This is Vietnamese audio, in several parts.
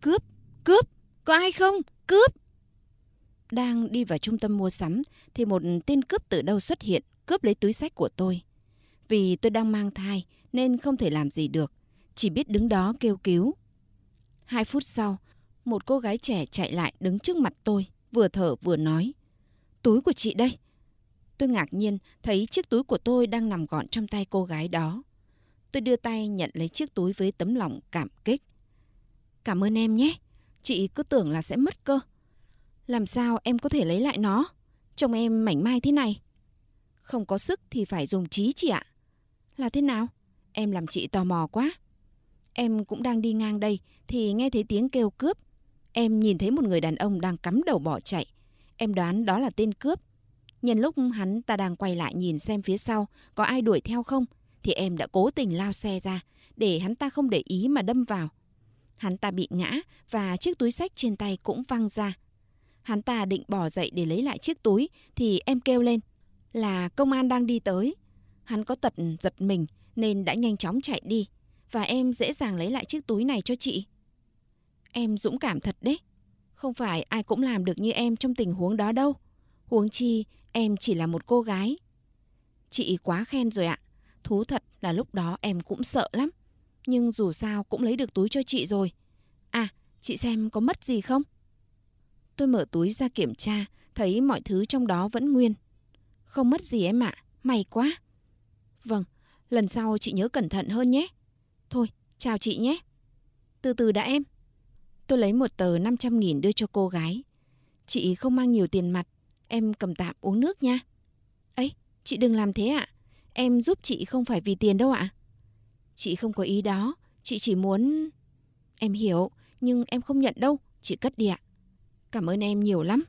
Cướp, cướp, có ai không? Cướp! Đang đi vào trung tâm mua sắm thì một tên cướp từ đâu xuất hiện cướp lấy túi sách của tôi. Vì tôi đang mang thai nên không thể làm gì được, chỉ biết đứng đó kêu cứu. Hai phút sau, một cô gái trẻ chạy lại đứng trước mặt tôi, vừa thở vừa nói. Túi của chị đây. Tôi ngạc nhiên thấy chiếc túi của tôi đang nằm gọn trong tay cô gái đó. Tôi đưa tay nhận lấy chiếc túi với tấm lòng cảm kích. Cảm ơn em nhé, chị cứ tưởng là sẽ mất cơ. Làm sao em có thể lấy lại nó? Chồng em mảnh mai thế này. Không có sức thì phải dùng trí chị ạ. Là thế nào? Em làm chị tò mò quá. Em cũng đang đi ngang đây thì nghe thấy tiếng kêu cướp. Em nhìn thấy một người đàn ông đang cắm đầu bỏ chạy. Em đoán đó là tên cướp. Nhân lúc hắn ta đang quay lại nhìn xem phía sau có ai đuổi theo không thì em đã cố tình lao xe ra để hắn ta không để ý mà đâm vào. Hắn ta bị ngã và chiếc túi sách trên tay cũng văng ra. Hắn ta định bỏ dậy để lấy lại chiếc túi thì em kêu lên là công an đang đi tới. Hắn có tật giật mình nên đã nhanh chóng chạy đi và em dễ dàng lấy lại chiếc túi này cho chị. Em dũng cảm thật đấy. Không phải ai cũng làm được như em trong tình huống đó đâu. Huống chi em chỉ là một cô gái. Chị quá khen rồi ạ. Thú thật là lúc đó em cũng sợ lắm nhưng dù sao cũng lấy được túi cho chị rồi. À, chị xem có mất gì không? Tôi mở túi ra kiểm tra, thấy mọi thứ trong đó vẫn nguyên. Không mất gì em ạ, à, may quá. Vâng, lần sau chị nhớ cẩn thận hơn nhé. Thôi, chào chị nhé. Từ từ đã em. Tôi lấy một tờ 500 nghìn đưa cho cô gái. Chị không mang nhiều tiền mặt, em cầm tạm uống nước nha. Ấy, chị đừng làm thế ạ. À. Em giúp chị không phải vì tiền đâu ạ. À. Chị không có ý đó, chị chỉ muốn... Em hiểu, nhưng em không nhận đâu, chị cất đi ạ. Cảm ơn em nhiều lắm.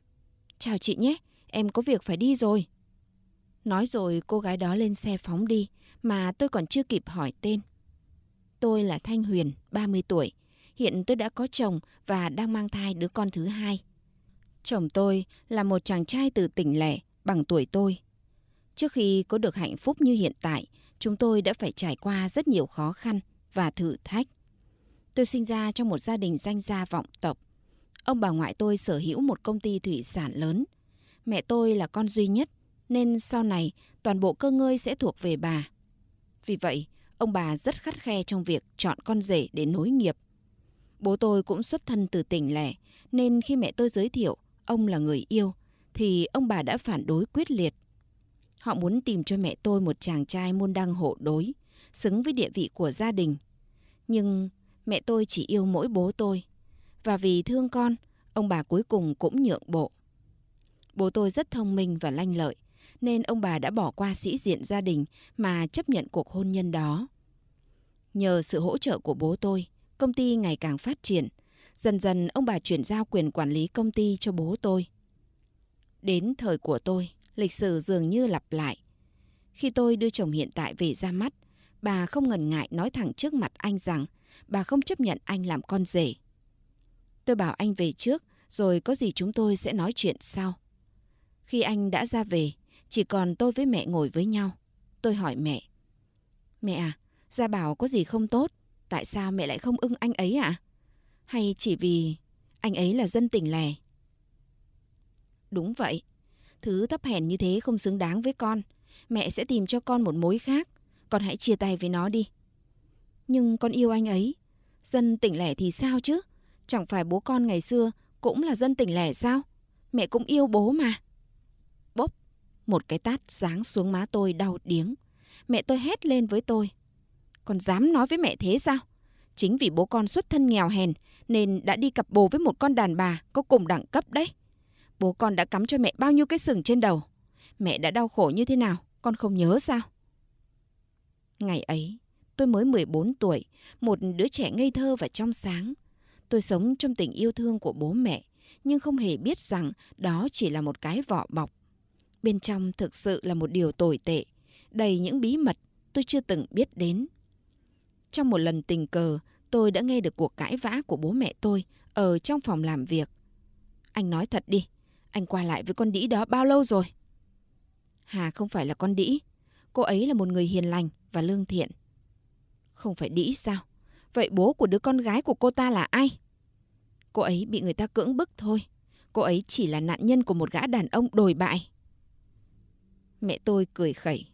Chào chị nhé, em có việc phải đi rồi. Nói rồi cô gái đó lên xe phóng đi mà tôi còn chưa kịp hỏi tên. Tôi là Thanh Huyền, ba mươi tuổi. Hiện tôi đã có chồng và đang mang thai đứa con thứ hai. Chồng tôi là một chàng trai từ tỉnh lẻ bằng tuổi tôi. Trước khi có được hạnh phúc như hiện tại chúng tôi đã phải trải qua rất nhiều khó khăn và thử thách. Tôi sinh ra trong một gia đình danh gia vọng tộc. Ông bà ngoại tôi sở hữu một công ty thủy sản lớn. Mẹ tôi là con duy nhất, nên sau này toàn bộ cơ ngơi sẽ thuộc về bà. Vì vậy, ông bà rất khắt khe trong việc chọn con rể để nối nghiệp. Bố tôi cũng xuất thân từ tỉnh lẻ, nên khi mẹ tôi giới thiệu ông là người yêu, thì ông bà đã phản đối quyết liệt – Họ muốn tìm cho mẹ tôi một chàng trai môn đăng hộ đối, xứng với địa vị của gia đình. Nhưng mẹ tôi chỉ yêu mỗi bố tôi. Và vì thương con, ông bà cuối cùng cũng nhượng bộ. Bố tôi rất thông minh và lanh lợi, nên ông bà đã bỏ qua sĩ diện gia đình mà chấp nhận cuộc hôn nhân đó. Nhờ sự hỗ trợ của bố tôi, công ty ngày càng phát triển. Dần dần ông bà chuyển giao quyền quản lý công ty cho bố tôi. Đến thời của tôi, lịch sử dường như lặp lại. Khi tôi đưa chồng hiện tại về ra mắt, bà không ngần ngại nói thẳng trước mặt anh rằng bà không chấp nhận anh làm con rể. Tôi bảo anh về trước, rồi có gì chúng tôi sẽ nói chuyện sau. Khi anh đã ra về, chỉ còn tôi với mẹ ngồi với nhau. Tôi hỏi mẹ. Mẹ à, Gia Bảo có gì không tốt? Tại sao mẹ lại không ưng anh ấy ạ? À? Hay chỉ vì anh ấy là dân tỉnh lẻ? Đúng vậy, Thứ thấp hèn như thế không xứng đáng với con. Mẹ sẽ tìm cho con một mối khác. Con hãy chia tay với nó đi. Nhưng con yêu anh ấy. Dân tỉnh lẻ thì sao chứ? Chẳng phải bố con ngày xưa cũng là dân tỉnh lẻ sao? Mẹ cũng yêu bố mà. Bốp, một cái tát giáng xuống má tôi đau điếng. Mẹ tôi hét lên với tôi. Con dám nói với mẹ thế sao? Chính vì bố con xuất thân nghèo hèn nên đã đi cặp bồ với một con đàn bà có cùng đẳng cấp đấy. Bố con đã cắm cho mẹ bao nhiêu cái sừng trên đầu. Mẹ đã đau khổ như thế nào, con không nhớ sao? Ngày ấy, tôi mới 14 tuổi, một đứa trẻ ngây thơ và trong sáng. Tôi sống trong tình yêu thương của bố mẹ, nhưng không hề biết rằng đó chỉ là một cái vỏ bọc. Bên trong thực sự là một điều tồi tệ, đầy những bí mật tôi chưa từng biết đến. Trong một lần tình cờ, tôi đã nghe được cuộc cãi vã của bố mẹ tôi ở trong phòng làm việc. Anh nói thật đi, anh qua lại với con đĩ đó bao lâu rồi? Hà không phải là con đĩ. Cô ấy là một người hiền lành và lương thiện. Không phải đĩ sao? Vậy bố của đứa con gái của cô ta là ai? Cô ấy bị người ta cưỡng bức thôi. Cô ấy chỉ là nạn nhân của một gã đàn ông đồi bại. Mẹ tôi cười khẩy.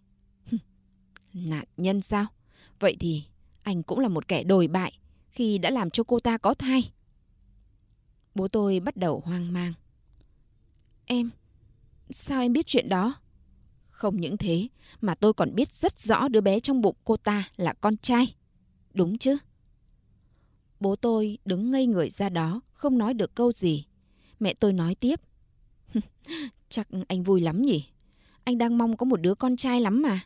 nạn nhân sao? Vậy thì anh cũng là một kẻ đồi bại khi đã làm cho cô ta có thai. Bố tôi bắt đầu hoang mang. Em... Sao em biết chuyện đó? Không những thế, mà tôi còn biết rất rõ đứa bé trong bụng cô ta là con trai. Đúng chứ? Bố tôi đứng ngây người ra đó, không nói được câu gì. Mẹ tôi nói tiếp. Chắc anh vui lắm nhỉ? Anh đang mong có một đứa con trai lắm mà.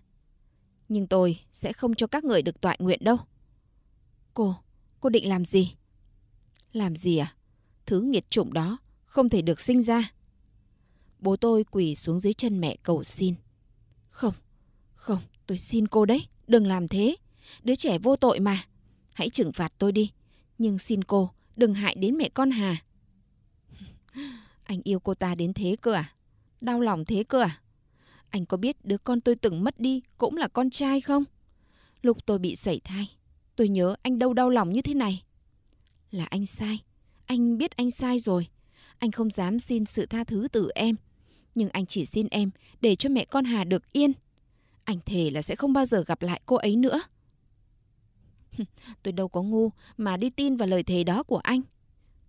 Nhưng tôi sẽ không cho các người được tọa nguyện đâu. Cô, cô định làm gì? Làm gì à? Thứ nghiệt chủng đó không thể được sinh ra. Bố tôi quỳ xuống dưới chân mẹ cầu xin. Không, không, tôi xin cô đấy, đừng làm thế. Đứa trẻ vô tội mà. Hãy trừng phạt tôi đi. Nhưng xin cô, đừng hại đến mẹ con Hà. Anh yêu cô ta đến thế cơ à? Đau lòng thế cơ à? Anh có biết đứa con tôi từng mất đi cũng là con trai không? Lúc tôi bị sẩy thai, tôi nhớ anh đâu đau lòng như thế này. Là anh sai. Anh biết anh sai rồi. Anh không dám xin sự tha thứ từ em nhưng anh chỉ xin em để cho mẹ con Hà được yên. Anh thề là sẽ không bao giờ gặp lại cô ấy nữa. tôi đâu có ngu mà đi tin vào lời thề đó của anh.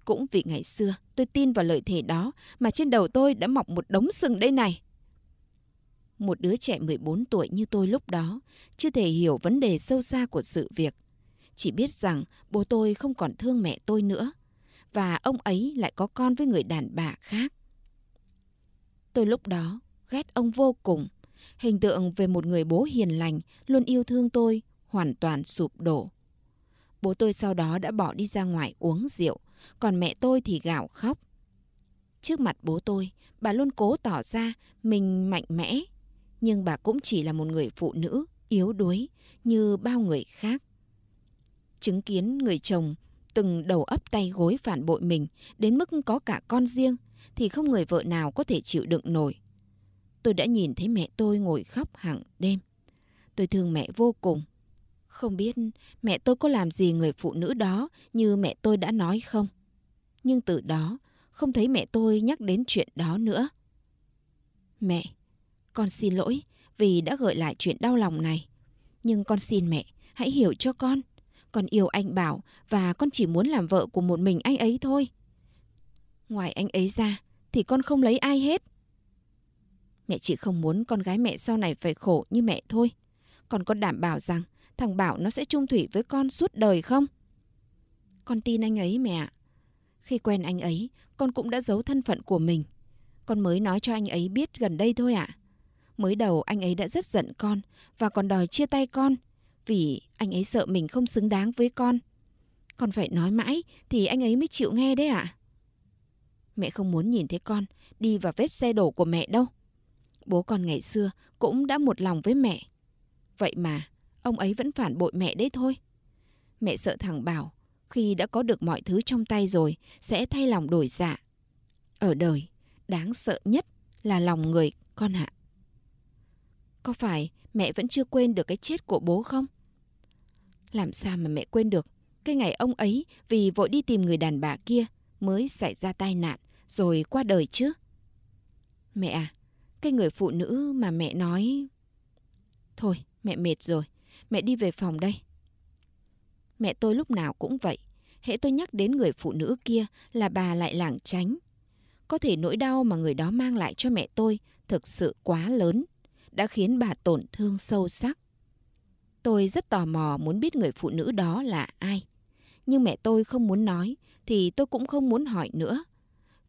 Cũng vì ngày xưa tôi tin vào lời thề đó mà trên đầu tôi đã mọc một đống sừng đây này. Một đứa trẻ 14 tuổi như tôi lúc đó chưa thể hiểu vấn đề sâu xa của sự việc. Chỉ biết rằng bố tôi không còn thương mẹ tôi nữa và ông ấy lại có con với người đàn bà khác. Tôi lúc đó ghét ông vô cùng. Hình tượng về một người bố hiền lành, luôn yêu thương tôi, hoàn toàn sụp đổ. Bố tôi sau đó đã bỏ đi ra ngoài uống rượu, còn mẹ tôi thì gào khóc. Trước mặt bố tôi, bà luôn cố tỏ ra mình mạnh mẽ, nhưng bà cũng chỉ là một người phụ nữ yếu đuối như bao người khác. Chứng kiến người chồng từng đầu ấp tay gối phản bội mình đến mức có cả con riêng – thì không người vợ nào có thể chịu đựng nổi. Tôi đã nhìn thấy mẹ tôi ngồi khóc hàng đêm. Tôi thương mẹ vô cùng. Không biết mẹ tôi có làm gì người phụ nữ đó như mẹ tôi đã nói không. Nhưng từ đó, không thấy mẹ tôi nhắc đến chuyện đó nữa. Mẹ, con xin lỗi vì đã gợi lại chuyện đau lòng này. Nhưng con xin mẹ, hãy hiểu cho con. Con yêu anh Bảo và con chỉ muốn làm vợ của một mình anh ấy thôi. Ngoài anh ấy ra thì con không lấy ai hết. Mẹ chỉ không muốn con gái mẹ sau này phải khổ như mẹ thôi. Còn con đảm bảo rằng thằng Bảo nó sẽ chung thủy với con suốt đời không? Con tin anh ấy mẹ ạ. Khi quen anh ấy, con cũng đã giấu thân phận của mình. Con mới nói cho anh ấy biết gần đây thôi ạ. Mới đầu anh ấy đã rất giận con và còn đòi chia tay con vì anh ấy sợ mình không xứng đáng với con. Con phải nói mãi thì anh ấy mới chịu nghe đấy ạ. À. Mẹ không muốn nhìn thấy con đi vào vết xe đổ của mẹ đâu. Bố con ngày xưa cũng đã một lòng với mẹ. Vậy mà, ông ấy vẫn phản bội mẹ đấy thôi. Mẹ sợ thằng Bảo, khi đã có được mọi thứ trong tay rồi, sẽ thay lòng đổi dạ. Ở đời, đáng sợ nhất là lòng người, con ạ. Có phải mẹ vẫn chưa quên được cái chết của bố không? Làm sao mà mẹ quên được cái ngày ông ấy vì vội đi tìm người đàn bà kia mới xảy ra tai nạn rồi qua đời chứ. Mẹ à, cái người phụ nữ mà mẹ nói... Thôi, mẹ mệt rồi, mẹ đi về phòng đây. Mẹ tôi lúc nào cũng vậy, hễ tôi nhắc đến người phụ nữ kia là bà lại lảng tránh. Có thể nỗi đau mà người đó mang lại cho mẹ tôi thực sự quá lớn, đã khiến bà tổn thương sâu sắc. Tôi rất tò mò muốn biết người phụ nữ đó là ai. Nhưng mẹ tôi không muốn nói thì tôi cũng không muốn hỏi nữa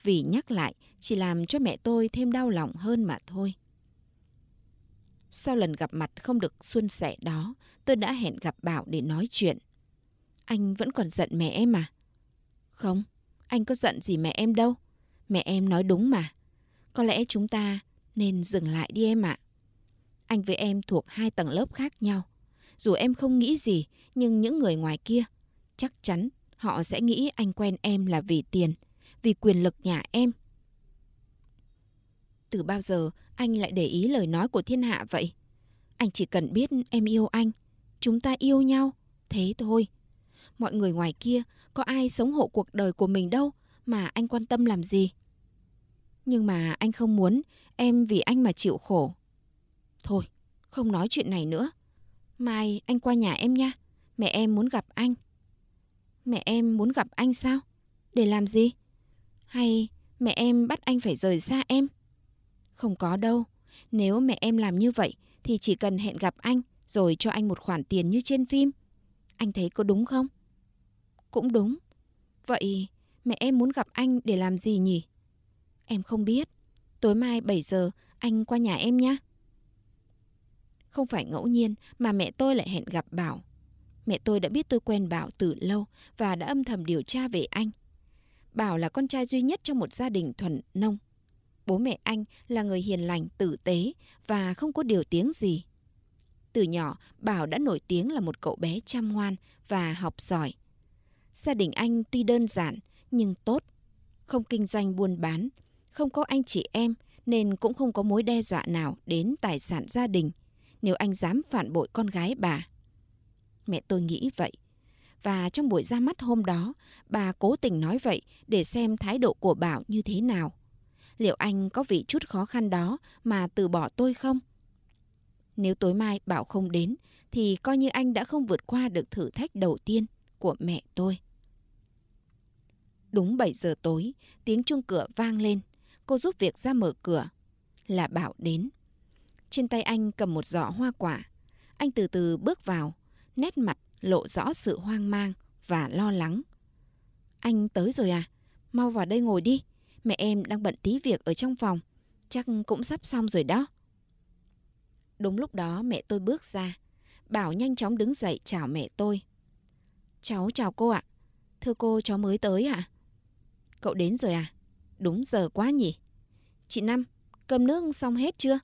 vì nhắc lại chỉ làm cho mẹ tôi thêm đau lòng hơn mà thôi. Sau lần gặp mặt không được xuân sẻ đó, tôi đã hẹn gặp Bảo để nói chuyện. Anh vẫn còn giận mẹ em à? Không, anh có giận gì mẹ em đâu. Mẹ em nói đúng mà. Có lẽ chúng ta nên dừng lại đi em ạ. À. Anh với em thuộc hai tầng lớp khác nhau. Dù em không nghĩ gì, nhưng những người ngoài kia, chắc chắn họ sẽ nghĩ anh quen em là vì tiền vì quyền lực nhà em. Từ bao giờ anh lại để ý lời nói của thiên hạ vậy? Anh chỉ cần biết em yêu anh, chúng ta yêu nhau, thế thôi. Mọi người ngoài kia có ai sống hộ cuộc đời của mình đâu mà anh quan tâm làm gì? Nhưng mà anh không muốn em vì anh mà chịu khổ. Thôi, không nói chuyện này nữa. Mai anh qua nhà em nha, mẹ em muốn gặp anh. Mẹ em muốn gặp anh sao? Để làm gì? Hay mẹ em bắt anh phải rời xa em? Không có đâu. Nếu mẹ em làm như vậy thì chỉ cần hẹn gặp anh rồi cho anh một khoản tiền như trên phim. Anh thấy có đúng không? Cũng đúng. Vậy mẹ em muốn gặp anh để làm gì nhỉ? Em không biết. Tối mai 7 giờ anh qua nhà em nhé. Không phải ngẫu nhiên mà mẹ tôi lại hẹn gặp Bảo. Mẹ tôi đã biết tôi quen Bảo từ lâu và đã âm thầm điều tra về anh. Bảo là con trai duy nhất trong một gia đình thuần nông. Bố mẹ anh là người hiền lành, tử tế và không có điều tiếng gì. Từ nhỏ, Bảo đã nổi tiếng là một cậu bé chăm ngoan và học giỏi. Gia đình anh tuy đơn giản nhưng tốt, không kinh doanh buôn bán, không có anh chị em nên cũng không có mối đe dọa nào đến tài sản gia đình nếu anh dám phản bội con gái bà. Mẹ tôi nghĩ vậy và trong buổi ra mắt hôm đó, bà cố tình nói vậy để xem thái độ của Bảo như thế nào. Liệu anh có vì chút khó khăn đó mà từ bỏ tôi không? Nếu tối mai Bảo không đến thì coi như anh đã không vượt qua được thử thách đầu tiên của mẹ tôi. Đúng 7 giờ tối, tiếng chuông cửa vang lên. Cô giúp việc ra mở cửa. Là Bảo đến. Trên tay anh cầm một giỏ hoa quả. Anh từ từ bước vào, nét mặt lộ rõ sự hoang mang và lo lắng. Anh tới rồi à? Mau vào đây ngồi đi. Mẹ em đang bận tí việc ở trong phòng. Chắc cũng sắp xong rồi đó. Đúng lúc đó mẹ tôi bước ra. Bảo nhanh chóng đứng dậy chào mẹ tôi. Cháu chào cô ạ. Thưa cô, cháu mới tới ạ. Cậu đến rồi à? Đúng giờ quá nhỉ? Chị Năm, cơm nước xong hết chưa?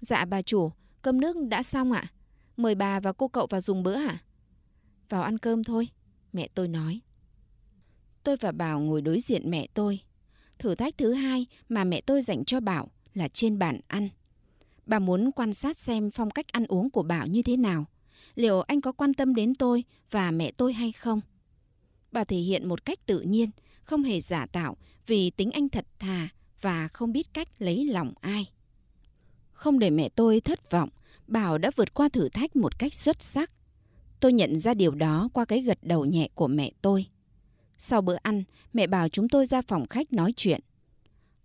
Dạ bà chủ, cơm nước đã xong ạ. Mời bà và cô cậu vào dùng bữa ạ. Vào ăn cơm thôi, mẹ tôi nói. Tôi và Bảo ngồi đối diện mẹ tôi. Thử thách thứ hai mà mẹ tôi dành cho Bảo là trên bàn ăn. Bà muốn quan sát xem phong cách ăn uống của Bảo như thế nào. Liệu anh có quan tâm đến tôi và mẹ tôi hay không? Bà thể hiện một cách tự nhiên, không hề giả tạo vì tính anh thật thà và không biết cách lấy lòng ai. Không để mẹ tôi thất vọng, Bảo đã vượt qua thử thách một cách xuất sắc Tôi nhận ra điều đó qua cái gật đầu nhẹ của mẹ tôi. Sau bữa ăn, mẹ bảo chúng tôi ra phòng khách nói chuyện.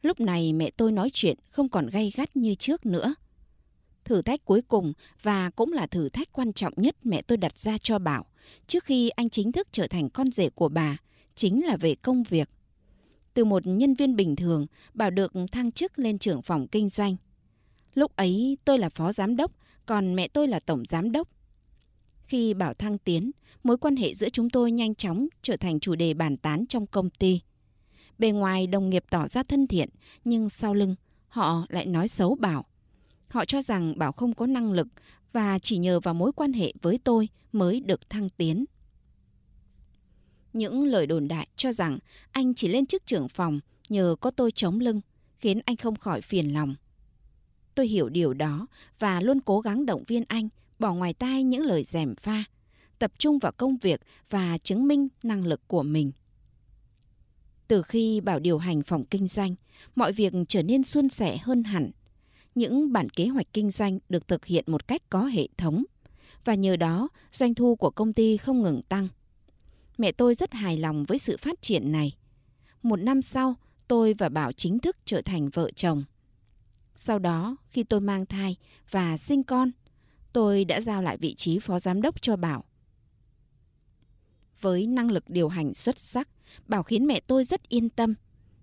Lúc này mẹ tôi nói chuyện không còn gay gắt như trước nữa. Thử thách cuối cùng và cũng là thử thách quan trọng nhất mẹ tôi đặt ra cho Bảo trước khi anh chính thức trở thành con rể của bà, chính là về công việc. Từ một nhân viên bình thường, Bảo được thăng chức lên trưởng phòng kinh doanh. Lúc ấy tôi là phó giám đốc, còn mẹ tôi là tổng giám đốc. Khi Bảo thăng tiến, mối quan hệ giữa chúng tôi nhanh chóng trở thành chủ đề bàn tán trong công ty. Bề ngoài đồng nghiệp tỏ ra thân thiện, nhưng sau lưng họ lại nói xấu Bảo. Họ cho rằng Bảo không có năng lực và chỉ nhờ vào mối quan hệ với tôi mới được thăng tiến. Những lời đồn đại cho rằng anh chỉ lên chức trưởng phòng nhờ có tôi chống lưng, khiến anh không khỏi phiền lòng. Tôi hiểu điều đó và luôn cố gắng động viên anh bỏ ngoài tai những lời rèm pha, tập trung vào công việc và chứng minh năng lực của mình. Từ khi Bảo điều hành phòng kinh doanh, mọi việc trở nên suôn sẻ hơn hẳn. Những bản kế hoạch kinh doanh được thực hiện một cách có hệ thống và nhờ đó doanh thu của công ty không ngừng tăng. Mẹ tôi rất hài lòng với sự phát triển này. Một năm sau, tôi và Bảo chính thức trở thành vợ chồng. Sau đó, khi tôi mang thai và sinh con, tôi đã giao lại vị trí phó giám đốc cho Bảo. Với năng lực điều hành xuất sắc, Bảo khiến mẹ tôi rất yên tâm,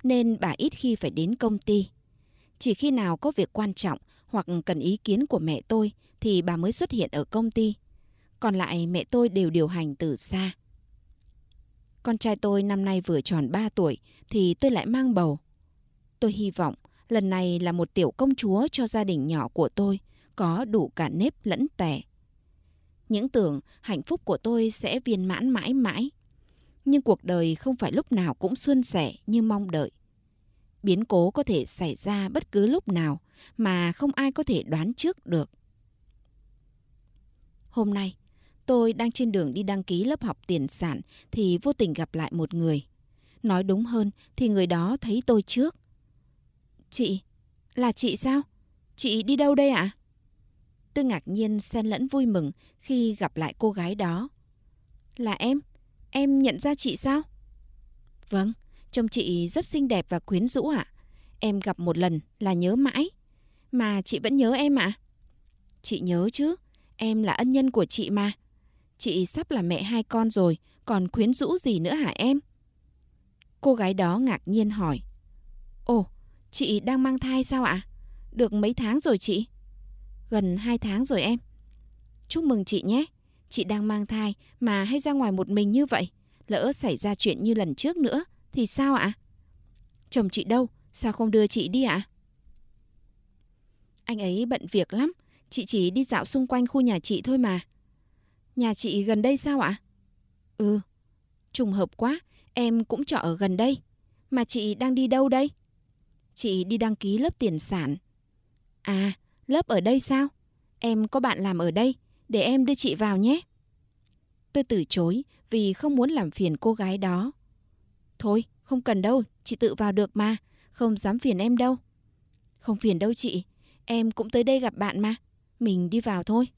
nên bà ít khi phải đến công ty. Chỉ khi nào có việc quan trọng hoặc cần ý kiến của mẹ tôi thì bà mới xuất hiện ở công ty. Còn lại mẹ tôi đều điều hành từ xa. Con trai tôi năm nay vừa tròn 3 tuổi thì tôi lại mang bầu. Tôi hy vọng lần này là một tiểu công chúa cho gia đình nhỏ của tôi có đủ cả nếp lẫn tẻ. Những tưởng hạnh phúc của tôi sẽ viên mãn mãi mãi. Nhưng cuộc đời không phải lúc nào cũng suôn sẻ như mong đợi. Biến cố có thể xảy ra bất cứ lúc nào mà không ai có thể đoán trước được. Hôm nay, tôi đang trên đường đi đăng ký lớp học tiền sản thì vô tình gặp lại một người. Nói đúng hơn thì người đó thấy tôi trước. Chị, là chị sao? Chị đi đâu đây ạ? À? Tôi ngạc nhiên xen lẫn vui mừng khi gặp lại cô gái đó. Là em? Em nhận ra chị sao? Vâng, trông chị rất xinh đẹp và quyến rũ ạ. À? Em gặp một lần là nhớ mãi. Mà chị vẫn nhớ em ạ? À? Chị nhớ chứ, em là ân nhân của chị mà. Chị sắp là mẹ hai con rồi, còn quyến rũ gì nữa hả em? Cô gái đó ngạc nhiên hỏi. Ồ, chị đang mang thai sao ạ? À? Được mấy tháng rồi chị? gần 2 tháng rồi em. Chúc mừng chị nhé. Chị đang mang thai mà hay ra ngoài một mình như vậy. Lỡ xảy ra chuyện như lần trước nữa thì sao ạ? Chồng chị đâu? Sao không đưa chị đi ạ? Anh ấy bận việc lắm. Chị chỉ đi dạo xung quanh khu nhà chị thôi mà. Nhà chị gần đây sao ạ? À? Ừ, trùng hợp quá. Em cũng trọ ở gần đây. Mà chị đang đi đâu đây? Chị đi đăng ký lớp tiền sản. À, Lớp ở đây sao? Em có bạn làm ở đây, để em đưa chị vào nhé. Tôi từ chối vì không muốn làm phiền cô gái đó. Thôi, không cần đâu, chị tự vào được mà, không dám phiền em đâu. Không phiền đâu chị, em cũng tới đây gặp bạn mà, mình đi vào thôi.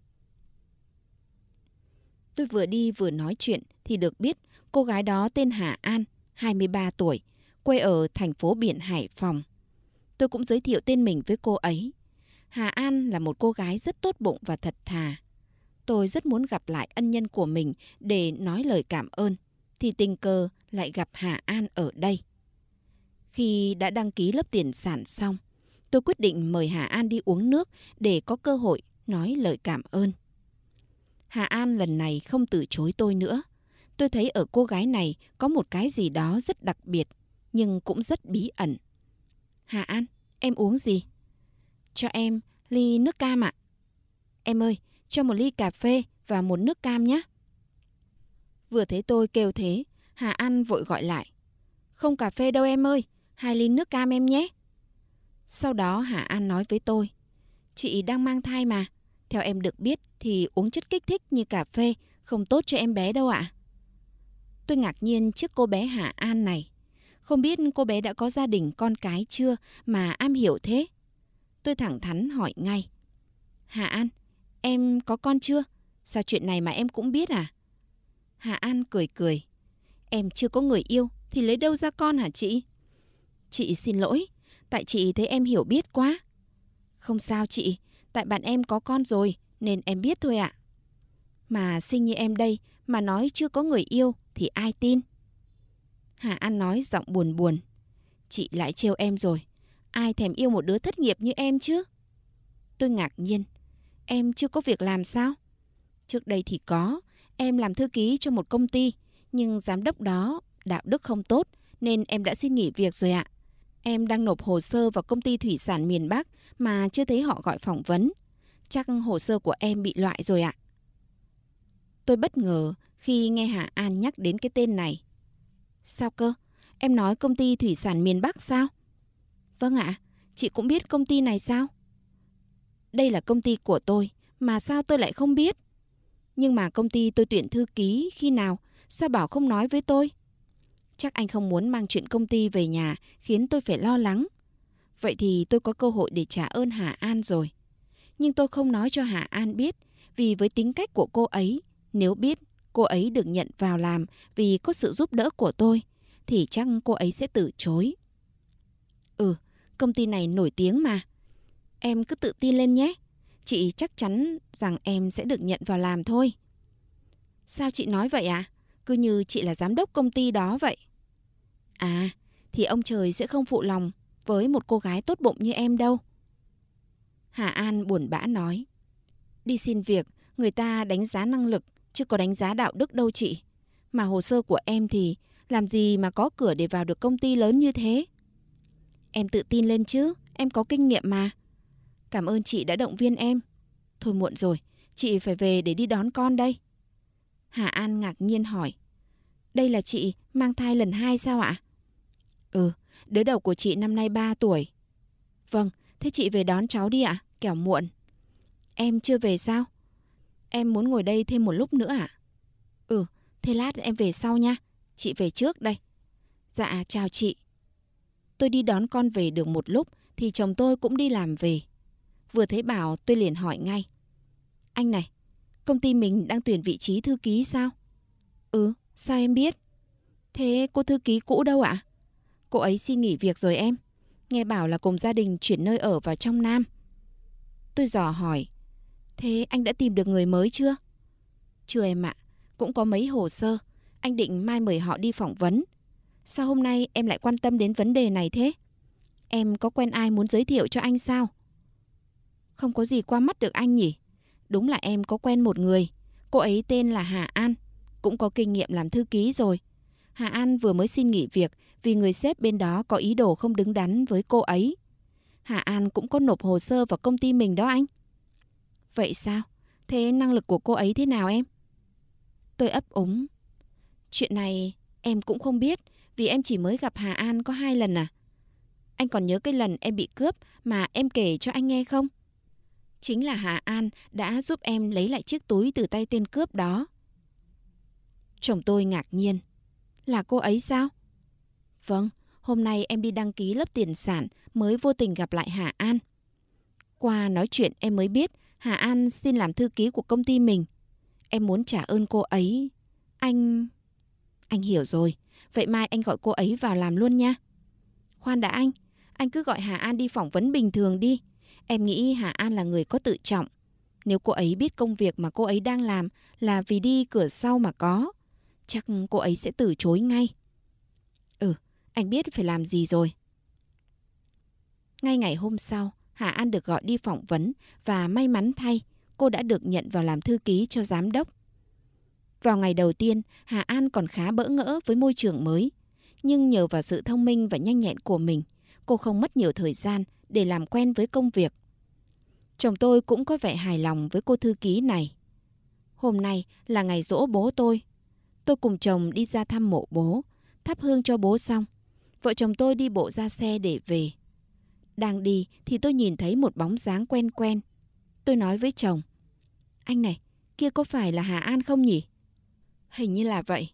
Tôi vừa đi vừa nói chuyện thì được biết cô gái đó tên Hà An, 23 tuổi, quê ở thành phố Biển Hải Phòng. Tôi cũng giới thiệu tên mình với cô ấy. Hà An là một cô gái rất tốt bụng và thật thà. Tôi rất muốn gặp lại ân nhân của mình để nói lời cảm ơn, thì tình cờ lại gặp Hà An ở đây. Khi đã đăng ký lớp tiền sản xong, tôi quyết định mời Hà An đi uống nước để có cơ hội nói lời cảm ơn. Hà An lần này không từ chối tôi nữa. Tôi thấy ở cô gái này có một cái gì đó rất đặc biệt, nhưng cũng rất bí ẩn. Hà An, em uống gì? Cho em ly nước cam ạ. Em ơi, cho một ly cà phê và một nước cam nhé. Vừa thấy tôi kêu thế, Hà An vội gọi lại. Không cà phê đâu em ơi, hai ly nước cam em nhé. Sau đó Hà An nói với tôi. Chị đang mang thai mà, theo em được biết thì uống chất kích thích như cà phê không tốt cho em bé đâu ạ. Tôi ngạc nhiên trước cô bé Hà An này. Không biết cô bé đã có gia đình con cái chưa mà am hiểu thế. Tôi thẳng thắn hỏi ngay. Hà An, em có con chưa? Sao chuyện này mà em cũng biết à? Hà An cười cười. Em chưa có người yêu thì lấy đâu ra con hả chị? Chị xin lỗi, tại chị thấy em hiểu biết quá. Không sao chị, tại bạn em có con rồi nên em biết thôi ạ. À. Mà sinh như em đây mà nói chưa có người yêu thì ai tin? Hà An nói giọng buồn buồn. Chị lại trêu em rồi. Ai thèm yêu một đứa thất nghiệp như em chứ? Tôi ngạc nhiên. Em chưa có việc làm sao? Trước đây thì có. Em làm thư ký cho một công ty. Nhưng giám đốc đó đạo đức không tốt nên em đã xin nghỉ việc rồi ạ. Em đang nộp hồ sơ vào công ty thủy sản miền Bắc mà chưa thấy họ gọi phỏng vấn. Chắc hồ sơ của em bị loại rồi ạ. Tôi bất ngờ khi nghe Hà An nhắc đến cái tên này. Sao cơ? Em nói công ty thủy sản miền Bắc sao? Vâng ạ, chị cũng biết công ty này sao? Đây là công ty của tôi, mà sao tôi lại không biết? Nhưng mà công ty tôi tuyển thư ký khi nào, sao bảo không nói với tôi? Chắc anh không muốn mang chuyện công ty về nhà khiến tôi phải lo lắng. Vậy thì tôi có cơ hội để trả ơn Hà An rồi. Nhưng tôi không nói cho Hà An biết, vì với tính cách của cô ấy, nếu biết cô ấy được nhận vào làm vì có sự giúp đỡ của tôi, thì chắc cô ấy sẽ từ chối. Công ty này nổi tiếng mà. Em cứ tự tin lên nhé. Chị chắc chắn rằng em sẽ được nhận vào làm thôi. Sao chị nói vậy ạ? À? Cứ như chị là giám đốc công ty đó vậy. À, thì ông trời sẽ không phụ lòng với một cô gái tốt bụng như em đâu. Hà An buồn bã nói. Đi xin việc, người ta đánh giá năng lực, chứ có đánh giá đạo đức đâu chị. Mà hồ sơ của em thì làm gì mà có cửa để vào được công ty lớn như thế? Em tự tin lên chứ, em có kinh nghiệm mà. Cảm ơn chị đã động viên em. Thôi muộn rồi, chị phải về để đi đón con đây. Hà An ngạc nhiên hỏi. Đây là chị mang thai lần hai sao ạ? Ừ, đứa đầu của chị năm nay 3 tuổi. Vâng, thế chị về đón cháu đi ạ, kẻo muộn. Em chưa về sao? Em muốn ngồi đây thêm một lúc nữa ạ. Ừ, thế lát em về sau nha. Chị về trước đây. Dạ, chào chị. Tôi đi đón con về được một lúc thì chồng tôi cũng đi làm về. Vừa thấy Bảo tôi liền hỏi ngay. Anh này, công ty mình đang tuyển vị trí thư ký sao? Ừ, sao em biết? Thế cô thư ký cũ đâu ạ? Cô ấy xin nghỉ việc rồi em. Nghe bảo là cùng gia đình chuyển nơi ở vào trong Nam. Tôi dò hỏi. Thế anh đã tìm được người mới chưa? Chưa em ạ, cũng có mấy hồ sơ. Anh định mai mời họ đi phỏng vấn. Sao hôm nay em lại quan tâm đến vấn đề này thế? Em có quen ai muốn giới thiệu cho anh sao? Không có gì qua mắt được anh nhỉ? Đúng là em có quen một người. Cô ấy tên là Hà An, cũng có kinh nghiệm làm thư ký rồi. Hà An vừa mới xin nghỉ việc vì người sếp bên đó có ý đồ không đứng đắn với cô ấy. Hà An cũng có nộp hồ sơ vào công ty mình đó anh. Vậy sao? Thế năng lực của cô ấy thế nào em? Tôi ấp úng. Chuyện này em cũng không biết, vì em chỉ mới gặp Hà An có hai lần à? Anh còn nhớ cái lần em bị cướp mà em kể cho anh nghe không? Chính là Hà An đã giúp em lấy lại chiếc túi từ tay tên cướp đó. Chồng tôi ngạc nhiên. Là cô ấy sao? Vâng, hôm nay em đi đăng ký lớp tiền sản mới vô tình gặp lại Hà An. Qua nói chuyện em mới biết Hà An xin làm thư ký của công ty mình. Em muốn trả ơn cô ấy. Anh... Anh hiểu rồi. Vậy mai anh gọi cô ấy vào làm luôn nha. Khoan đã anh, anh cứ gọi Hà An đi phỏng vấn bình thường đi. Em nghĩ Hà An là người có tự trọng. Nếu cô ấy biết công việc mà cô ấy đang làm là vì đi cửa sau mà có, chắc cô ấy sẽ từ chối ngay. Ừ, anh biết phải làm gì rồi. Ngay ngày hôm sau, Hà An được gọi đi phỏng vấn và may mắn thay, cô đã được nhận vào làm thư ký cho giám đốc. Vào ngày đầu tiên, Hà An còn khá bỡ ngỡ với môi trường mới. Nhưng nhờ vào sự thông minh và nhanh nhẹn của mình, cô không mất nhiều thời gian để làm quen với công việc. Chồng tôi cũng có vẻ hài lòng với cô thư ký này. Hôm nay là ngày rỗ bố tôi. Tôi cùng chồng đi ra thăm mộ bố, thắp hương cho bố xong. Vợ chồng tôi đi bộ ra xe để về. Đang đi thì tôi nhìn thấy một bóng dáng quen quen. Tôi nói với chồng. Anh này, kia có phải là Hà An không nhỉ? Hình như là vậy.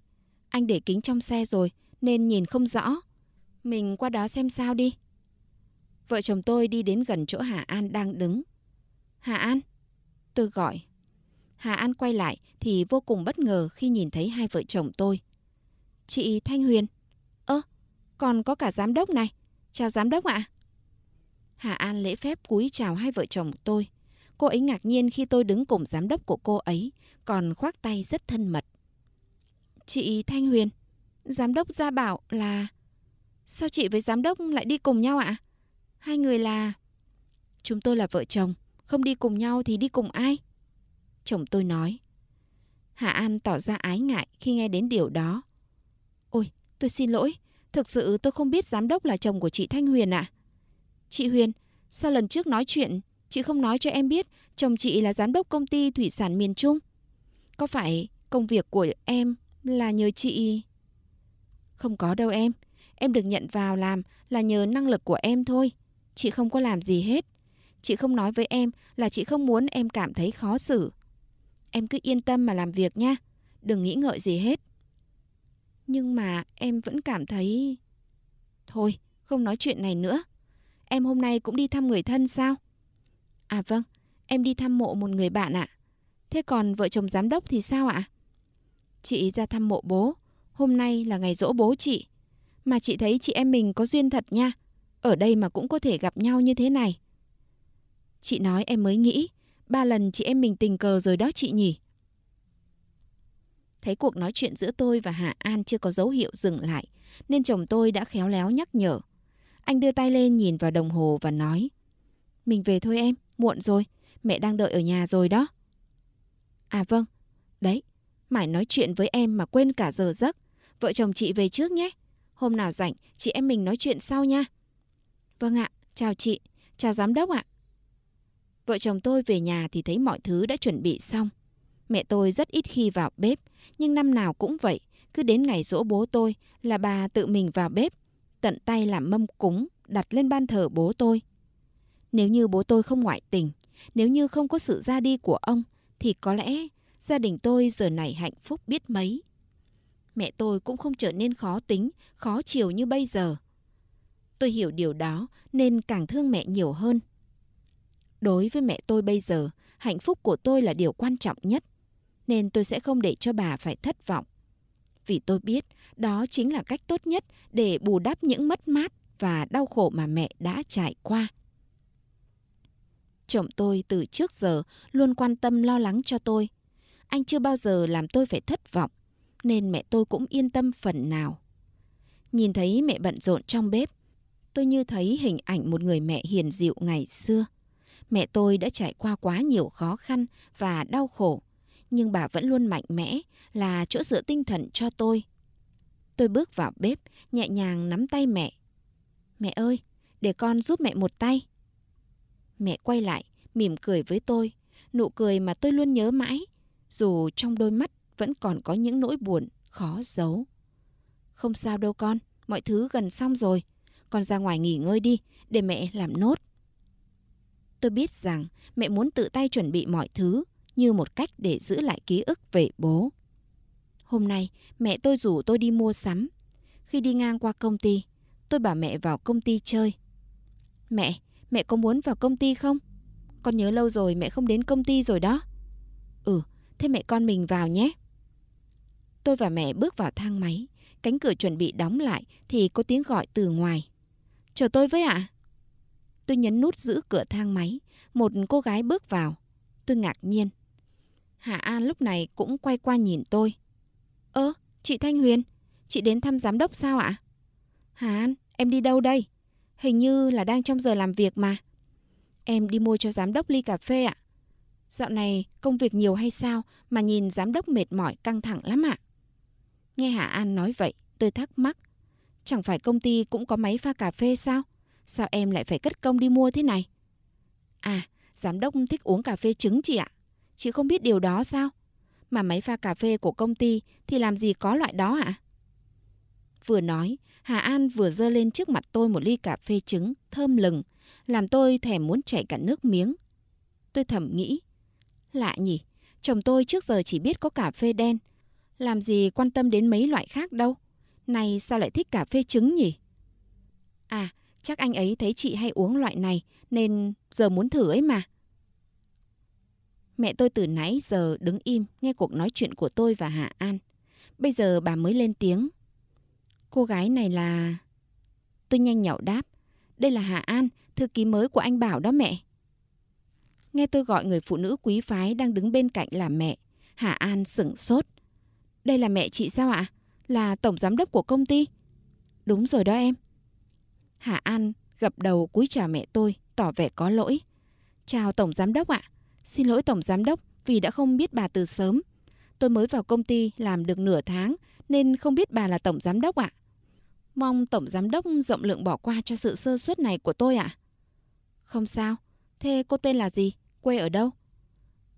Anh để kính trong xe rồi nên nhìn không rõ. Mình qua đó xem sao đi. Vợ chồng tôi đi đến gần chỗ Hà An đang đứng. Hà An? Tôi gọi. Hà An quay lại thì vô cùng bất ngờ khi nhìn thấy hai vợ chồng tôi. Chị Thanh Huyền. Ơ, còn có cả giám đốc này. Chào giám đốc ạ. Hà An lễ phép cúi chào hai vợ chồng tôi. Cô ấy ngạc nhiên khi tôi đứng cùng giám đốc của cô ấy, còn khoác tay rất thân mật. Chị Thanh Huyền, giám đốc ra Bảo là... Sao chị với giám đốc lại đi cùng nhau ạ? Hai người là... Chúng tôi là vợ chồng, không đi cùng nhau thì đi cùng ai? Chồng tôi nói. Hạ An tỏ ra ái ngại khi nghe đến điều đó. Ôi, tôi xin lỗi, thực sự tôi không biết giám đốc là chồng của chị Thanh Huyền ạ. Chị Huyền, sao lần trước nói chuyện, chị không nói cho em biết chồng chị là giám đốc công ty thủy sản miền Trung? Có phải công việc của em là nhờ chị. Không có đâu em, em được nhận vào làm là nhờ năng lực của em thôi. Chị không có làm gì hết. Chị không nói với em là chị không muốn em cảm thấy khó xử. Em cứ yên tâm mà làm việc nha, đừng nghĩ ngợi gì hết. Nhưng mà em vẫn cảm thấy... Thôi, không nói chuyện này nữa. Em hôm nay cũng đi thăm người thân sao? À vâng, em đi thăm mộ một người bạn ạ. Thế còn vợ chồng giám đốc thì sao ạ? À? Chị ra thăm mộ bố, hôm nay là ngày dỗ bố chị. Mà chị thấy chị em mình có duyên thật nha, ở đây mà cũng có thể gặp nhau như thế này. Chị nói em mới nghĩ, ba lần chị em mình tình cờ rồi đó chị nhỉ. Thấy cuộc nói chuyện giữa tôi và Hạ An chưa có dấu hiệu dừng lại, nên chồng tôi đã khéo léo nhắc nhở. Anh đưa tay lên nhìn vào đồng hồ và nói, Mình về thôi em, muộn rồi, mẹ đang đợi ở nhà rồi đó. À vâng, đấy, mải nói chuyện với em mà quên cả giờ giấc. Vợ chồng chị về trước nhé. Hôm nào rảnh, chị em mình nói chuyện sau nha. Vâng ạ, chào chị. Chào giám đốc ạ. Vợ chồng tôi về nhà thì thấy mọi thứ đã chuẩn bị xong. Mẹ tôi rất ít khi vào bếp, nhưng năm nào cũng vậy. Cứ đến ngày dỗ bố tôi là bà tự mình vào bếp, tận tay làm mâm cúng, đặt lên ban thờ bố tôi. Nếu như bố tôi không ngoại tình, nếu như không có sự ra đi của ông, thì có lẽ gia đình tôi giờ này hạnh phúc biết mấy. Mẹ tôi cũng không trở nên khó tính, khó chiều như bây giờ. Tôi hiểu điều đó nên càng thương mẹ nhiều hơn. Đối với mẹ tôi bây giờ, hạnh phúc của tôi là điều quan trọng nhất, nên tôi sẽ không để cho bà phải thất vọng. Vì tôi biết đó chính là cách tốt nhất để bù đắp những mất mát và đau khổ mà mẹ đã trải qua. Chồng tôi từ trước giờ luôn quan tâm lo lắng cho tôi. Anh chưa bao giờ làm tôi phải thất vọng, nên mẹ tôi cũng yên tâm phần nào. Nhìn thấy mẹ bận rộn trong bếp, tôi như thấy hình ảnh một người mẹ hiền dịu ngày xưa. Mẹ tôi đã trải qua quá nhiều khó khăn và đau khổ, nhưng bà vẫn luôn mạnh mẽ là chỗ dựa tinh thần cho tôi. Tôi bước vào bếp, nhẹ nhàng nắm tay mẹ. Mẹ ơi, để con giúp mẹ một tay. Mẹ quay lại, mỉm cười với tôi, nụ cười mà tôi luôn nhớ mãi dù trong đôi mắt vẫn còn có những nỗi buồn khó giấu. Không sao đâu con, mọi thứ gần xong rồi. Con ra ngoài nghỉ ngơi đi, để mẹ làm nốt. Tôi biết rằng mẹ muốn tự tay chuẩn bị mọi thứ như một cách để giữ lại ký ức về bố. Hôm nay, mẹ tôi rủ tôi đi mua sắm. Khi đi ngang qua công ty, tôi bảo mẹ vào công ty chơi. Mẹ, mẹ có muốn vào công ty không? Con nhớ lâu rồi mẹ không đến công ty rồi đó. Ừ, Thế mẹ con mình vào nhé. Tôi và mẹ bước vào thang máy. Cánh cửa chuẩn bị đóng lại thì có tiếng gọi từ ngoài. Chờ tôi với ạ. Tôi nhấn nút giữ cửa thang máy. Một cô gái bước vào. Tôi ngạc nhiên. Hà An lúc này cũng quay qua nhìn tôi. Ơ, chị Thanh Huyền, chị đến thăm giám đốc sao ạ? Hà An, em đi đâu đây? Hình như là đang trong giờ làm việc mà. Em đi mua cho giám đốc ly cà phê ạ. Dạo này công việc nhiều hay sao mà nhìn giám đốc mệt mỏi căng thẳng lắm ạ. À? Nghe Hà An nói vậy, tôi thắc mắc. Chẳng phải công ty cũng có máy pha cà phê sao? Sao em lại phải cất công đi mua thế này? À, giám đốc thích uống cà phê trứng chị ạ. Chị không biết điều đó sao? Mà máy pha cà phê của công ty thì làm gì có loại đó ạ? À? Vừa nói, Hà An vừa dơ lên trước mặt tôi một ly cà phê trứng thơm lừng, làm tôi thèm muốn chảy cả nước miếng. Tôi thầm nghĩ, Lạ nhỉ, chồng tôi trước giờ chỉ biết có cà phê đen. Làm gì quan tâm đến mấy loại khác đâu. Này sao lại thích cà phê trứng nhỉ? À, chắc anh ấy thấy chị hay uống loại này nên giờ muốn thử ấy mà. Mẹ tôi từ nãy giờ đứng im nghe cuộc nói chuyện của tôi và Hà An. Bây giờ bà mới lên tiếng. Cô gái này là... Tôi nhanh nhậu đáp. Đây là Hà An, thư ký mới của anh Bảo đó mẹ. Nghe tôi gọi người phụ nữ quý phái đang đứng bên cạnh là mẹ. Hà An sửng sốt. Đây là mẹ chị sao ạ? Là tổng giám đốc của công ty? Đúng rồi đó em. Hà An gập đầu cúi chào mẹ tôi, tỏ vẻ có lỗi. Chào tổng giám đốc ạ. Xin lỗi tổng giám đốc vì đã không biết bà từ sớm. Tôi mới vào công ty làm được nửa tháng nên không biết bà là tổng giám đốc ạ. Mong tổng giám đốc rộng lượng bỏ qua cho sự sơ suất này của tôi ạ. Không sao, thế cô tên là gì? quê ở đâu?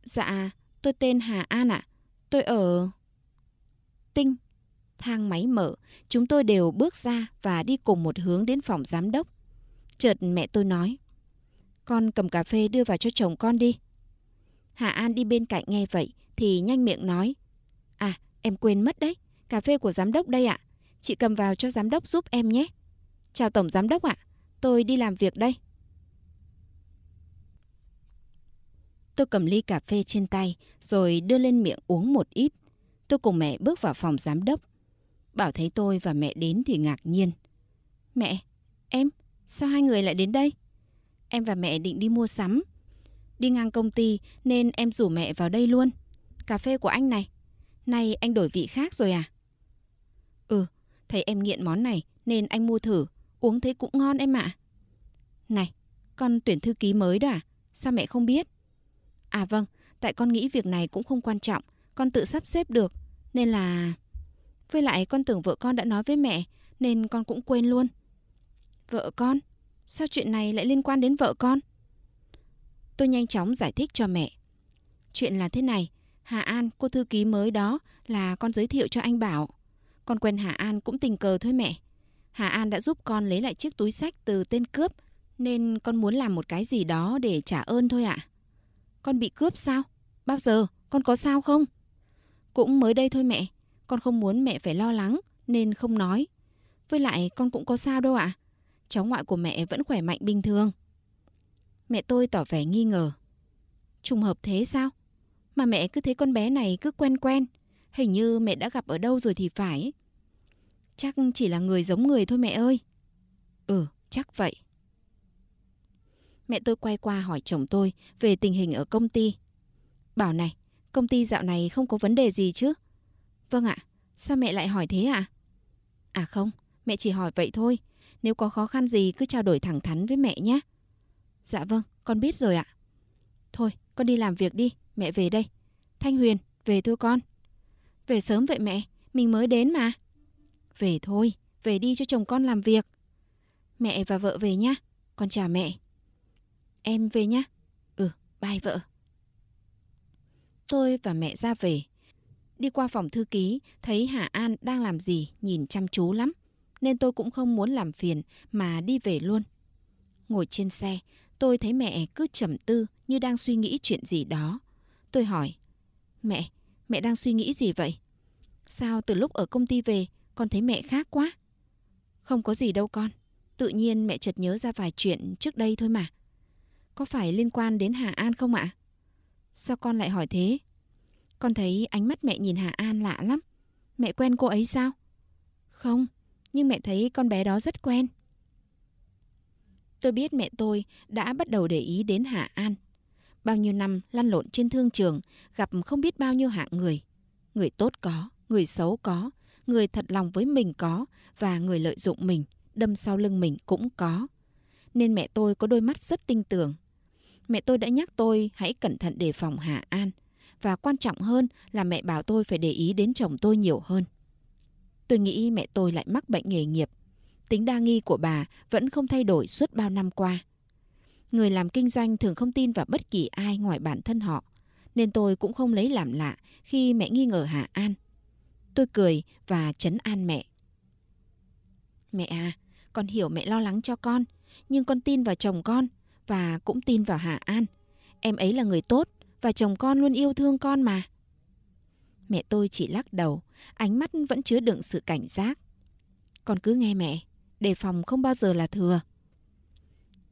Dạ, tôi tên Hà An ạ. À. Tôi ở... Tinh. Thang máy mở, chúng tôi đều bước ra và đi cùng một hướng đến phòng giám đốc. Chợt mẹ tôi nói, con cầm cà phê đưa vào cho chồng con đi. Hà An đi bên cạnh nghe vậy thì nhanh miệng nói, à, em quên mất đấy, cà phê của giám đốc đây ạ. À. Chị cầm vào cho giám đốc giúp em nhé. Chào tổng giám đốc ạ, à. tôi đi làm việc đây. Tôi cầm ly cà phê trên tay rồi đưa lên miệng uống một ít. Tôi cùng mẹ bước vào phòng giám đốc. Bảo thấy tôi và mẹ đến thì ngạc nhiên. Mẹ, em, sao hai người lại đến đây? Em và mẹ định đi mua sắm. Đi ngang công ty nên em rủ mẹ vào đây luôn. Cà phê của anh này. Nay anh đổi vị khác rồi à? Ừ, thấy em nghiện món này nên anh mua thử. Uống thấy cũng ngon em ạ. À. Này, con tuyển thư ký mới đó à? Sao mẹ không biết? À vâng, tại con nghĩ việc này cũng không quan trọng, con tự sắp xếp được, nên là... Với lại con tưởng vợ con đã nói với mẹ, nên con cũng quên luôn. Vợ con? Sao chuyện này lại liên quan đến vợ con? Tôi nhanh chóng giải thích cho mẹ. Chuyện là thế này, Hà An, cô thư ký mới đó là con giới thiệu cho anh Bảo. Con quen Hà An cũng tình cờ thôi mẹ. Hà An đã giúp con lấy lại chiếc túi sách từ tên cướp, nên con muốn làm một cái gì đó để trả ơn thôi ạ. À. Con bị cướp sao? Bao giờ? Con có sao không? Cũng mới đây thôi mẹ. Con không muốn mẹ phải lo lắng nên không nói. Với lại con cũng có sao đâu ạ. À? Cháu ngoại của mẹ vẫn khỏe mạnh bình thường. Mẹ tôi tỏ vẻ nghi ngờ. Trùng hợp thế sao? Mà mẹ cứ thấy con bé này cứ quen quen. Hình như mẹ đã gặp ở đâu rồi thì phải. Chắc chỉ là người giống người thôi mẹ ơi. Ừ, chắc vậy mẹ tôi quay qua hỏi chồng tôi về tình hình ở công ty. Bảo này, công ty dạo này không có vấn đề gì chứ? Vâng ạ, sao mẹ lại hỏi thế ạ? À? à không, mẹ chỉ hỏi vậy thôi. Nếu có khó khăn gì cứ trao đổi thẳng thắn với mẹ nhé. Dạ vâng, con biết rồi ạ. Thôi, con đi làm việc đi, mẹ về đây. Thanh Huyền, về thôi con. Về sớm vậy mẹ, mình mới đến mà. Về thôi, về đi cho chồng con làm việc. Mẹ và vợ về nhá, con chào mẹ. Em về nhá. Ừ, bye vợ. Tôi và mẹ ra về. Đi qua phòng thư ký, thấy Hà An đang làm gì, nhìn chăm chú lắm. Nên tôi cũng không muốn làm phiền mà đi về luôn. Ngồi trên xe, tôi thấy mẹ cứ trầm tư như đang suy nghĩ chuyện gì đó. Tôi hỏi, mẹ, mẹ đang suy nghĩ gì vậy? Sao từ lúc ở công ty về con thấy mẹ khác quá? Không có gì đâu con, tự nhiên mẹ chợt nhớ ra vài chuyện trước đây thôi mà có phải liên quan đến Hà An không ạ? Sao con lại hỏi thế? Con thấy ánh mắt mẹ nhìn Hà An lạ lắm. Mẹ quen cô ấy sao? Không, nhưng mẹ thấy con bé đó rất quen. Tôi biết mẹ tôi đã bắt đầu để ý đến Hà An. Bao nhiêu năm lăn lộn trên thương trường, gặp không biết bao nhiêu hạng người. Người tốt có, người xấu có, người thật lòng với mình có và người lợi dụng mình, đâm sau lưng mình cũng có. Nên mẹ tôi có đôi mắt rất tinh tưởng mẹ tôi đã nhắc tôi hãy cẩn thận đề phòng Hà An. Và quan trọng hơn là mẹ bảo tôi phải để ý đến chồng tôi nhiều hơn. Tôi nghĩ mẹ tôi lại mắc bệnh nghề nghiệp. Tính đa nghi của bà vẫn không thay đổi suốt bao năm qua. Người làm kinh doanh thường không tin vào bất kỳ ai ngoài bản thân họ. Nên tôi cũng không lấy làm lạ khi mẹ nghi ngờ Hà An. Tôi cười và chấn an mẹ. Mẹ à, con hiểu mẹ lo lắng cho con, nhưng con tin vào chồng con và cũng tin vào Hà An. Em ấy là người tốt và chồng con luôn yêu thương con mà. Mẹ tôi chỉ lắc đầu, ánh mắt vẫn chứa đựng sự cảnh giác. Con cứ nghe mẹ, đề phòng không bao giờ là thừa.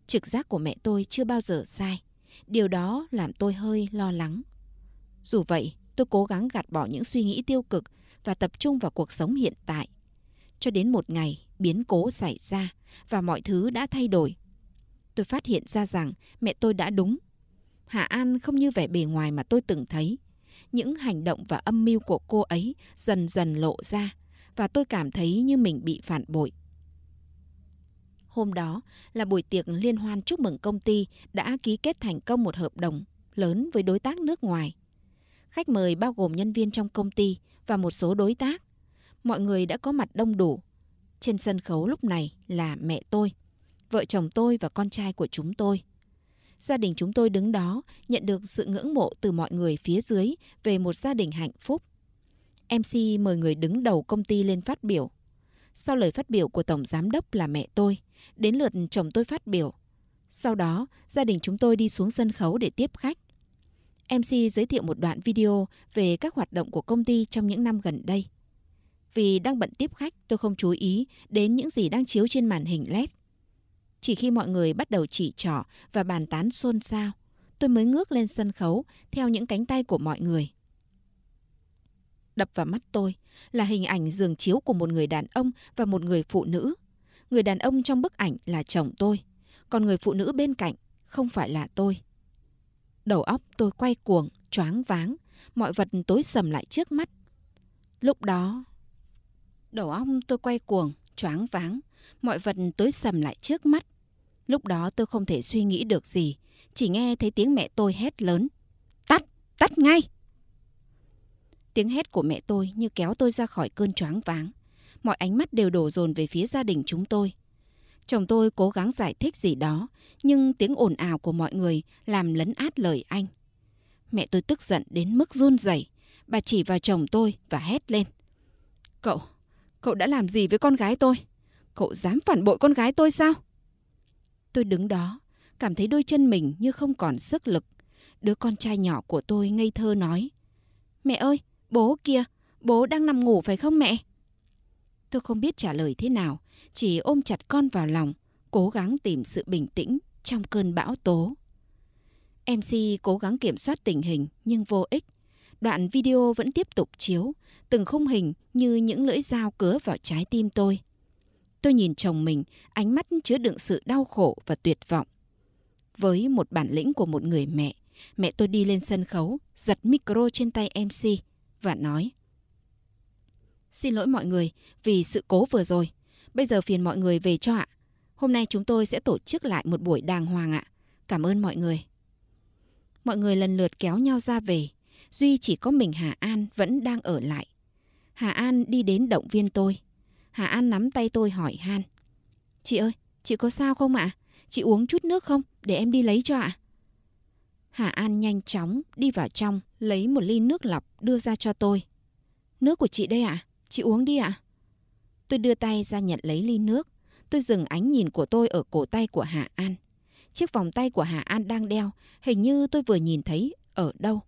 Trực giác của mẹ tôi chưa bao giờ sai. Điều đó làm tôi hơi lo lắng. Dù vậy, tôi cố gắng gạt bỏ những suy nghĩ tiêu cực và tập trung vào cuộc sống hiện tại. Cho đến một ngày, biến cố xảy ra và mọi thứ đã thay đổi tôi phát hiện ra rằng mẹ tôi đã đúng. Hạ An không như vẻ bề ngoài mà tôi từng thấy. Những hành động và âm mưu của cô ấy dần dần lộ ra và tôi cảm thấy như mình bị phản bội. Hôm đó là buổi tiệc liên hoan chúc mừng công ty đã ký kết thành công một hợp đồng lớn với đối tác nước ngoài. Khách mời bao gồm nhân viên trong công ty và một số đối tác. Mọi người đã có mặt đông đủ. Trên sân khấu lúc này là mẹ tôi, vợ chồng tôi và con trai của chúng tôi. Gia đình chúng tôi đứng đó nhận được sự ngưỡng mộ từ mọi người phía dưới về một gia đình hạnh phúc. MC mời người đứng đầu công ty lên phát biểu. Sau lời phát biểu của tổng giám đốc là mẹ tôi, đến lượt chồng tôi phát biểu. Sau đó, gia đình chúng tôi đi xuống sân khấu để tiếp khách. MC giới thiệu một đoạn video về các hoạt động của công ty trong những năm gần đây. Vì đang bận tiếp khách, tôi không chú ý đến những gì đang chiếu trên màn hình LED. Chỉ khi mọi người bắt đầu chỉ trỏ và bàn tán xôn xao, tôi mới ngước lên sân khấu theo những cánh tay của mọi người. Đập vào mắt tôi là hình ảnh giường chiếu của một người đàn ông và một người phụ nữ. Người đàn ông trong bức ảnh là chồng tôi, còn người phụ nữ bên cạnh không phải là tôi. Đầu óc tôi quay cuồng, choáng váng, mọi vật tối sầm lại trước mắt. Lúc đó, đầu óc tôi quay cuồng, choáng váng, mọi vật tối sầm lại trước mắt. Lúc đó tôi không thể suy nghĩ được gì, chỉ nghe thấy tiếng mẹ tôi hét lớn. Tắt, tắt ngay! Tiếng hét của mẹ tôi như kéo tôi ra khỏi cơn choáng váng. Mọi ánh mắt đều đổ dồn về phía gia đình chúng tôi. Chồng tôi cố gắng giải thích gì đó, nhưng tiếng ồn ào của mọi người làm lấn át lời anh. Mẹ tôi tức giận đến mức run rẩy, bà chỉ vào chồng tôi và hét lên. Cậu, cậu đã làm gì với con gái tôi? Cậu dám phản bội con gái tôi sao? Tôi đứng đó, cảm thấy đôi chân mình như không còn sức lực. Đứa con trai nhỏ của tôi ngây thơ nói. Mẹ ơi, bố kia, bố đang nằm ngủ phải không mẹ? Tôi không biết trả lời thế nào, chỉ ôm chặt con vào lòng, cố gắng tìm sự bình tĩnh trong cơn bão tố. MC cố gắng kiểm soát tình hình nhưng vô ích. Đoạn video vẫn tiếp tục chiếu, từng khung hình như những lưỡi dao cứa vào trái tim tôi tôi nhìn chồng mình, ánh mắt chứa đựng sự đau khổ và tuyệt vọng. Với một bản lĩnh của một người mẹ, mẹ tôi đi lên sân khấu, giật micro trên tay MC và nói Xin lỗi mọi người vì sự cố vừa rồi. Bây giờ phiền mọi người về cho ạ. Hôm nay chúng tôi sẽ tổ chức lại một buổi đàng hoàng ạ. Cảm ơn mọi người. Mọi người lần lượt kéo nhau ra về. Duy chỉ có mình Hà An vẫn đang ở lại. Hà An đi đến động viên tôi. Hà An nắm tay tôi hỏi Han. Chị ơi, chị có sao không ạ? À? Chị uống chút nước không? Để em đi lấy cho ạ. À? Hà An nhanh chóng đi vào trong, lấy một ly nước lọc đưa ra cho tôi. Nước của chị đây ạ, à? chị uống đi ạ. Tôi đưa tay ra nhận lấy ly nước. Tôi dừng ánh nhìn của tôi ở cổ tay của Hà An. Chiếc vòng tay của Hà An đang đeo, hình như tôi vừa nhìn thấy ở đâu.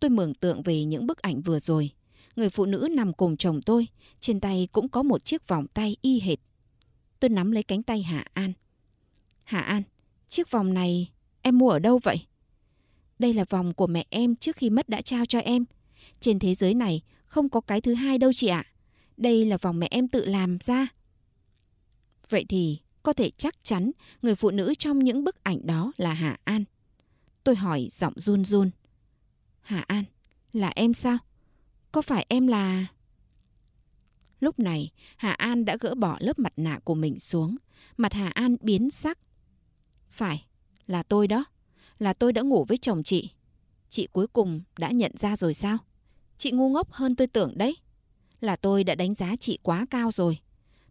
Tôi mường tượng về những bức ảnh vừa rồi, người phụ nữ nằm cùng chồng tôi, trên tay cũng có một chiếc vòng tay y hệt. Tôi nắm lấy cánh tay Hạ An. Hạ An, chiếc vòng này em mua ở đâu vậy? Đây là vòng của mẹ em trước khi mất đã trao cho em. Trên thế giới này không có cái thứ hai đâu chị ạ. Đây là vòng mẹ em tự làm ra. Vậy thì có thể chắc chắn người phụ nữ trong những bức ảnh đó là Hạ An. Tôi hỏi giọng run run. Hạ An, là em sao? có phải em là... Lúc này, Hà An đã gỡ bỏ lớp mặt nạ của mình xuống. Mặt Hà An biến sắc. Phải, là tôi đó. Là tôi đã ngủ với chồng chị. Chị cuối cùng đã nhận ra rồi sao? Chị ngu ngốc hơn tôi tưởng đấy. Là tôi đã đánh giá chị quá cao rồi.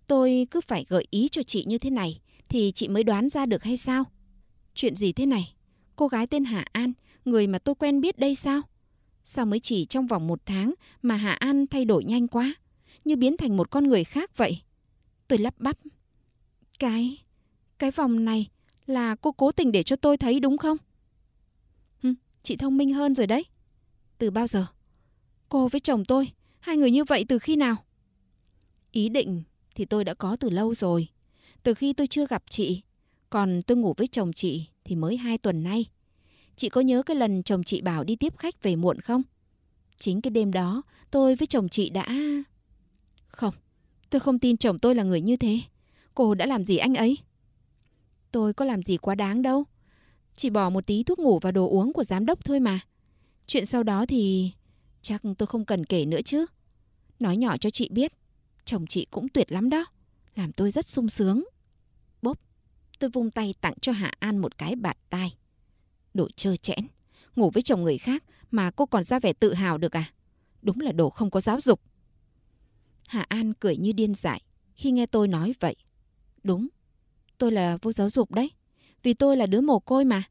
Tôi cứ phải gợi ý cho chị như thế này thì chị mới đoán ra được hay sao? Chuyện gì thế này? Cô gái tên Hà An, người mà tôi quen biết đây sao? Sao mới chỉ trong vòng một tháng mà Hạ An thay đổi nhanh quá, như biến thành một con người khác vậy? Tôi lắp bắp. Cái, cái vòng này là cô cố tình để cho tôi thấy đúng không? Hừ, chị thông minh hơn rồi đấy. Từ bao giờ? Cô với chồng tôi, hai người như vậy từ khi nào? Ý định thì tôi đã có từ lâu rồi. Từ khi tôi chưa gặp chị, còn tôi ngủ với chồng chị thì mới hai tuần nay chị có nhớ cái lần chồng chị bảo đi tiếp khách về muộn không? Chính cái đêm đó, tôi với chồng chị đã... Không, tôi không tin chồng tôi là người như thế. Cô đã làm gì anh ấy? Tôi có làm gì quá đáng đâu. Chỉ bỏ một tí thuốc ngủ và đồ uống của giám đốc thôi mà. Chuyện sau đó thì... Chắc tôi không cần kể nữa chứ. Nói nhỏ cho chị biết, chồng chị cũng tuyệt lắm đó. Làm tôi rất sung sướng. Bốp, tôi vung tay tặng cho Hạ An một cái bạt tai. Đồ trơ chẽn, ngủ với chồng người khác mà cô còn ra vẻ tự hào được à? Đúng là đồ không có giáo dục. Hà An cười như điên dại khi nghe tôi nói vậy. Đúng, tôi là vô giáo dục đấy. Vì tôi là đứa mồ côi mà.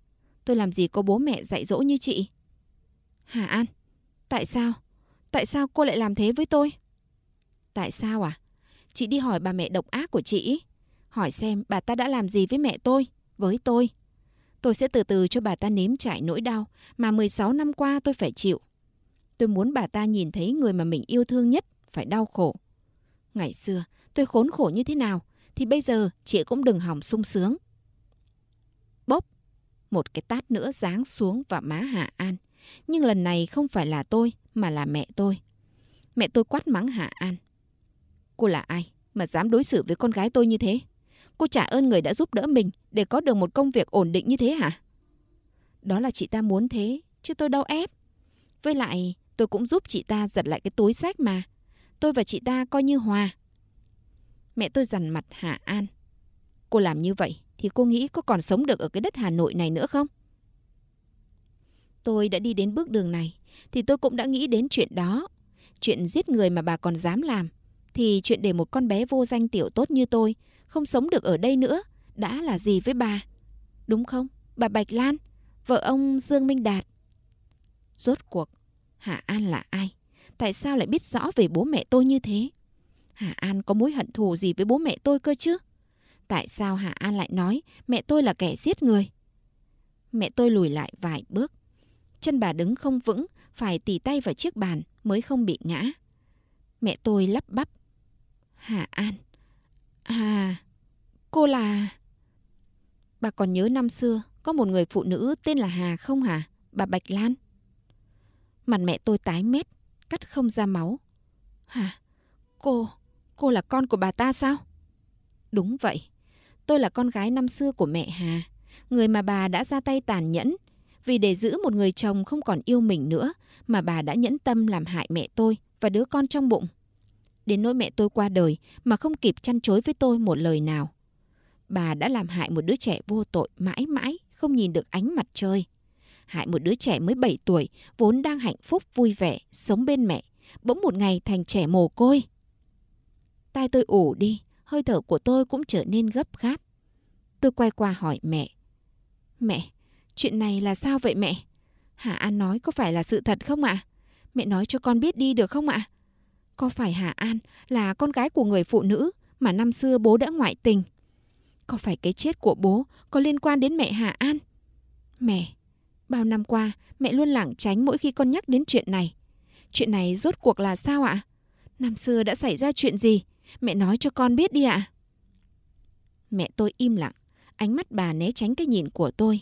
Tôi làm gì có bố mẹ dạy dỗ như chị. Hà An, tại sao? Tại sao cô lại làm thế với tôi? Tại sao à? Chị đi hỏi bà mẹ độc ác của chị. Hỏi xem bà ta đã làm gì với mẹ tôi, với tôi. Tôi sẽ từ từ cho bà ta nếm trải nỗi đau mà 16 năm qua tôi phải chịu. Tôi muốn bà ta nhìn thấy người mà mình yêu thương nhất phải đau khổ. Ngày xưa, tôi khốn khổ như thế nào, thì bây giờ chị cũng đừng hỏng sung sướng. Bốp! Một cái tát nữa giáng xuống vào má Hạ An. Nhưng lần này không phải là tôi, mà là mẹ tôi. Mẹ tôi quát mắng Hạ An. Cô là ai mà dám đối xử với con gái tôi như thế? Cô trả ơn người đã giúp đỡ mình để có được một công việc ổn định như thế hả? Đó là chị ta muốn thế, chứ tôi đâu ép. Với lại, tôi cũng giúp chị ta giật lại cái túi sách mà. Tôi và chị ta coi như hòa. Mẹ tôi dằn mặt Hạ An. Cô làm như vậy thì cô nghĩ có còn sống được ở cái đất Hà Nội này nữa không? Tôi đã đi đến bước đường này thì tôi cũng đã nghĩ đến chuyện đó. Chuyện giết người mà bà còn dám làm thì chuyện để một con bé vô danh tiểu tốt như tôi không sống được ở đây nữa, đã là gì với bà? Đúng không? Bà Bạch Lan, vợ ông Dương Minh Đạt. Rốt cuộc, Hà An là ai? Tại sao lại biết rõ về bố mẹ tôi như thế? Hà An có mối hận thù gì với bố mẹ tôi cơ chứ? Tại sao Hà An lại nói mẹ tôi là kẻ giết người? Mẹ tôi lùi lại vài bước. Chân bà đứng không vững, phải tỉ tay vào chiếc bàn mới không bị ngã. Mẹ tôi lắp bắp. Hà An... À, cô là... Bà còn nhớ năm xưa có một người phụ nữ tên là Hà không hả? Bà Bạch Lan. Mặt mẹ tôi tái mét, cắt không ra máu. hà Cô, cô là con của bà ta sao? Đúng vậy. Tôi là con gái năm xưa của mẹ Hà, người mà bà đã ra tay tàn nhẫn vì để giữ một người chồng không còn yêu mình nữa mà bà đã nhẫn tâm làm hại mẹ tôi và đứa con trong bụng đến nỗi mẹ tôi qua đời mà không kịp chăn chối với tôi một lời nào. Bà đã làm hại một đứa trẻ vô tội mãi mãi, không nhìn được ánh mặt trời. Hại một đứa trẻ mới 7 tuổi, vốn đang hạnh phúc, vui vẻ, sống bên mẹ, bỗng một ngày thành trẻ mồ côi. Tai tôi ủ đi, hơi thở của tôi cũng trở nên gấp gáp. Tôi quay qua hỏi mẹ. Mẹ, chuyện này là sao vậy mẹ? Hà An nói có phải là sự thật không ạ? À? Mẹ nói cho con biết đi được không ạ? À? Có phải Hà An là con gái của người phụ nữ mà năm xưa bố đã ngoại tình? Có phải cái chết của bố có liên quan đến mẹ Hà An? Mẹ, bao năm qua mẹ luôn lảng tránh mỗi khi con nhắc đến chuyện này. Chuyện này rốt cuộc là sao ạ? Năm xưa đã xảy ra chuyện gì? Mẹ nói cho con biết đi ạ. Mẹ tôi im lặng, ánh mắt bà né tránh cái nhìn của tôi.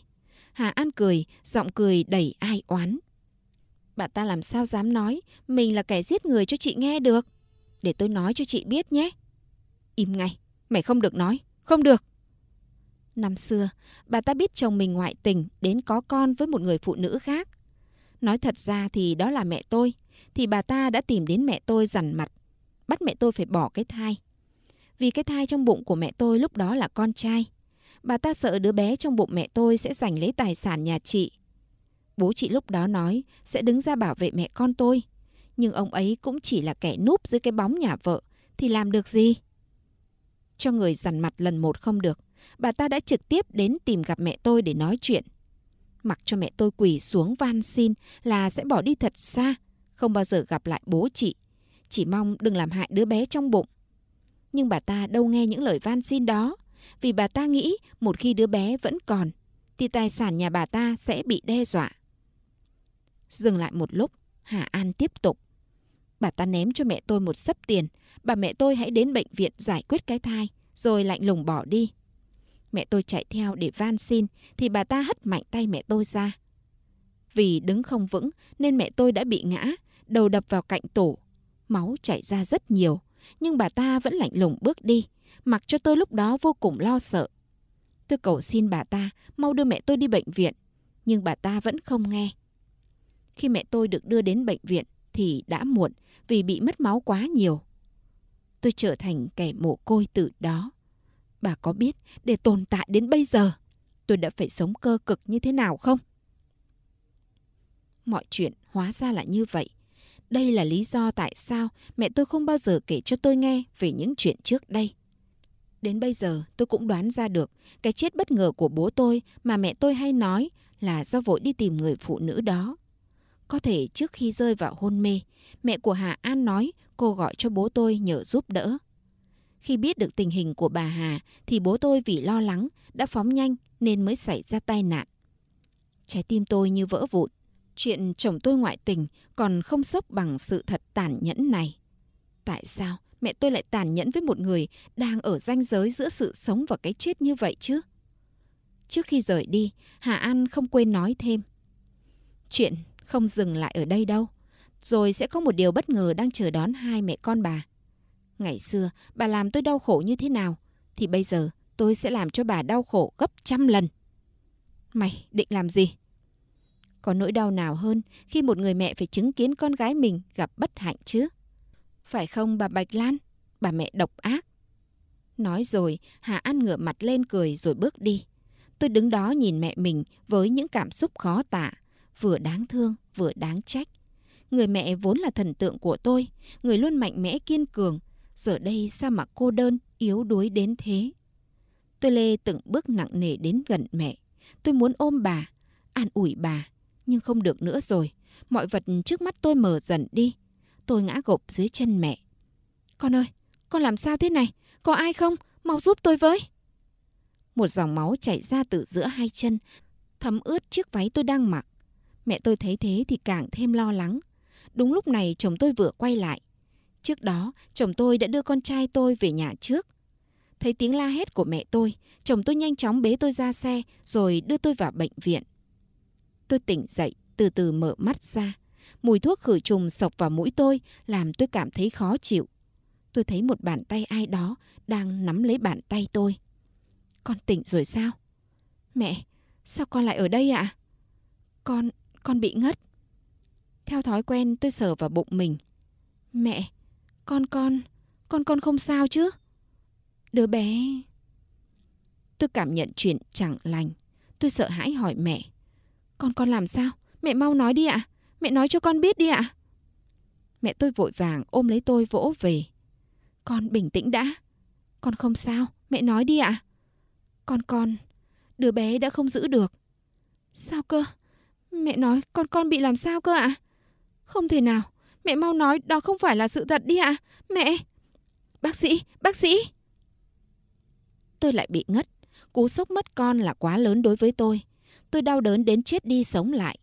Hà An cười, giọng cười đầy ai oán. Bà ta làm sao dám nói mình là kẻ giết người cho chị nghe được. Để tôi nói cho chị biết nhé. Im ngay, mày không được nói, không được. Năm xưa, bà ta biết chồng mình ngoại tình đến có con với một người phụ nữ khác. Nói thật ra thì đó là mẹ tôi, thì bà ta đã tìm đến mẹ tôi dằn mặt, bắt mẹ tôi phải bỏ cái thai. Vì cái thai trong bụng của mẹ tôi lúc đó là con trai. Bà ta sợ đứa bé trong bụng mẹ tôi sẽ giành lấy tài sản nhà chị Bố chị lúc đó nói sẽ đứng ra bảo vệ mẹ con tôi. Nhưng ông ấy cũng chỉ là kẻ núp dưới cái bóng nhà vợ thì làm được gì? Cho người dằn mặt lần một không được, bà ta đã trực tiếp đến tìm gặp mẹ tôi để nói chuyện. Mặc cho mẹ tôi quỳ xuống van xin là sẽ bỏ đi thật xa, không bao giờ gặp lại bố chị. Chỉ mong đừng làm hại đứa bé trong bụng. Nhưng bà ta đâu nghe những lời van xin đó, vì bà ta nghĩ một khi đứa bé vẫn còn, thì tài sản nhà bà ta sẽ bị đe dọa. Dừng lại một lúc, Hà An tiếp tục. Bà ta ném cho mẹ tôi một sấp tiền, bà mẹ tôi hãy đến bệnh viện giải quyết cái thai, rồi lạnh lùng bỏ đi. Mẹ tôi chạy theo để van xin, thì bà ta hất mạnh tay mẹ tôi ra. Vì đứng không vững nên mẹ tôi đã bị ngã, đầu đập vào cạnh tủ. Máu chảy ra rất nhiều, nhưng bà ta vẫn lạnh lùng bước đi, mặc cho tôi lúc đó vô cùng lo sợ. Tôi cầu xin bà ta mau đưa mẹ tôi đi bệnh viện, nhưng bà ta vẫn không nghe. Khi mẹ tôi được đưa đến bệnh viện thì đã muộn vì bị mất máu quá nhiều. Tôi trở thành kẻ mồ côi từ đó. Bà có biết để tồn tại đến bây giờ tôi đã phải sống cơ cực như thế nào không? Mọi chuyện hóa ra là như vậy. Đây là lý do tại sao mẹ tôi không bao giờ kể cho tôi nghe về những chuyện trước đây. Đến bây giờ tôi cũng đoán ra được cái chết bất ngờ của bố tôi mà mẹ tôi hay nói là do vội đi tìm người phụ nữ đó. Có thể trước khi rơi vào hôn mê, mẹ của Hà An nói cô gọi cho bố tôi nhờ giúp đỡ. Khi biết được tình hình của bà Hà thì bố tôi vì lo lắng đã phóng nhanh nên mới xảy ra tai nạn. Trái tim tôi như vỡ vụn. Chuyện chồng tôi ngoại tình còn không sốc bằng sự thật tàn nhẫn này. Tại sao mẹ tôi lại tàn nhẫn với một người đang ở ranh giới giữa sự sống và cái chết như vậy chứ? Trước khi rời đi, Hà An không quên nói thêm. Chuyện không dừng lại ở đây đâu. Rồi sẽ có một điều bất ngờ đang chờ đón hai mẹ con bà. Ngày xưa, bà làm tôi đau khổ như thế nào, thì bây giờ tôi sẽ làm cho bà đau khổ gấp trăm lần. Mày định làm gì? Có nỗi đau nào hơn khi một người mẹ phải chứng kiến con gái mình gặp bất hạnh chứ? Phải không bà Bạch Lan? Bà mẹ độc ác. Nói rồi, Hà An ngửa mặt lên cười rồi bước đi. Tôi đứng đó nhìn mẹ mình với những cảm xúc khó tả vừa đáng thương vừa đáng trách. Người mẹ vốn là thần tượng của tôi, người luôn mạnh mẽ kiên cường, giờ đây sao mà cô đơn, yếu đuối đến thế. Tôi lê từng bước nặng nề đến gần mẹ. Tôi muốn ôm bà, an ủi bà, nhưng không được nữa rồi. Mọi vật trước mắt tôi mờ dần đi. Tôi ngã gục dưới chân mẹ. Con ơi, con làm sao thế này? Có ai không? Mau giúp tôi với. Một dòng máu chảy ra từ giữa hai chân, thấm ướt chiếc váy tôi đang mặc. Mẹ tôi thấy thế thì càng thêm lo lắng. Đúng lúc này chồng tôi vừa quay lại. Trước đó, chồng tôi đã đưa con trai tôi về nhà trước. Thấy tiếng la hét của mẹ tôi, chồng tôi nhanh chóng bế tôi ra xe rồi đưa tôi vào bệnh viện. Tôi tỉnh dậy, từ từ mở mắt ra. Mùi thuốc khử trùng sộc vào mũi tôi làm tôi cảm thấy khó chịu. Tôi thấy một bàn tay ai đó đang nắm lấy bàn tay tôi. Con tỉnh rồi sao? Mẹ, sao con lại ở đây ạ? À? Con, con bị ngất. Theo thói quen tôi sờ vào bụng mình. Mẹ, con con, con con không sao chứ? Đứa bé... Tôi cảm nhận chuyện chẳng lành. Tôi sợ hãi hỏi mẹ. Con con làm sao? Mẹ mau nói đi ạ. Mẹ nói cho con biết đi ạ. Mẹ tôi vội vàng ôm lấy tôi vỗ về. Con bình tĩnh đã. Con không sao, mẹ nói đi ạ. Con con, đứa bé đã không giữ được. Sao cơ? Mẹ nói con con bị làm sao cơ ạ? À? Không thể nào, mẹ mau nói đó không phải là sự thật đi ạ. Mẹ! Bác sĩ, bác sĩ! Tôi lại bị ngất. Cú sốc mất con là quá lớn đối với tôi. Tôi đau đớn đến chết đi sống lại.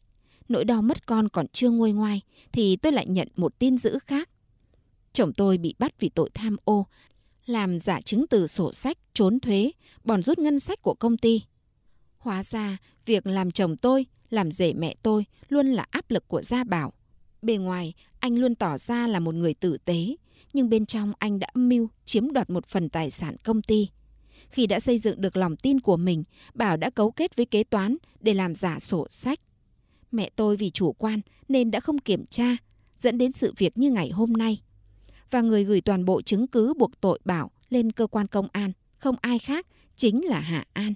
Nỗi đau mất con còn chưa nguôi ngoai thì tôi lại nhận một tin dữ khác. Chồng tôi bị bắt vì tội tham ô, làm giả chứng từ sổ sách, trốn thuế, bòn rút ngân sách của công ty. Hóa ra, việc làm chồng tôi làm rể mẹ tôi luôn là áp lực của gia bảo. Bề ngoài, anh luôn tỏ ra là một người tử tế, nhưng bên trong anh đã mưu chiếm đoạt một phần tài sản công ty. Khi đã xây dựng được lòng tin của mình, Bảo đã cấu kết với kế toán để làm giả sổ sách. Mẹ tôi vì chủ quan nên đã không kiểm tra, dẫn đến sự việc như ngày hôm nay. Và người gửi toàn bộ chứng cứ buộc tội Bảo lên cơ quan công an, không ai khác, chính là Hạ An.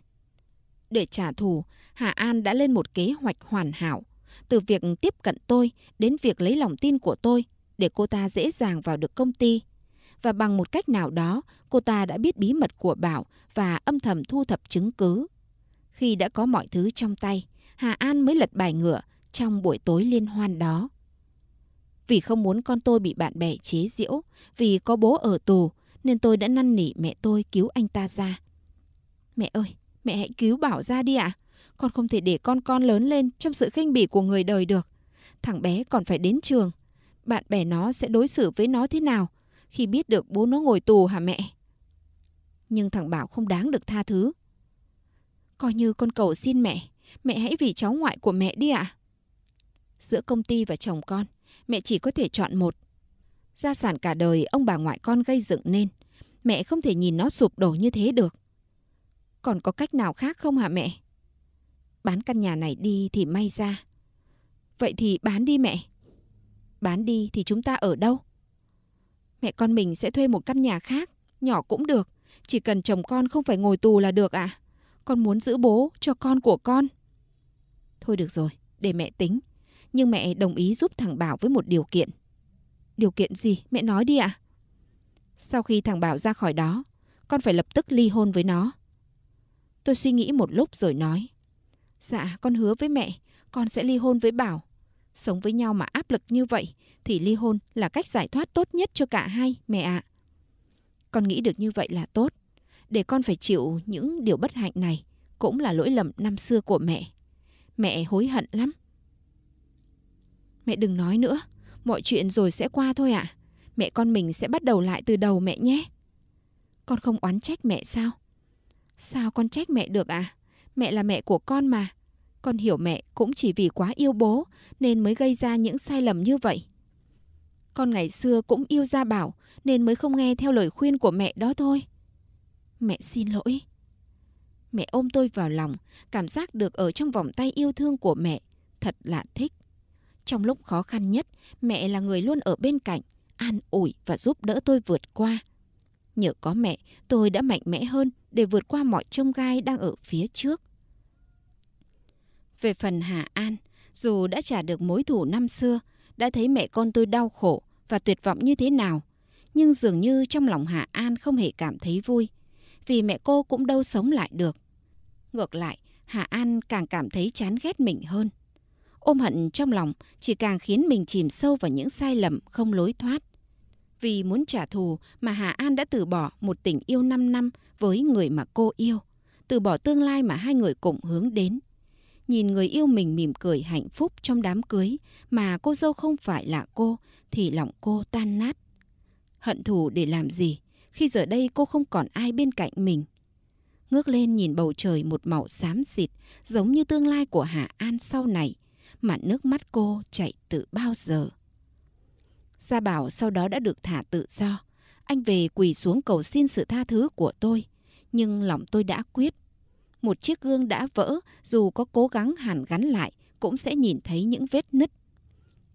Để trả thù, Hà An đã lên một kế hoạch hoàn hảo. Từ việc tiếp cận tôi đến việc lấy lòng tin của tôi để cô ta dễ dàng vào được công ty. Và bằng một cách nào đó, cô ta đã biết bí mật của Bảo và âm thầm thu thập chứng cứ. Khi đã có mọi thứ trong tay, Hà An mới lật bài ngựa trong buổi tối liên hoan đó. Vì không muốn con tôi bị bạn bè chế giễu, vì có bố ở tù, nên tôi đã năn nỉ mẹ tôi cứu anh ta ra. Mẹ ơi, Mẹ hãy cứu Bảo ra đi ạ. À. Con không thể để con con lớn lên trong sự khinh bỉ của người đời được. Thằng bé còn phải đến trường. Bạn bè nó sẽ đối xử với nó thế nào khi biết được bố nó ngồi tù hả mẹ? Nhưng thằng Bảo không đáng được tha thứ. Coi như con cầu xin mẹ, mẹ hãy vì cháu ngoại của mẹ đi ạ. À. Giữa công ty và chồng con, mẹ chỉ có thể chọn một. Gia sản cả đời ông bà ngoại con gây dựng nên, mẹ không thể nhìn nó sụp đổ như thế được. Còn có cách nào khác không hả mẹ? Bán căn nhà này đi thì may ra. Vậy thì bán đi mẹ. Bán đi thì chúng ta ở đâu? Mẹ con mình sẽ thuê một căn nhà khác, nhỏ cũng được. Chỉ cần chồng con không phải ngồi tù là được ạ. À? Con muốn giữ bố cho con của con. Thôi được rồi, để mẹ tính. Nhưng mẹ đồng ý giúp thằng Bảo với một điều kiện. Điều kiện gì? Mẹ nói đi ạ. À? Sau khi thằng Bảo ra khỏi đó, con phải lập tức ly hôn với nó. Tôi suy nghĩ một lúc rồi nói. Dạ, con hứa với mẹ, con sẽ ly hôn với Bảo. Sống với nhau mà áp lực như vậy thì ly hôn là cách giải thoát tốt nhất cho cả hai, mẹ ạ. Con nghĩ được như vậy là tốt. Để con phải chịu những điều bất hạnh này cũng là lỗi lầm năm xưa của mẹ. Mẹ hối hận lắm. Mẹ đừng nói nữa, mọi chuyện rồi sẽ qua thôi ạ. Mẹ con mình sẽ bắt đầu lại từ đầu mẹ nhé. Con không oán trách mẹ sao? Sao con trách mẹ được à? Mẹ là mẹ của con mà. Con hiểu mẹ cũng chỉ vì quá yêu bố nên mới gây ra những sai lầm như vậy. Con ngày xưa cũng yêu Gia Bảo nên mới không nghe theo lời khuyên của mẹ đó thôi. Mẹ xin lỗi. Mẹ ôm tôi vào lòng, cảm giác được ở trong vòng tay yêu thương của mẹ, thật là thích. Trong lúc khó khăn nhất, mẹ là người luôn ở bên cạnh, an ủi và giúp đỡ tôi vượt qua. Nhờ có mẹ, tôi đã mạnh mẽ hơn, để vượt qua mọi trông gai đang ở phía trước. Về phần Hà An, dù đã trả được mối thù năm xưa, đã thấy mẹ con tôi đau khổ và tuyệt vọng như thế nào, nhưng dường như trong lòng Hà An không hề cảm thấy vui, vì mẹ cô cũng đâu sống lại được. Ngược lại, Hà An càng cảm thấy chán ghét mình hơn. Ôm hận trong lòng chỉ càng khiến mình chìm sâu vào những sai lầm không lối thoát. Vì muốn trả thù mà Hà An đã từ bỏ một tình yêu 5 năm với người mà cô yêu, từ bỏ tương lai mà hai người cùng hướng đến. Nhìn người yêu mình mỉm cười hạnh phúc trong đám cưới mà cô dâu không phải là cô thì lòng cô tan nát. Hận thù để làm gì khi giờ đây cô không còn ai bên cạnh mình. Ngước lên nhìn bầu trời một màu xám xịt giống như tương lai của Hà An sau này mà nước mắt cô chạy từ bao giờ. Gia Bảo sau đó đã được thả tự do. Anh về quỳ xuống cầu xin sự tha thứ của tôi. Nhưng lòng tôi đã quyết. Một chiếc gương đã vỡ, dù có cố gắng hàn gắn lại, cũng sẽ nhìn thấy những vết nứt.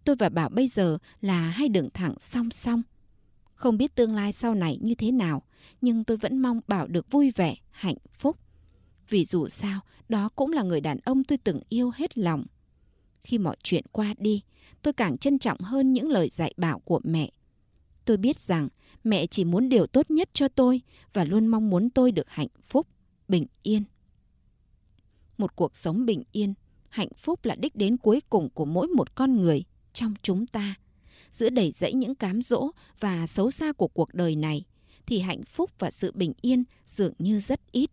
Tôi và Bảo bây giờ là hai đường thẳng song song. Không biết tương lai sau này như thế nào, nhưng tôi vẫn mong Bảo được vui vẻ, hạnh phúc. Vì dù sao, đó cũng là người đàn ông tôi từng yêu hết lòng. Khi mọi chuyện qua đi, tôi càng trân trọng hơn những lời dạy bảo của mẹ. Tôi biết rằng mẹ chỉ muốn điều tốt nhất cho tôi và luôn mong muốn tôi được hạnh phúc, bình yên. Một cuộc sống bình yên, hạnh phúc là đích đến cuối cùng của mỗi một con người trong chúng ta. Giữa đầy dẫy những cám dỗ và xấu xa của cuộc đời này, thì hạnh phúc và sự bình yên dường như rất ít.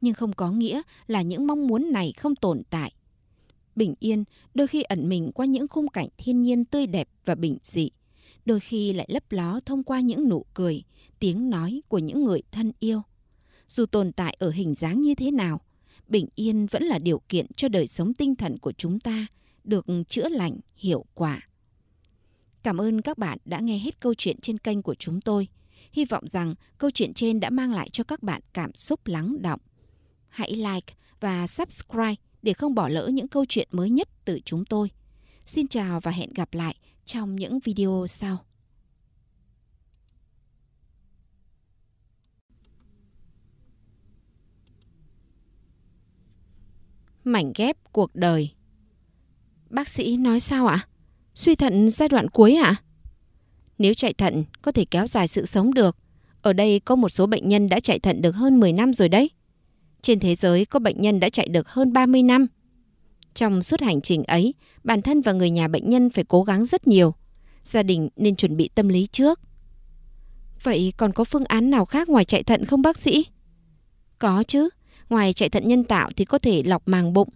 Nhưng không có nghĩa là những mong muốn này không tồn tại bình yên đôi khi ẩn mình qua những khung cảnh thiên nhiên tươi đẹp và bình dị, đôi khi lại lấp ló thông qua những nụ cười, tiếng nói của những người thân yêu. Dù tồn tại ở hình dáng như thế nào, bình yên vẫn là điều kiện cho đời sống tinh thần của chúng ta được chữa lành hiệu quả. Cảm ơn các bạn đã nghe hết câu chuyện trên kênh của chúng tôi. Hy vọng rằng câu chuyện trên đã mang lại cho các bạn cảm xúc lắng động. Hãy like và subscribe để không bỏ lỡ những câu chuyện mới nhất từ chúng tôi. Xin chào và hẹn gặp lại trong những video sau. Mảnh ghép cuộc đời Bác sĩ nói sao ạ? Suy thận giai đoạn cuối ạ? Nếu chạy thận có thể kéo dài sự sống được. Ở đây có một số bệnh nhân đã chạy thận được hơn 10 năm rồi đấy. Trên thế giới có bệnh nhân đã chạy được hơn 30 năm. Trong suốt hành trình ấy, bản thân và người nhà bệnh nhân phải cố gắng rất nhiều. Gia đình nên chuẩn bị tâm lý trước. Vậy còn có phương án nào khác ngoài chạy thận không bác sĩ? Có chứ, ngoài chạy thận nhân tạo thì có thể lọc màng bụng.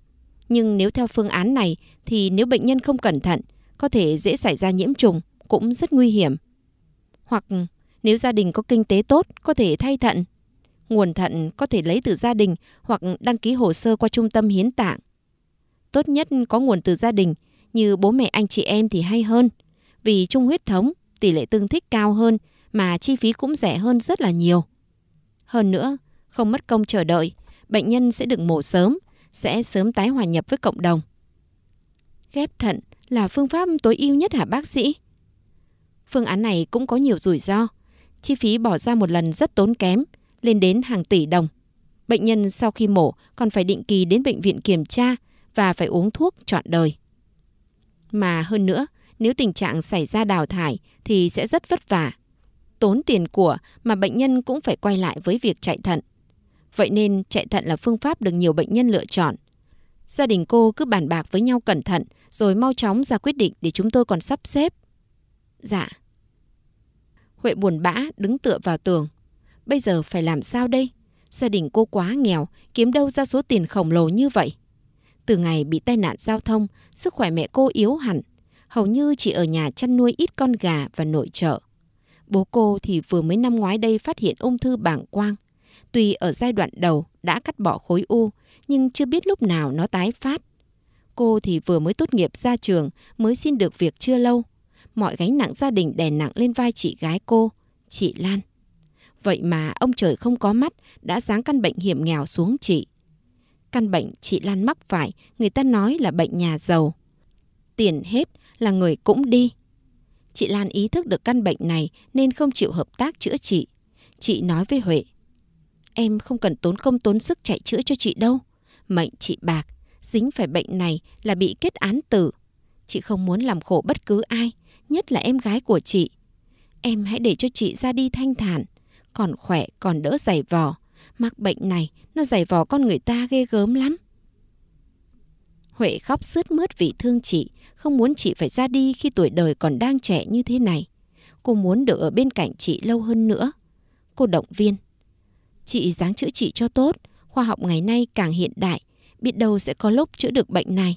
Nhưng nếu theo phương án này thì nếu bệnh nhân không cẩn thận, có thể dễ xảy ra nhiễm trùng, cũng rất nguy hiểm. Hoặc nếu gia đình có kinh tế tốt, có thể thay thận. Nguồn thận có thể lấy từ gia đình hoặc đăng ký hồ sơ qua trung tâm hiến tạng. Tốt nhất có nguồn từ gia đình, như bố mẹ anh chị em thì hay hơn. Vì chung huyết thống, tỷ lệ tương thích cao hơn mà chi phí cũng rẻ hơn rất là nhiều. Hơn nữa, không mất công chờ đợi, bệnh nhân sẽ được mổ sớm, sẽ sớm tái hòa nhập với cộng đồng. Ghép thận là phương pháp tối ưu nhất hả bác sĩ? Phương án này cũng có nhiều rủi ro. Chi phí bỏ ra một lần rất tốn kém lên đến hàng tỷ đồng. Bệnh nhân sau khi mổ còn phải định kỳ đến bệnh viện kiểm tra và phải uống thuốc trọn đời. Mà hơn nữa, nếu tình trạng xảy ra đào thải thì sẽ rất vất vả. Tốn tiền của mà bệnh nhân cũng phải quay lại với việc chạy thận. Vậy nên chạy thận là phương pháp được nhiều bệnh nhân lựa chọn. Gia đình cô cứ bàn bạc với nhau cẩn thận rồi mau chóng ra quyết định để chúng tôi còn sắp xếp. Dạ. Huệ buồn bã đứng tựa vào tường. Bây giờ phải làm sao đây? Gia đình cô quá nghèo, kiếm đâu ra số tiền khổng lồ như vậy? Từ ngày bị tai nạn giao thông, sức khỏe mẹ cô yếu hẳn. Hầu như chỉ ở nhà chăn nuôi ít con gà và nội trợ. Bố cô thì vừa mới năm ngoái đây phát hiện ung thư bảng quang. Tuy ở giai đoạn đầu đã cắt bỏ khối u, nhưng chưa biết lúc nào nó tái phát. Cô thì vừa mới tốt nghiệp ra trường, mới xin được việc chưa lâu. Mọi gánh nặng gia đình đè nặng lên vai chị gái cô, chị Lan. Vậy mà ông trời không có mắt đã giáng căn bệnh hiểm nghèo xuống chị. Căn bệnh chị Lan mắc phải, người ta nói là bệnh nhà giàu. Tiền hết là người cũng đi. Chị Lan ý thức được căn bệnh này nên không chịu hợp tác chữa trị. Chị nói với Huệ, em không cần tốn công tốn sức chạy chữa cho chị đâu. Mệnh chị bạc, dính phải bệnh này là bị kết án tử. Chị không muốn làm khổ bất cứ ai, nhất là em gái của chị. Em hãy để cho chị ra đi thanh thản còn khỏe còn đỡ dày vò. Mắc bệnh này nó dày vò con người ta ghê gớm lắm. Huệ khóc sướt mướt vì thương chị, không muốn chị phải ra đi khi tuổi đời còn đang trẻ như thế này. Cô muốn được ở bên cạnh chị lâu hơn nữa. Cô động viên. Chị dáng chữa trị cho tốt, khoa học ngày nay càng hiện đại, biết đâu sẽ có lúc chữa được bệnh này.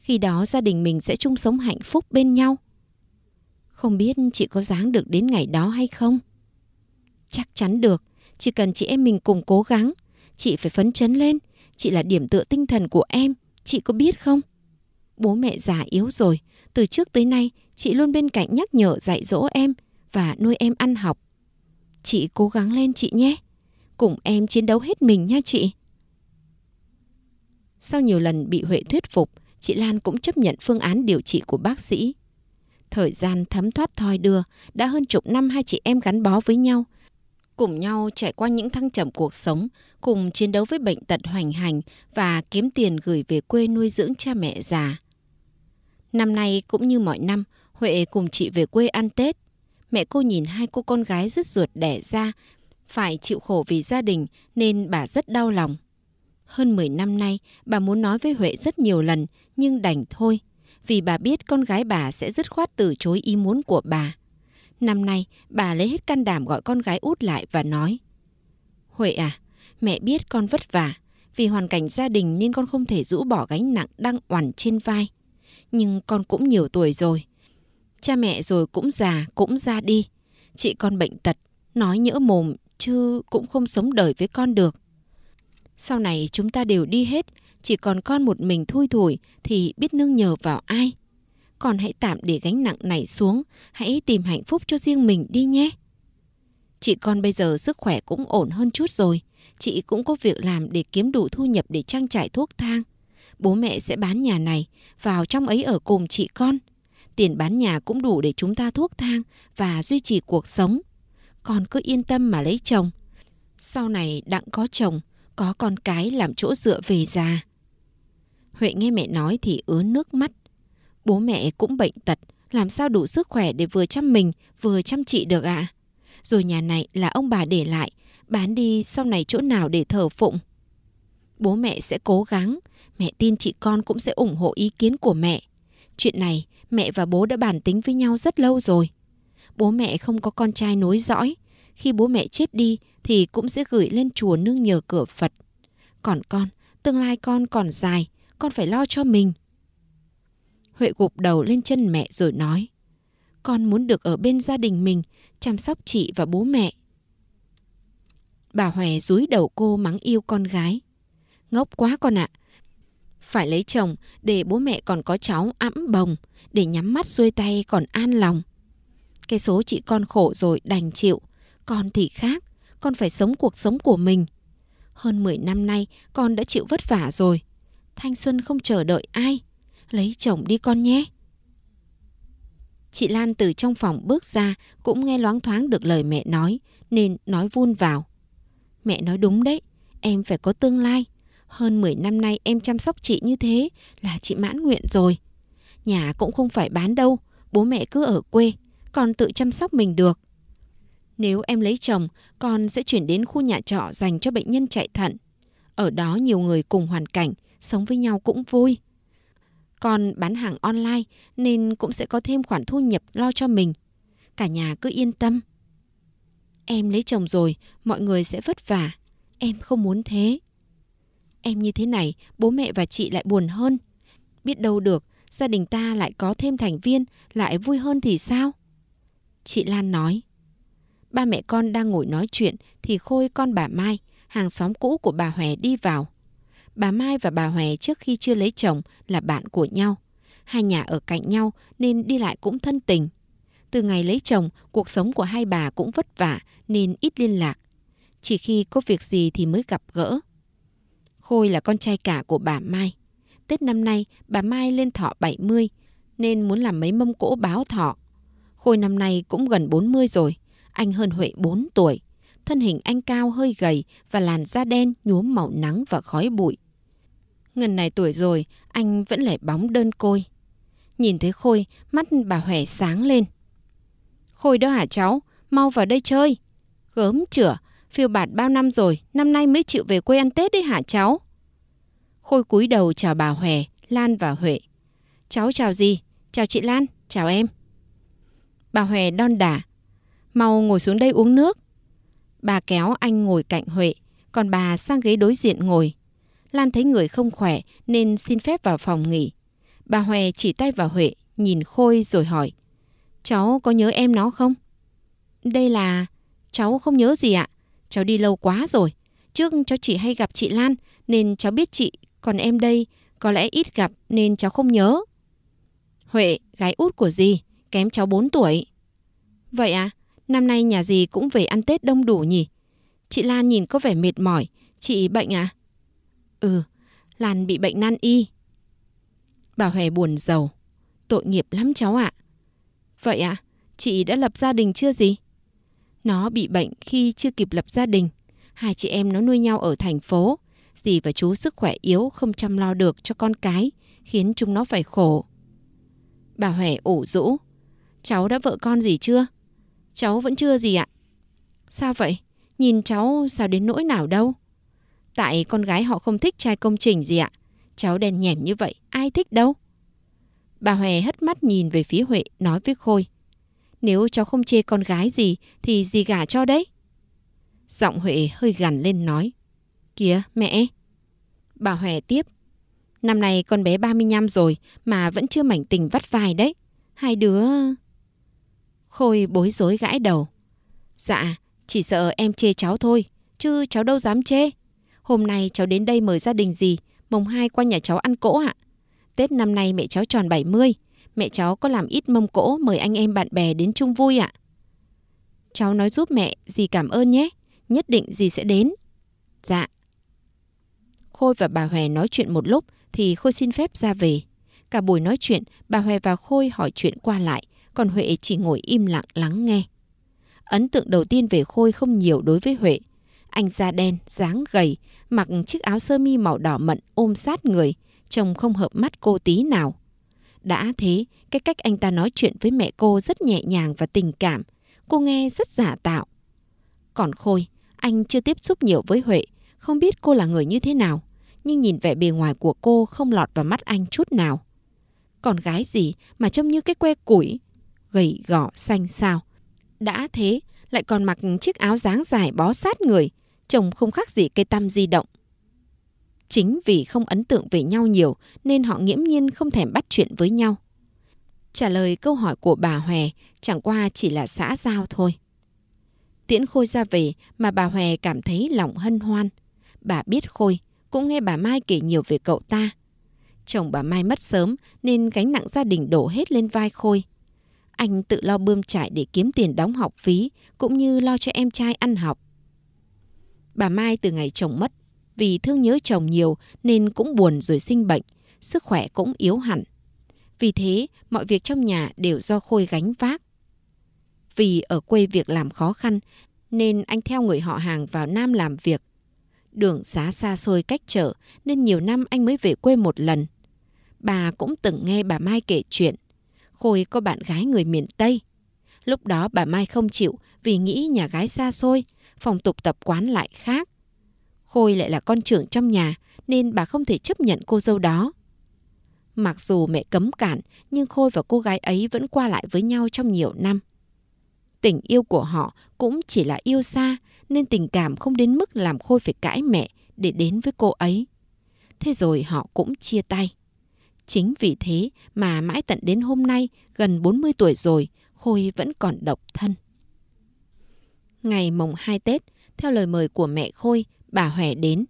Khi đó gia đình mình sẽ chung sống hạnh phúc bên nhau. Không biết chị có dáng được đến ngày đó hay không? Chắc chắn được, chỉ cần chị em mình cùng cố gắng. Chị phải phấn chấn lên, chị là điểm tựa tinh thần của em, chị có biết không? Bố mẹ già yếu rồi, từ trước tới nay chị luôn bên cạnh nhắc nhở dạy dỗ em và nuôi em ăn học. Chị cố gắng lên chị nhé, cùng em chiến đấu hết mình nha chị. Sau nhiều lần bị Huệ thuyết phục, chị Lan cũng chấp nhận phương án điều trị của bác sĩ. Thời gian thấm thoát thoi đưa, đã hơn chục năm hai chị em gắn bó với nhau, cùng nhau trải qua những thăng trầm cuộc sống, cùng chiến đấu với bệnh tật hoành hành và kiếm tiền gửi về quê nuôi dưỡng cha mẹ già. Năm nay cũng như mọi năm, Huệ cùng chị về quê ăn Tết. Mẹ cô nhìn hai cô con gái rất ruột đẻ ra, phải chịu khổ vì gia đình nên bà rất đau lòng. Hơn 10 năm nay, bà muốn nói với Huệ rất nhiều lần nhưng đành thôi, vì bà biết con gái bà sẽ dứt khoát từ chối ý muốn của bà. Năm nay, bà lấy hết can đảm gọi con gái út lại và nói. Huệ à, mẹ biết con vất vả. Vì hoàn cảnh gia đình nên con không thể rũ bỏ gánh nặng đang oằn trên vai. Nhưng con cũng nhiều tuổi rồi. Cha mẹ rồi cũng già, cũng ra đi. Chị con bệnh tật, nói nhỡ mồm chứ cũng không sống đời với con được. Sau này chúng ta đều đi hết, chỉ còn con một mình thui thủi thì biết nương nhờ vào ai con hãy tạm để gánh nặng này xuống, hãy tìm hạnh phúc cho riêng mình đi nhé. Chị con bây giờ sức khỏe cũng ổn hơn chút rồi, chị cũng có việc làm để kiếm đủ thu nhập để trang trải thuốc thang. Bố mẹ sẽ bán nhà này, vào trong ấy ở cùng chị con. Tiền bán nhà cũng đủ để chúng ta thuốc thang và duy trì cuộc sống. Con cứ yên tâm mà lấy chồng. Sau này đặng có chồng, có con cái làm chỗ dựa về già. Huệ nghe mẹ nói thì ứa nước mắt. Bố mẹ cũng bệnh tật, làm sao đủ sức khỏe để vừa chăm mình, vừa chăm chị được ạ? À? Rồi nhà này là ông bà để lại, bán đi sau này chỗ nào để thờ phụng. Bố mẹ sẽ cố gắng, mẹ tin chị con cũng sẽ ủng hộ ý kiến của mẹ. Chuyện này, mẹ và bố đã bàn tính với nhau rất lâu rồi. Bố mẹ không có con trai nối dõi, khi bố mẹ chết đi thì cũng sẽ gửi lên chùa nương nhờ cửa Phật. Còn con, tương lai con còn dài, con phải lo cho mình, Huệ gục đầu lên chân mẹ rồi nói Con muốn được ở bên gia đình mình Chăm sóc chị và bố mẹ Bà Hòe rúi đầu cô mắng yêu con gái Ngốc quá con ạ à. Phải lấy chồng để bố mẹ còn có cháu ẵm bồng Để nhắm mắt xuôi tay còn an lòng Cái số chị con khổ rồi đành chịu Con thì khác Con phải sống cuộc sống của mình Hơn 10 năm nay con đã chịu vất vả rồi Thanh xuân không chờ đợi ai lấy chồng đi con nhé. Chị Lan từ trong phòng bước ra cũng nghe loáng thoáng được lời mẹ nói nên nói vun vào. Mẹ nói đúng đấy, em phải có tương lai. Hơn 10 năm nay em chăm sóc chị như thế là chị mãn nguyện rồi. Nhà cũng không phải bán đâu, bố mẹ cứ ở quê, còn tự chăm sóc mình được. Nếu em lấy chồng, con sẽ chuyển đến khu nhà trọ dành cho bệnh nhân chạy thận. Ở đó nhiều người cùng hoàn cảnh, sống với nhau cũng vui. Còn bán hàng online nên cũng sẽ có thêm khoản thu nhập lo cho mình. Cả nhà cứ yên tâm. Em lấy chồng rồi, mọi người sẽ vất vả. Em không muốn thế. Em như thế này, bố mẹ và chị lại buồn hơn. Biết đâu được, gia đình ta lại có thêm thành viên, lại vui hơn thì sao? Chị Lan nói. Ba mẹ con đang ngồi nói chuyện thì Khôi con bà Mai, hàng xóm cũ của bà Hòe đi vào bà Mai và bà Hòe trước khi chưa lấy chồng là bạn của nhau. Hai nhà ở cạnh nhau nên đi lại cũng thân tình. Từ ngày lấy chồng, cuộc sống của hai bà cũng vất vả nên ít liên lạc. Chỉ khi có việc gì thì mới gặp gỡ. Khôi là con trai cả của bà Mai. Tết năm nay, bà Mai lên thọ 70 nên muốn làm mấy mâm cỗ báo thọ. Khôi năm nay cũng gần 40 rồi, anh hơn Huệ 4 tuổi thân hình anh cao hơi gầy và làn da đen nhuốm màu nắng và khói bụi. Ngần này tuổi rồi, anh vẫn lại bóng đơn côi. Nhìn thấy Khôi, mắt bà Huệ sáng lên. Khôi đó hả cháu? Mau vào đây chơi. Gớm chửa, phiêu bạt bao năm rồi, năm nay mới chịu về quê ăn Tết đấy hả cháu? Khôi cúi đầu chào bà Huệ, Lan và Huệ. Cháu chào gì? Chào chị Lan, chào em. Bà Huệ đon đả. Mau ngồi xuống đây uống nước. Bà kéo anh ngồi cạnh Huệ, còn bà sang ghế đối diện ngồi. Lan thấy người không khỏe nên xin phép vào phòng nghỉ. Bà Hòe chỉ tay vào Huệ, nhìn Khôi rồi hỏi. Cháu có nhớ em nó không? Đây là... Cháu không nhớ gì ạ. Cháu đi lâu quá rồi. Trước cháu chỉ hay gặp chị Lan nên cháu biết chị, còn em đây có lẽ ít gặp nên cháu không nhớ. Huệ, gái út của dì, kém cháu 4 tuổi. Vậy à, năm nay nhà dì cũng về ăn Tết đông đủ nhỉ? Chị Lan nhìn có vẻ mệt mỏi, chị bệnh à? Ừ, Lan bị bệnh nan y. Bà Hòe buồn giàu. Tội nghiệp lắm cháu ạ. À. Vậy ạ, à, chị đã lập gia đình chưa gì? Nó bị bệnh khi chưa kịp lập gia đình. Hai chị em nó nuôi nhau ở thành phố. Dì và chú sức khỏe yếu không chăm lo được cho con cái, khiến chúng nó phải khổ. Bà Hòe ủ rũ. Cháu đã vợ con gì chưa? Cháu vẫn chưa gì ạ. À? Sao vậy? Nhìn cháu sao đến nỗi nào đâu? Tại con gái họ không thích trai công trình gì ạ. Cháu đen nhẻm như vậy, ai thích đâu. Bà Hòe hất mắt nhìn về phía Huệ, nói với Khôi. Nếu cháu không chê con gái gì, thì gì gả cho đấy. Giọng Huệ hơi gằn lên nói. Kìa, mẹ. Bà Hòe tiếp. Năm nay con bé 35 rồi mà vẫn chưa mảnh tình vắt vai đấy. Hai đứa... Khôi bối rối gãi đầu. Dạ, chỉ sợ em chê cháu thôi, chứ cháu đâu dám chê. Hôm nay cháu đến đây mời gia đình gì? Mồng hai qua nhà cháu ăn cỗ ạ. À? Tết năm nay mẹ cháu tròn 70. Mẹ cháu có làm ít mâm cỗ mời anh em bạn bè đến chung vui ạ. À? Cháu nói giúp mẹ, dì cảm ơn nhé. Nhất định dì sẽ đến. Dạ. Khôi và bà Hòe nói chuyện một lúc thì Khôi xin phép ra về. Cả buổi nói chuyện, bà Hòe và Khôi hỏi chuyện qua lại, còn Huệ chỉ ngồi im lặng lắng nghe. Ấn tượng đầu tiên về Khôi không nhiều đối với Huệ, anh da đen, dáng gầy, mặc chiếc áo sơ mi màu đỏ mận ôm sát người, trông không hợp mắt cô tí nào. Đã thế, cái cách anh ta nói chuyện với mẹ cô rất nhẹ nhàng và tình cảm, cô nghe rất giả tạo. Còn Khôi, anh chưa tiếp xúc nhiều với Huệ, không biết cô là người như thế nào, nhưng nhìn vẻ bề ngoài của cô không lọt vào mắt anh chút nào. Còn gái gì mà trông như cái que củi, gầy gò xanh xao. Đã thế, lại còn mặc chiếc áo dáng dài bó sát người, trông không khác gì cây tam di động. Chính vì không ấn tượng về nhau nhiều nên họ nghiễm nhiên không thèm bắt chuyện với nhau. Trả lời câu hỏi của bà Hòe chẳng qua chỉ là xã giao thôi. Tiễn Khôi ra về mà bà Hòe cảm thấy lòng hân hoan. Bà biết Khôi, cũng nghe bà Mai kể nhiều về cậu ta. Chồng bà Mai mất sớm nên gánh nặng gia đình đổ hết lên vai Khôi. Anh tự lo bơm trải để kiếm tiền đóng học phí cũng như lo cho em trai ăn học. Bà Mai từ ngày chồng mất, vì thương nhớ chồng nhiều nên cũng buồn rồi sinh bệnh, sức khỏe cũng yếu hẳn. Vì thế, mọi việc trong nhà đều do Khôi gánh vác. Vì ở quê việc làm khó khăn, nên anh theo người họ hàng vào Nam làm việc. Đường xá xa xôi cách trở nên nhiều năm anh mới về quê một lần. Bà cũng từng nghe bà Mai kể chuyện. Khôi có bạn gái người miền Tây. Lúc đó bà Mai không chịu vì nghĩ nhà gái xa xôi phong tục tập quán lại khác. Khôi lại là con trưởng trong nhà nên bà không thể chấp nhận cô dâu đó. Mặc dù mẹ cấm cản nhưng Khôi và cô gái ấy vẫn qua lại với nhau trong nhiều năm. Tình yêu của họ cũng chỉ là yêu xa nên tình cảm không đến mức làm Khôi phải cãi mẹ để đến với cô ấy. Thế rồi họ cũng chia tay. Chính vì thế mà mãi tận đến hôm nay, gần 40 tuổi rồi, Khôi vẫn còn độc thân. Ngày mùng 2 Tết, theo lời mời của mẹ Khôi, bà Huệ đến.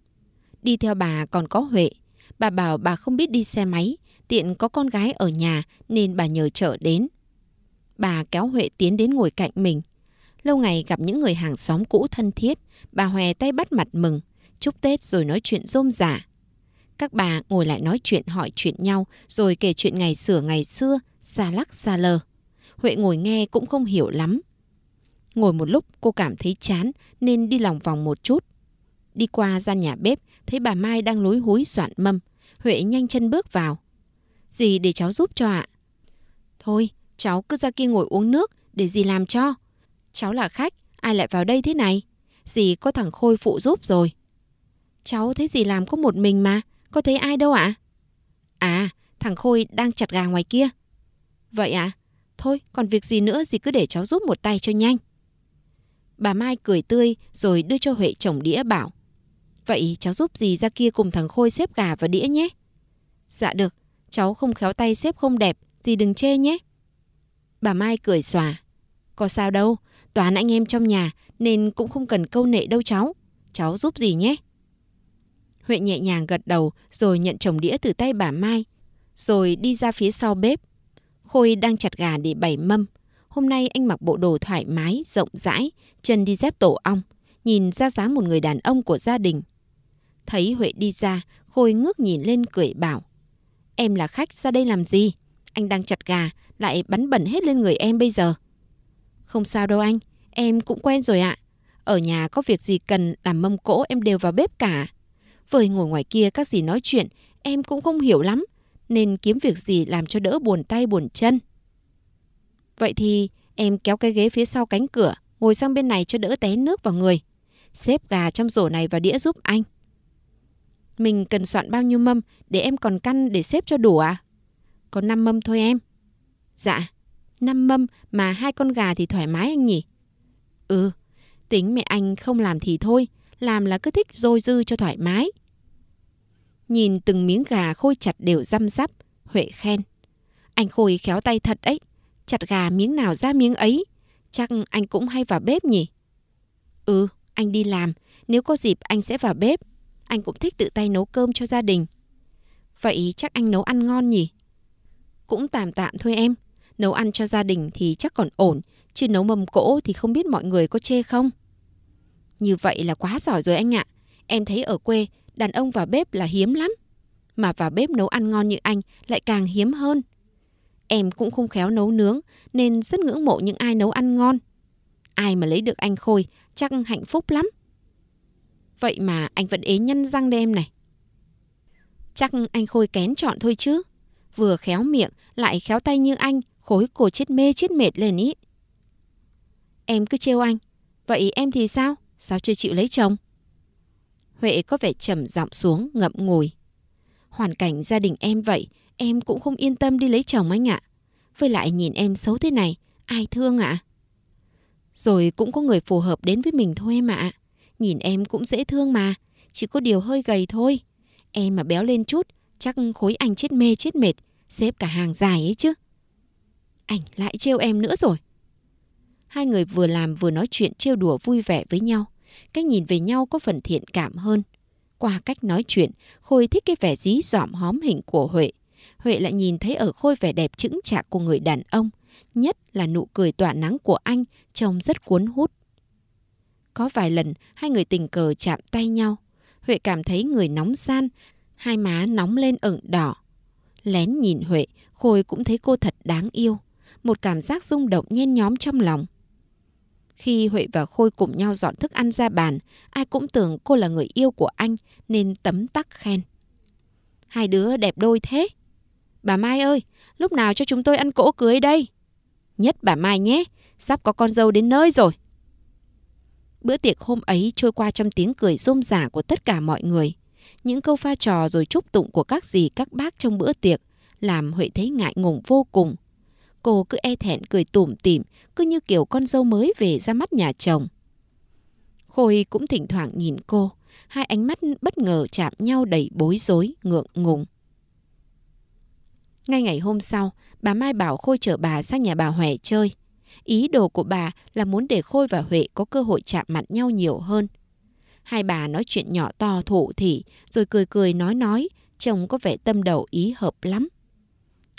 Đi theo bà còn có Huệ. Bà bảo bà không biết đi xe máy, tiện có con gái ở nhà nên bà nhờ chở đến. Bà kéo Huệ tiến đến ngồi cạnh mình. Lâu ngày gặp những người hàng xóm cũ thân thiết, bà Hòe tay bắt mặt mừng, chúc Tết rồi nói chuyện rôm rả. Các bà ngồi lại nói chuyện hỏi chuyện nhau rồi kể chuyện ngày xưa ngày xưa, xa lắc xa lờ. Huệ ngồi nghe cũng không hiểu lắm, Ngồi một lúc cô cảm thấy chán nên đi lòng vòng một chút. Đi qua gian nhà bếp, thấy bà Mai đang lối húi soạn mâm. Huệ nhanh chân bước vào. Dì để cháu giúp cho ạ. Thôi, cháu cứ ra kia ngồi uống nước để dì làm cho. Cháu là khách, ai lại vào đây thế này? Dì có thằng Khôi phụ giúp rồi. Cháu thấy dì làm có một mình mà, có thấy ai đâu ạ? À? thằng Khôi đang chặt gà ngoài kia. Vậy ạ? À? Thôi, còn việc gì nữa dì cứ để cháu giúp một tay cho nhanh. Bà Mai cười tươi rồi đưa cho Huệ chồng đĩa bảo. Vậy cháu giúp gì ra kia cùng thằng Khôi xếp gà và đĩa nhé. Dạ được, cháu không khéo tay xếp không đẹp, gì đừng chê nhé. Bà Mai cười xòa. Có sao đâu, toàn anh em trong nhà nên cũng không cần câu nệ đâu cháu. Cháu giúp gì nhé. Huệ nhẹ nhàng gật đầu rồi nhận chồng đĩa từ tay bà Mai, rồi đi ra phía sau bếp. Khôi đang chặt gà để bày mâm. Hôm nay anh mặc bộ đồ thoải mái, rộng rãi, chân đi dép tổ ong, nhìn ra dáng một người đàn ông của gia đình. Thấy Huệ đi ra, Khôi ngước nhìn lên cười bảo. Em là khách ra đây làm gì? Anh đang chặt gà, lại bắn bẩn hết lên người em bây giờ. Không sao đâu anh, em cũng quen rồi ạ. Ở nhà có việc gì cần làm mâm cỗ em đều vào bếp cả. Vời ngồi ngoài kia các gì nói chuyện, em cũng không hiểu lắm. Nên kiếm việc gì làm cho đỡ buồn tay buồn chân. Vậy thì em kéo cái ghế phía sau cánh cửa, ngồi sang bên này cho đỡ té nước vào người. Xếp gà trong rổ này vào đĩa giúp anh. Mình cần soạn bao nhiêu mâm để em còn căn để xếp cho đủ à? Có 5 mâm thôi em. Dạ, 5 mâm mà hai con gà thì thoải mái anh nhỉ? Ừ, tính mẹ anh không làm thì thôi, làm là cứ thích dôi dư cho thoải mái. Nhìn từng miếng gà khôi chặt đều răm rắp, Huệ khen. Anh Khôi khéo tay thật ấy, chặt gà miếng nào ra miếng ấy, Chắc anh cũng hay vào bếp nhỉ? Ừ, anh đi làm. Nếu có dịp anh sẽ vào bếp. Anh cũng thích tự tay nấu cơm cho gia đình. Vậy chắc anh nấu ăn ngon nhỉ? Cũng tạm tạm thôi em. Nấu ăn cho gia đình thì chắc còn ổn. Chứ nấu mâm cỗ thì không biết mọi người có chê không? Như vậy là quá giỏi rồi anh ạ. Em thấy ở quê, đàn ông vào bếp là hiếm lắm. Mà vào bếp nấu ăn ngon như anh lại càng hiếm hơn. Em cũng không khéo nấu nướng nên rất ngưỡng mộ những ai nấu ăn ngon. Ai mà lấy được anh Khôi chắc hạnh phúc lắm. Vậy mà anh vẫn ế nhân răng đêm này. Chắc anh Khôi kén chọn thôi chứ. Vừa khéo miệng lại khéo tay như anh, khối cổ chết mê chết mệt lên ý. Em cứ trêu anh. Vậy em thì sao? Sao chưa chịu lấy chồng? Huệ có vẻ trầm giọng xuống ngậm ngùi. Hoàn cảnh gia đình em vậy em cũng không yên tâm đi lấy chồng anh ạ. Với lại nhìn em xấu thế này, ai thương ạ? À? Rồi cũng có người phù hợp đến với mình thôi em ạ. Nhìn em cũng dễ thương mà, chỉ có điều hơi gầy thôi. Em mà béo lên chút, chắc khối anh chết mê chết mệt, xếp cả hàng dài ấy chứ. Anh lại trêu em nữa rồi. Hai người vừa làm vừa nói chuyện trêu đùa vui vẻ với nhau. Cái nhìn về nhau có phần thiện cảm hơn. Qua cách nói chuyện, Khôi thích cái vẻ dí dỏm hóm hình của Huệ Huệ lại nhìn thấy ở Khôi vẻ đẹp chững chạc của người đàn ông, nhất là nụ cười tỏa nắng của anh trông rất cuốn hút. Có vài lần hai người tình cờ chạm tay nhau, Huệ cảm thấy người nóng gian, hai má nóng lên ửng đỏ. Lén nhìn Huệ, Khôi cũng thấy cô thật đáng yêu, một cảm giác rung động nhen nhóm trong lòng. Khi Huệ và Khôi cùng nhau dọn thức ăn ra bàn, ai cũng tưởng cô là người yêu của anh nên tấm tắc khen. Hai đứa đẹp đôi thế. Bà Mai ơi, lúc nào cho chúng tôi ăn cỗ cưới đây? Nhất bà Mai nhé, sắp có con dâu đến nơi rồi. Bữa tiệc hôm ấy trôi qua trong tiếng cười rôm rả của tất cả mọi người. Những câu pha trò rồi chúc tụng của các dì các bác trong bữa tiệc làm Huệ thấy ngại ngùng vô cùng. Cô cứ e thẹn cười tủm tỉm, cứ như kiểu con dâu mới về ra mắt nhà chồng. Khôi cũng thỉnh thoảng nhìn cô, hai ánh mắt bất ngờ chạm nhau đầy bối rối, ngượng ngùng. Ngay ngày hôm sau, bà Mai bảo Khôi chở bà sang nhà bà Huệ chơi. Ý đồ của bà là muốn để Khôi và Huệ có cơ hội chạm mặt nhau nhiều hơn. Hai bà nói chuyện nhỏ to thụ thị, rồi cười cười nói nói, trông có vẻ tâm đầu ý hợp lắm.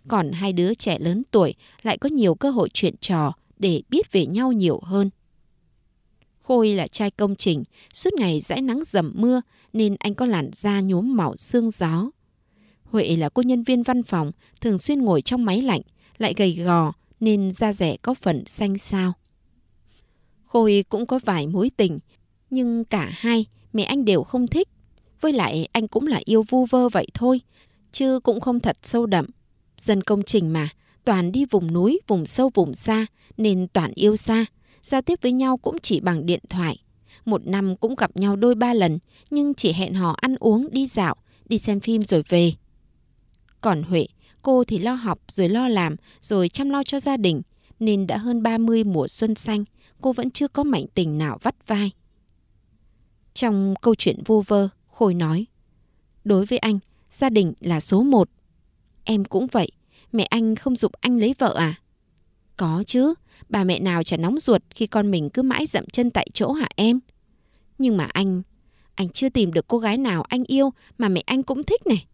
Còn hai đứa trẻ lớn tuổi lại có nhiều cơ hội chuyện trò để biết về nhau nhiều hơn. Khôi là trai công trình, suốt ngày dãi nắng dầm mưa nên anh có làn da nhốm màu sương gió. Huệ là cô nhân viên văn phòng, thường xuyên ngồi trong máy lạnh, lại gầy gò nên da rẻ có phần xanh xao. Khôi cũng có vài mối tình, nhưng cả hai mẹ anh đều không thích. Với lại anh cũng là yêu vu vơ vậy thôi, chứ cũng không thật sâu đậm. Dân công trình mà, toàn đi vùng núi, vùng sâu, vùng xa, nên toàn yêu xa. Giao tiếp với nhau cũng chỉ bằng điện thoại. Một năm cũng gặp nhau đôi ba lần, nhưng chỉ hẹn hò ăn uống, đi dạo, đi xem phim rồi về. Còn Huệ, cô thì lo học rồi lo làm rồi chăm lo cho gia đình, nên đã hơn 30 mùa xuân xanh, cô vẫn chưa có mảnh tình nào vắt vai. Trong câu chuyện vô vơ, Khôi nói, đối với anh, gia đình là số một. Em cũng vậy, mẹ anh không dục anh lấy vợ à? Có chứ, bà mẹ nào chả nóng ruột khi con mình cứ mãi dậm chân tại chỗ hả em? Nhưng mà anh, anh chưa tìm được cô gái nào anh yêu mà mẹ anh cũng thích này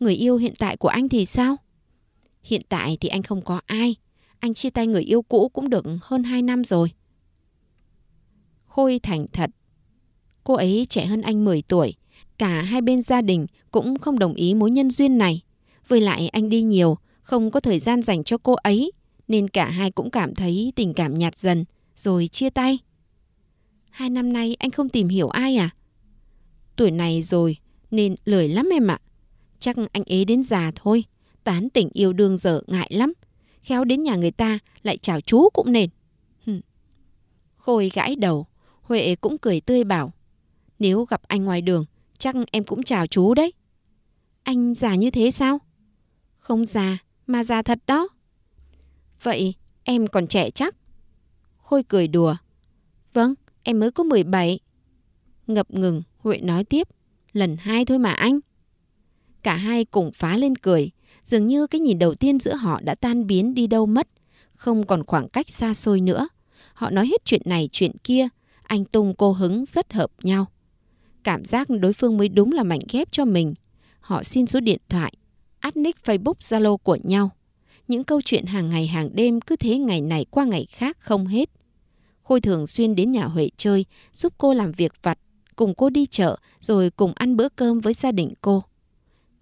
người yêu hiện tại của anh thì sao? Hiện tại thì anh không có ai. Anh chia tay người yêu cũ cũng được hơn 2 năm rồi. Khôi thành thật. Cô ấy trẻ hơn anh 10 tuổi. Cả hai bên gia đình cũng không đồng ý mối nhân duyên này. Với lại anh đi nhiều, không có thời gian dành cho cô ấy. Nên cả hai cũng cảm thấy tình cảm nhạt dần, rồi chia tay. Hai năm nay anh không tìm hiểu ai à? Tuổi này rồi, nên lười lắm em ạ. À. Chắc anh ấy đến già thôi, tán tỉnh yêu đương dở ngại lắm. Khéo đến nhà người ta lại chào chú cũng nền Khôi gãi đầu, Huệ cũng cười tươi bảo. Nếu gặp anh ngoài đường, chắc em cũng chào chú đấy. Anh già như thế sao? Không già, mà già thật đó. Vậy em còn trẻ chắc? Khôi cười đùa. Vâng, em mới có 17. Ngập ngừng, Huệ nói tiếp. Lần hai thôi mà anh. Cả hai cùng phá lên cười, dường như cái nhìn đầu tiên giữa họ đã tan biến đi đâu mất, không còn khoảng cách xa xôi nữa. Họ nói hết chuyện này chuyện kia, anh Tung cô hứng rất hợp nhau. Cảm giác đối phương mới đúng là mảnh ghép cho mình. Họ xin số điện thoại, ad nick Facebook Zalo của nhau. Những câu chuyện hàng ngày hàng đêm cứ thế ngày này qua ngày khác không hết. Khôi thường xuyên đến nhà Huệ chơi, giúp cô làm việc vặt, cùng cô đi chợ, rồi cùng ăn bữa cơm với gia đình cô.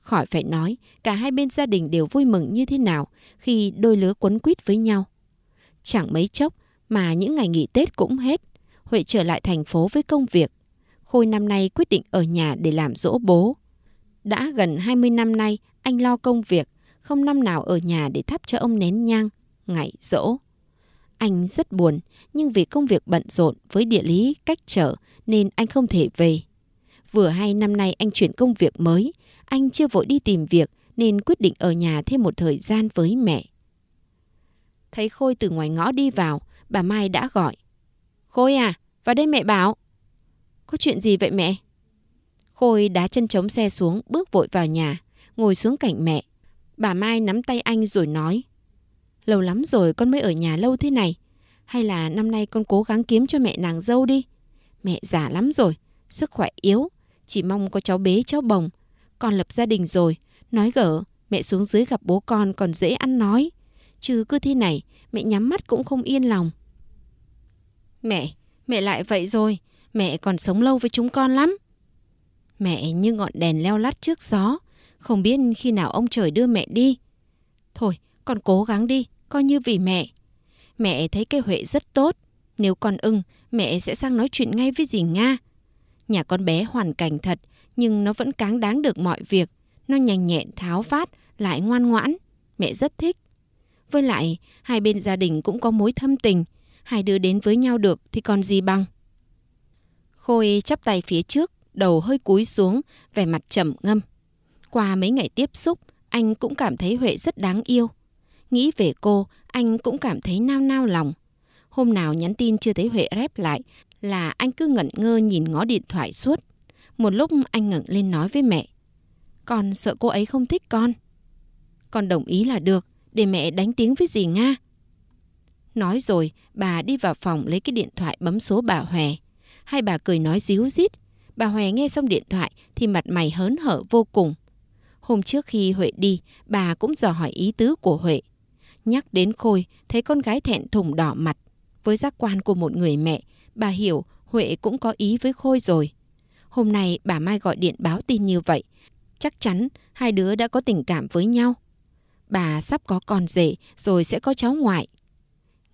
Khỏi phải nói, cả hai bên gia đình đều vui mừng như thế nào khi đôi lứa quấn quýt với nhau. Chẳng mấy chốc mà những ngày nghỉ Tết cũng hết, Huệ trở lại thành phố với công việc. Khôi năm nay quyết định ở nhà để làm dỗ bố. Đã gần 20 năm nay, anh lo công việc, không năm nào ở nhà để thắp cho ông nén nhang, ngày dỗ. Anh rất buồn, nhưng vì công việc bận rộn với địa lý cách trở nên anh không thể về. Vừa hay năm nay anh chuyển công việc mới, anh chưa vội đi tìm việc nên quyết định ở nhà thêm một thời gian với mẹ. Thấy Khôi từ ngoài ngõ đi vào, bà Mai đã gọi. Khôi à, vào đây mẹ bảo. Có chuyện gì vậy mẹ? Khôi đá chân chống xe xuống, bước vội vào nhà, ngồi xuống cạnh mẹ. Bà Mai nắm tay anh rồi nói. Lâu lắm rồi con mới ở nhà lâu thế này. Hay là năm nay con cố gắng kiếm cho mẹ nàng dâu đi. Mẹ già lắm rồi, sức khỏe yếu. Chỉ mong có cháu bế cháu bồng con lập gia đình rồi, nói gỡ mẹ xuống dưới gặp bố con còn dễ ăn nói. Chứ cứ thế này, mẹ nhắm mắt cũng không yên lòng. Mẹ, mẹ lại vậy rồi, mẹ còn sống lâu với chúng con lắm. Mẹ như ngọn đèn leo lắt trước gió, không biết khi nào ông trời đưa mẹ đi. Thôi, con cố gắng đi, coi như vì mẹ. Mẹ thấy cái Huệ rất tốt, nếu con ưng, mẹ sẽ sang nói chuyện ngay với dì Nga. Nhà con bé hoàn cảnh thật, nhưng nó vẫn cáng đáng được mọi việc. Nó nhanh nhẹn tháo phát lại ngoan ngoãn. Mẹ rất thích. Với lại, hai bên gia đình cũng có mối thâm tình. Hai đứa đến với nhau được thì còn gì bằng. Khôi chắp tay phía trước, đầu hơi cúi xuống, vẻ mặt chậm ngâm. Qua mấy ngày tiếp xúc, anh cũng cảm thấy Huệ rất đáng yêu. Nghĩ về cô, anh cũng cảm thấy nao nao lòng. Hôm nào nhắn tin chưa thấy Huệ rép lại là anh cứ ngẩn ngơ nhìn ngó điện thoại suốt. Một lúc anh ngẩng lên nói với mẹ. Con sợ cô ấy không thích con. Con đồng ý là được, để mẹ đánh tiếng với dì Nga. Nói rồi, bà đi vào phòng lấy cái điện thoại bấm số bà Hòe. Hai bà cười nói díu dít. Bà Hòe nghe xong điện thoại thì mặt mày hớn hở vô cùng. Hôm trước khi Huệ đi, bà cũng dò hỏi ý tứ của Huệ. Nhắc đến Khôi, thấy con gái thẹn thùng đỏ mặt. Với giác quan của một người mẹ, bà hiểu Huệ cũng có ý với Khôi rồi. Hôm nay bà Mai gọi điện báo tin như vậy. Chắc chắn hai đứa đã có tình cảm với nhau. Bà sắp có con rể rồi sẽ có cháu ngoại.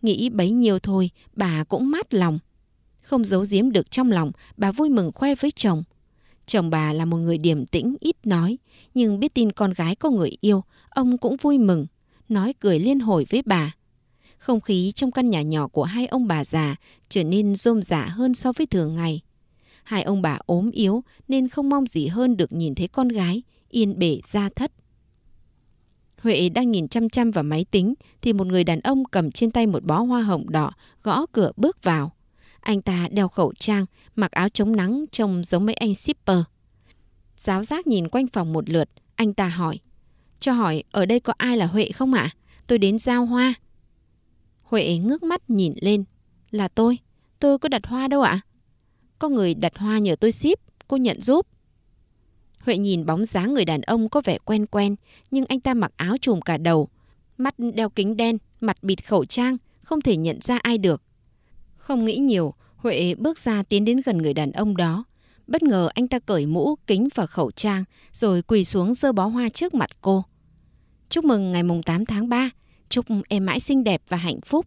Nghĩ bấy nhiêu thôi, bà cũng mát lòng. Không giấu giếm được trong lòng, bà vui mừng khoe với chồng. Chồng bà là một người điềm tĩnh, ít nói, nhưng biết tin con gái có người yêu, ông cũng vui mừng, nói cười liên hồi với bà. Không khí trong căn nhà nhỏ của hai ông bà già trở nên rôm rả hơn so với thường ngày. Hai ông bà ốm yếu nên không mong gì hơn được nhìn thấy con gái, yên bể ra thất. Huệ đang nhìn chăm chăm vào máy tính thì một người đàn ông cầm trên tay một bó hoa hồng đỏ gõ cửa bước vào. Anh ta đeo khẩu trang, mặc áo chống nắng trông giống mấy anh shipper. Giáo giác nhìn quanh phòng một lượt, anh ta hỏi. Cho hỏi ở đây có ai là Huệ không ạ? À? Tôi đến giao hoa. Huệ ngước mắt nhìn lên. Là tôi, tôi có đặt hoa đâu ạ? À? Có người đặt hoa nhờ tôi ship, cô nhận giúp. Huệ nhìn bóng dáng người đàn ông có vẻ quen quen, nhưng anh ta mặc áo trùm cả đầu. Mắt đeo kính đen, mặt bịt khẩu trang, không thể nhận ra ai được. Không nghĩ nhiều, Huệ bước ra tiến đến gần người đàn ông đó. Bất ngờ anh ta cởi mũ, kính và khẩu trang, rồi quỳ xuống dơ bó hoa trước mặt cô. Chúc mừng ngày mùng 8 tháng 3, chúc em mãi xinh đẹp và hạnh phúc.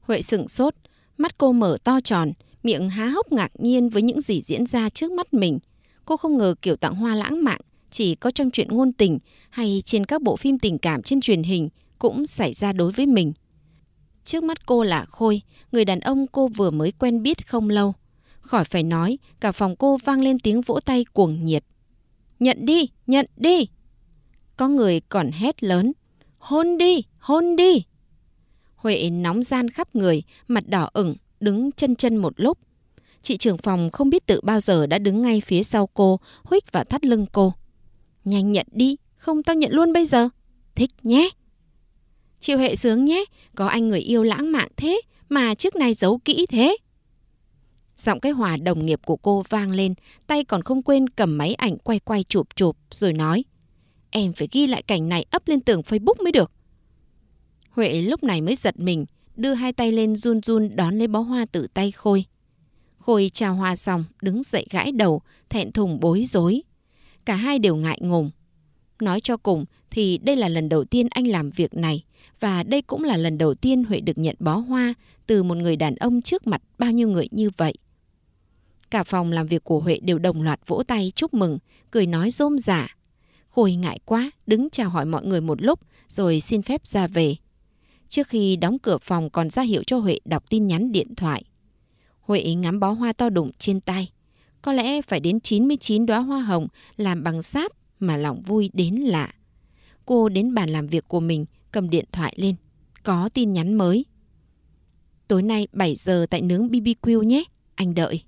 Huệ sửng sốt, mắt cô mở to tròn, miệng há hốc ngạc nhiên với những gì diễn ra trước mắt mình. Cô không ngờ kiểu tặng hoa lãng mạn chỉ có trong chuyện ngôn tình hay trên các bộ phim tình cảm trên truyền hình cũng xảy ra đối với mình. Trước mắt cô là Khôi, người đàn ông cô vừa mới quen biết không lâu. Khỏi phải nói, cả phòng cô vang lên tiếng vỗ tay cuồng nhiệt. Nhận đi, nhận đi! Có người còn hét lớn. Hôn đi, hôn đi! Huệ nóng gian khắp người, mặt đỏ ửng, đứng chân chân một lúc. Chị trưởng phòng không biết tự bao giờ đã đứng ngay phía sau cô, huých và thắt lưng cô. Nhanh nhận đi, không tao nhận luôn bây giờ. Thích nhé. Chịu hệ sướng nhé, có anh người yêu lãng mạn thế mà trước này giấu kỹ thế. Giọng cái hòa đồng nghiệp của cô vang lên, tay còn không quên cầm máy ảnh quay quay chụp chụp rồi nói. Em phải ghi lại cảnh này up lên tường Facebook mới được. Huệ lúc này mới giật mình, đưa hai tay lên run run đón lấy bó hoa từ tay Khôi. Khôi chào hoa xong, đứng dậy gãi đầu, thẹn thùng bối rối. Cả hai đều ngại ngùng. Nói cho cùng thì đây là lần đầu tiên anh làm việc này và đây cũng là lần đầu tiên Huệ được nhận bó hoa từ một người đàn ông trước mặt bao nhiêu người như vậy. Cả phòng làm việc của Huệ đều đồng loạt vỗ tay chúc mừng, cười nói rôm giả. Khôi ngại quá, đứng chào hỏi mọi người một lúc rồi xin phép ra về. Trước khi đóng cửa phòng còn ra hiệu cho Huệ đọc tin nhắn điện thoại. Huệ ngắm bó hoa to đụng trên tay. Có lẽ phải đến 99 đóa hoa hồng làm bằng sáp mà lòng vui đến lạ. Cô đến bàn làm việc của mình, cầm điện thoại lên. Có tin nhắn mới. Tối nay 7 giờ tại nướng BBQ nhé, anh đợi.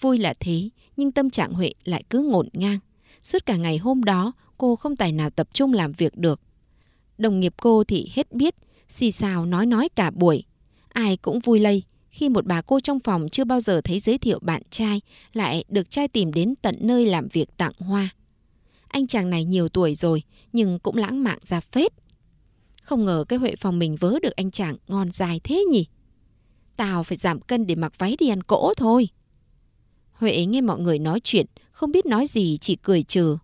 Vui là thế, nhưng tâm trạng Huệ lại cứ ngổn ngang. Suốt cả ngày hôm đó, cô không tài nào tập trung làm việc được. Đồng nghiệp cô thì hết biết, xì xào nói nói cả buổi. Ai cũng vui lây khi một bà cô trong phòng chưa bao giờ thấy giới thiệu bạn trai lại được trai tìm đến tận nơi làm việc tặng hoa. Anh chàng này nhiều tuổi rồi nhưng cũng lãng mạn ra phết. Không ngờ cái Huệ phòng mình vớ được anh chàng ngon dài thế nhỉ. Tao phải giảm cân để mặc váy đi ăn cỗ thôi. Huệ nghe mọi người nói chuyện, không biết nói gì chỉ cười trừ.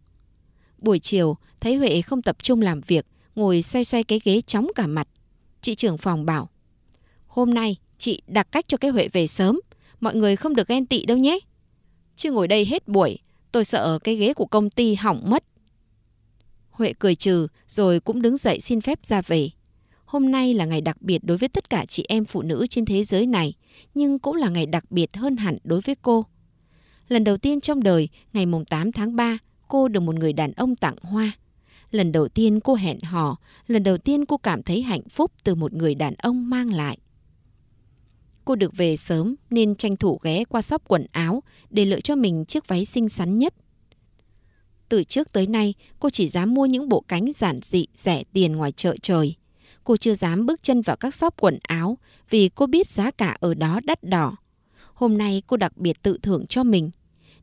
Buổi chiều, thấy Huệ không tập trung làm việc, ngồi xoay xoay cái ghế chóng cả mặt. Chị trưởng phòng bảo, hôm nay chị đặt cách cho cái Huệ về sớm, mọi người không được ghen tị đâu nhé. Chứ ngồi đây hết buổi, tôi sợ cái ghế của công ty hỏng mất. Huệ cười trừ rồi cũng đứng dậy xin phép ra về. Hôm nay là ngày đặc biệt đối với tất cả chị em phụ nữ trên thế giới này, nhưng cũng là ngày đặc biệt hơn hẳn đối với cô. Lần đầu tiên trong đời, ngày mùng 8 tháng 3, cô được một người đàn ông tặng hoa. Lần đầu tiên cô hẹn hò, lần đầu tiên cô cảm thấy hạnh phúc từ một người đàn ông mang lại. Cô được về sớm nên tranh thủ ghé qua shop quần áo để lựa cho mình chiếc váy xinh xắn nhất. Từ trước tới nay, cô chỉ dám mua những bộ cánh giản dị rẻ tiền ngoài chợ trời. Cô chưa dám bước chân vào các shop quần áo vì cô biết giá cả ở đó đắt đỏ. Hôm nay cô đặc biệt tự thưởng cho mình.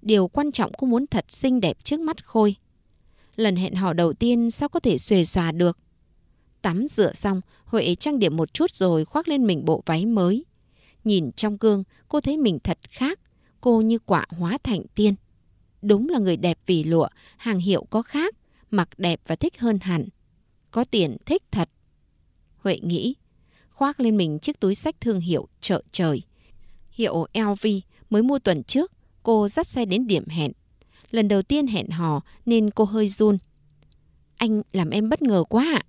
Điều quan trọng cô muốn thật xinh đẹp trước mắt Khôi – lần hẹn hò đầu tiên sao có thể xuề xòa được. Tắm rửa xong, Huệ trang điểm một chút rồi khoác lên mình bộ váy mới. Nhìn trong gương, cô thấy mình thật khác, cô như quả hóa thành tiên. Đúng là người đẹp vì lụa, hàng hiệu có khác, mặc đẹp và thích hơn hẳn. Có tiền thích thật. Huệ nghĩ, khoác lên mình chiếc túi sách thương hiệu chợ trời. Hiệu LV mới mua tuần trước, cô dắt xe đến điểm hẹn lần đầu tiên hẹn hò nên cô hơi run. Anh làm em bất ngờ quá ạ.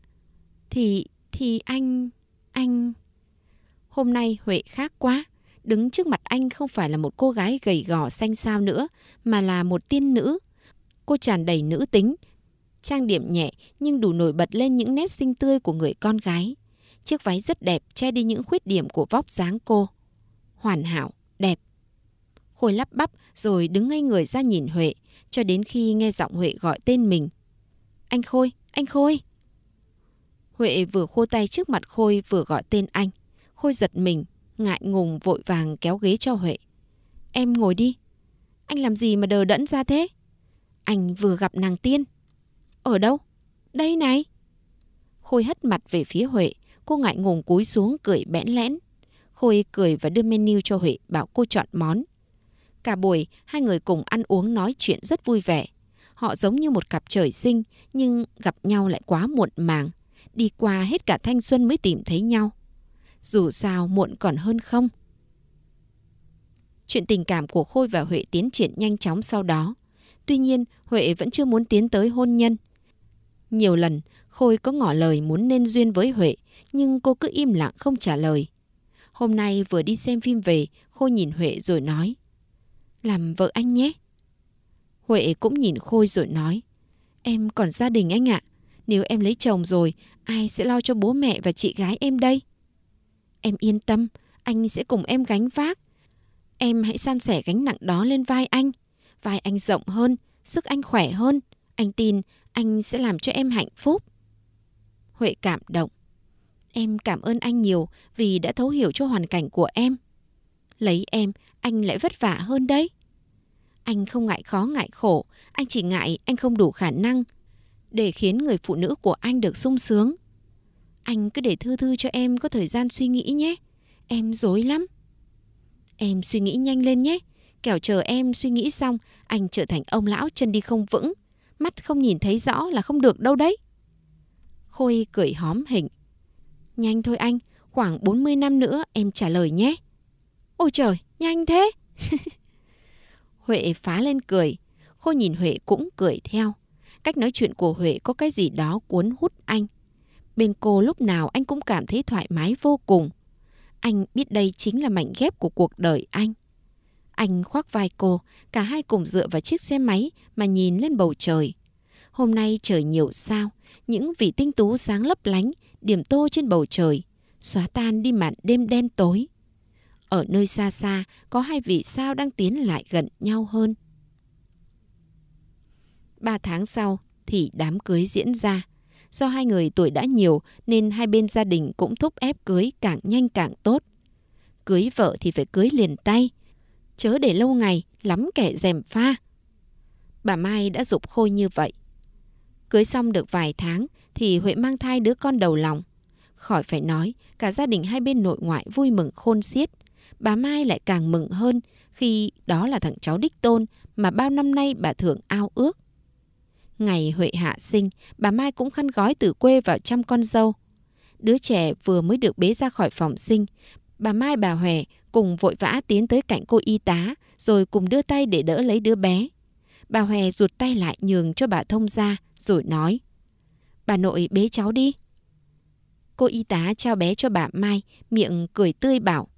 Thì, thì anh, anh... Hôm nay Huệ khác quá. Đứng trước mặt anh không phải là một cô gái gầy gò xanh xao nữa, mà là một tiên nữ. Cô tràn đầy nữ tính, trang điểm nhẹ nhưng đủ nổi bật lên những nét xinh tươi của người con gái. Chiếc váy rất đẹp che đi những khuyết điểm của vóc dáng cô. Hoàn hảo, đẹp. Khôi lắp bắp rồi đứng ngay người ra nhìn Huệ, cho đến khi nghe giọng Huệ gọi tên mình. Anh Khôi, anh Khôi! Huệ vừa khô tay trước mặt Khôi vừa gọi tên anh. Khôi giật mình, ngại ngùng vội vàng kéo ghế cho Huệ. Em ngồi đi. Anh làm gì mà đờ đẫn ra thế? Anh vừa gặp nàng tiên. Ở đâu? Đây này. Khôi hất mặt về phía Huệ. Cô ngại ngùng cúi xuống cười bẽn lẽn. Khôi cười và đưa menu cho Huệ bảo cô chọn món. Cả buổi, hai người cùng ăn uống nói chuyện rất vui vẻ. Họ giống như một cặp trời sinh, nhưng gặp nhau lại quá muộn màng. Đi qua hết cả thanh xuân mới tìm thấy nhau. Dù sao muộn còn hơn không. Chuyện tình cảm của Khôi và Huệ tiến triển nhanh chóng sau đó. Tuy nhiên, Huệ vẫn chưa muốn tiến tới hôn nhân. Nhiều lần, Khôi có ngỏ lời muốn nên duyên với Huệ, nhưng cô cứ im lặng không trả lời. Hôm nay vừa đi xem phim về, Khôi nhìn Huệ rồi nói làm vợ anh nhé. Huệ cũng nhìn Khôi rồi nói, em còn gia đình anh ạ, nếu em lấy chồng rồi, ai sẽ lo cho bố mẹ và chị gái em đây? Em yên tâm, anh sẽ cùng em gánh vác. Em hãy san sẻ gánh nặng đó lên vai anh. Vai anh rộng hơn, sức anh khỏe hơn. Anh tin anh sẽ làm cho em hạnh phúc. Huệ cảm động. Em cảm ơn anh nhiều vì đã thấu hiểu cho hoàn cảnh của em. Lấy em, anh lại vất vả hơn đấy. Anh không ngại khó ngại khổ, anh chỉ ngại anh không đủ khả năng để khiến người phụ nữ của anh được sung sướng. Anh cứ để thư thư cho em có thời gian suy nghĩ nhé. Em dối lắm. Em suy nghĩ nhanh lên nhé. Kẻo chờ em suy nghĩ xong, anh trở thành ông lão chân đi không vững. Mắt không nhìn thấy rõ là không được đâu đấy. Khôi cười hóm hỉnh. Nhanh thôi anh, khoảng 40 năm nữa em trả lời nhé. Ôi trời, Nhanh thế! Huệ phá lên cười. Khôi nhìn Huệ cũng cười theo. Cách nói chuyện của Huệ có cái gì đó cuốn hút anh. Bên cô lúc nào anh cũng cảm thấy thoải mái vô cùng. Anh biết đây chính là mảnh ghép của cuộc đời anh. Anh khoác vai cô, cả hai cùng dựa vào chiếc xe máy mà nhìn lên bầu trời. Hôm nay trời nhiều sao, những vị tinh tú sáng lấp lánh, điểm tô trên bầu trời, xóa tan đi màn đêm đen tối. Ở nơi xa xa, có hai vị sao đang tiến lại gần nhau hơn. Ba tháng sau thì đám cưới diễn ra. Do hai người tuổi đã nhiều nên hai bên gia đình cũng thúc ép cưới càng nhanh càng tốt. Cưới vợ thì phải cưới liền tay. Chớ để lâu ngày, lắm kẻ dèm pha. Bà Mai đã dục khôi như vậy. Cưới xong được vài tháng thì Huệ mang thai đứa con đầu lòng. Khỏi phải nói, cả gia đình hai bên nội ngoại vui mừng khôn xiết bà Mai lại càng mừng hơn khi đó là thằng cháu đích tôn mà bao năm nay bà thường ao ước. Ngày Huệ hạ sinh, bà Mai cũng khăn gói từ quê vào chăm con dâu. Đứa trẻ vừa mới được bế ra khỏi phòng sinh, bà Mai bà Huệ cùng vội vã tiến tới cạnh cô y tá rồi cùng đưa tay để đỡ lấy đứa bé. Bà Huệ rụt tay lại nhường cho bà thông ra rồi nói Bà nội bế cháu đi. Cô y tá trao bé cho bà Mai, miệng cười tươi bảo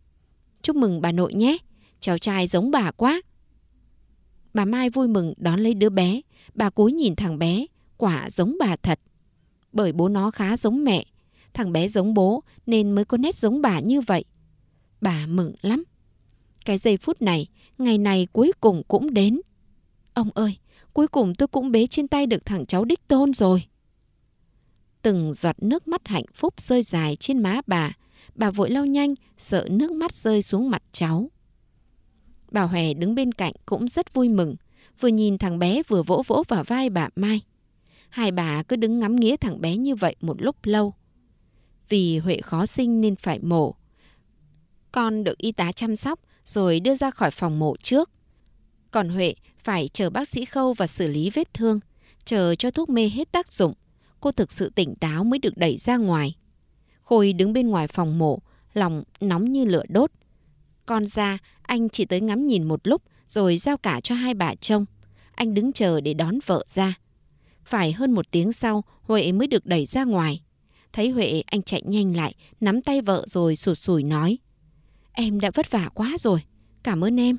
Chúc mừng bà nội nhé, cháu trai giống bà quá. Bà Mai vui mừng đón lấy đứa bé, bà cúi nhìn thằng bé, quả giống bà thật. Bởi bố nó khá giống mẹ, thằng bé giống bố nên mới có nét giống bà như vậy. Bà mừng lắm. Cái giây phút này, ngày này cuối cùng cũng đến. Ông ơi, cuối cùng tôi cũng bế trên tay được thằng cháu đích tôn rồi. Từng giọt nước mắt hạnh phúc rơi dài trên má bà, Bà vội lau nhanh, sợ nước mắt rơi xuống mặt cháu. Bà Hòe đứng bên cạnh cũng rất vui mừng, vừa nhìn thằng bé vừa vỗ vỗ vào vai bà Mai. Hai bà cứ đứng ngắm nghía thằng bé như vậy một lúc lâu. Vì Huệ khó sinh nên phải mổ. Con được y tá chăm sóc rồi đưa ra khỏi phòng mổ trước. Còn Huệ phải chờ bác sĩ khâu và xử lý vết thương, chờ cho thuốc mê hết tác dụng. Cô thực sự tỉnh táo mới được đẩy ra ngoài. Khôi đứng bên ngoài phòng mộ, lòng nóng như lửa đốt. Con ra, anh chỉ tới ngắm nhìn một lúc rồi giao cả cho hai bà trông. Anh đứng chờ để đón vợ ra. Phải hơn một tiếng sau, Huệ mới được đẩy ra ngoài. Thấy Huệ, anh chạy nhanh lại, nắm tay vợ rồi sụt sùi nói. Em đã vất vả quá rồi, cảm ơn em.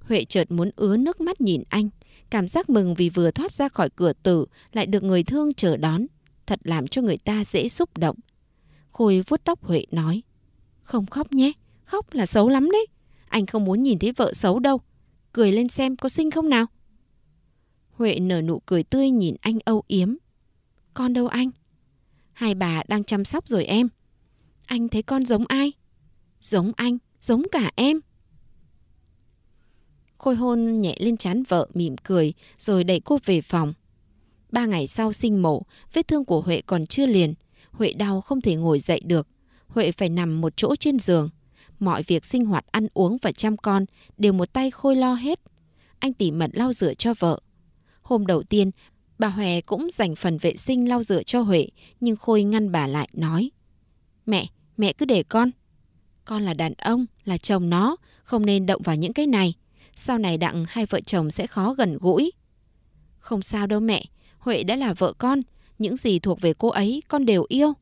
Huệ chợt muốn ứa nước mắt nhìn anh, cảm giác mừng vì vừa thoát ra khỏi cửa tử lại được người thương chờ đón thật làm cho người ta dễ xúc động. Khôi vuốt tóc Huệ nói, không khóc nhé, khóc là xấu lắm đấy. Anh không muốn nhìn thấy vợ xấu đâu, cười lên xem có xinh không nào. Huệ nở nụ cười tươi nhìn anh âu yếm. Con đâu anh? Hai bà đang chăm sóc rồi em. Anh thấy con giống ai? Giống anh, giống cả em. Khôi hôn nhẹ lên chán vợ mỉm cười rồi đẩy cô về phòng. Ba ngày sau sinh mổ, vết thương của Huệ còn chưa liền. Huệ đau không thể ngồi dậy được. Huệ phải nằm một chỗ trên giường. Mọi việc sinh hoạt ăn uống và chăm con đều một tay khôi lo hết. Anh tỉ mẩn lau rửa cho vợ. Hôm đầu tiên, bà Huệ cũng dành phần vệ sinh lau rửa cho Huệ, nhưng Khôi ngăn bà lại nói. Mẹ, mẹ cứ để con. Con là đàn ông, là chồng nó, không nên động vào những cái này. Sau này đặng hai vợ chồng sẽ khó gần gũi. Không sao đâu mẹ, Huệ đã là vợ con, những gì thuộc về cô ấy con đều yêu.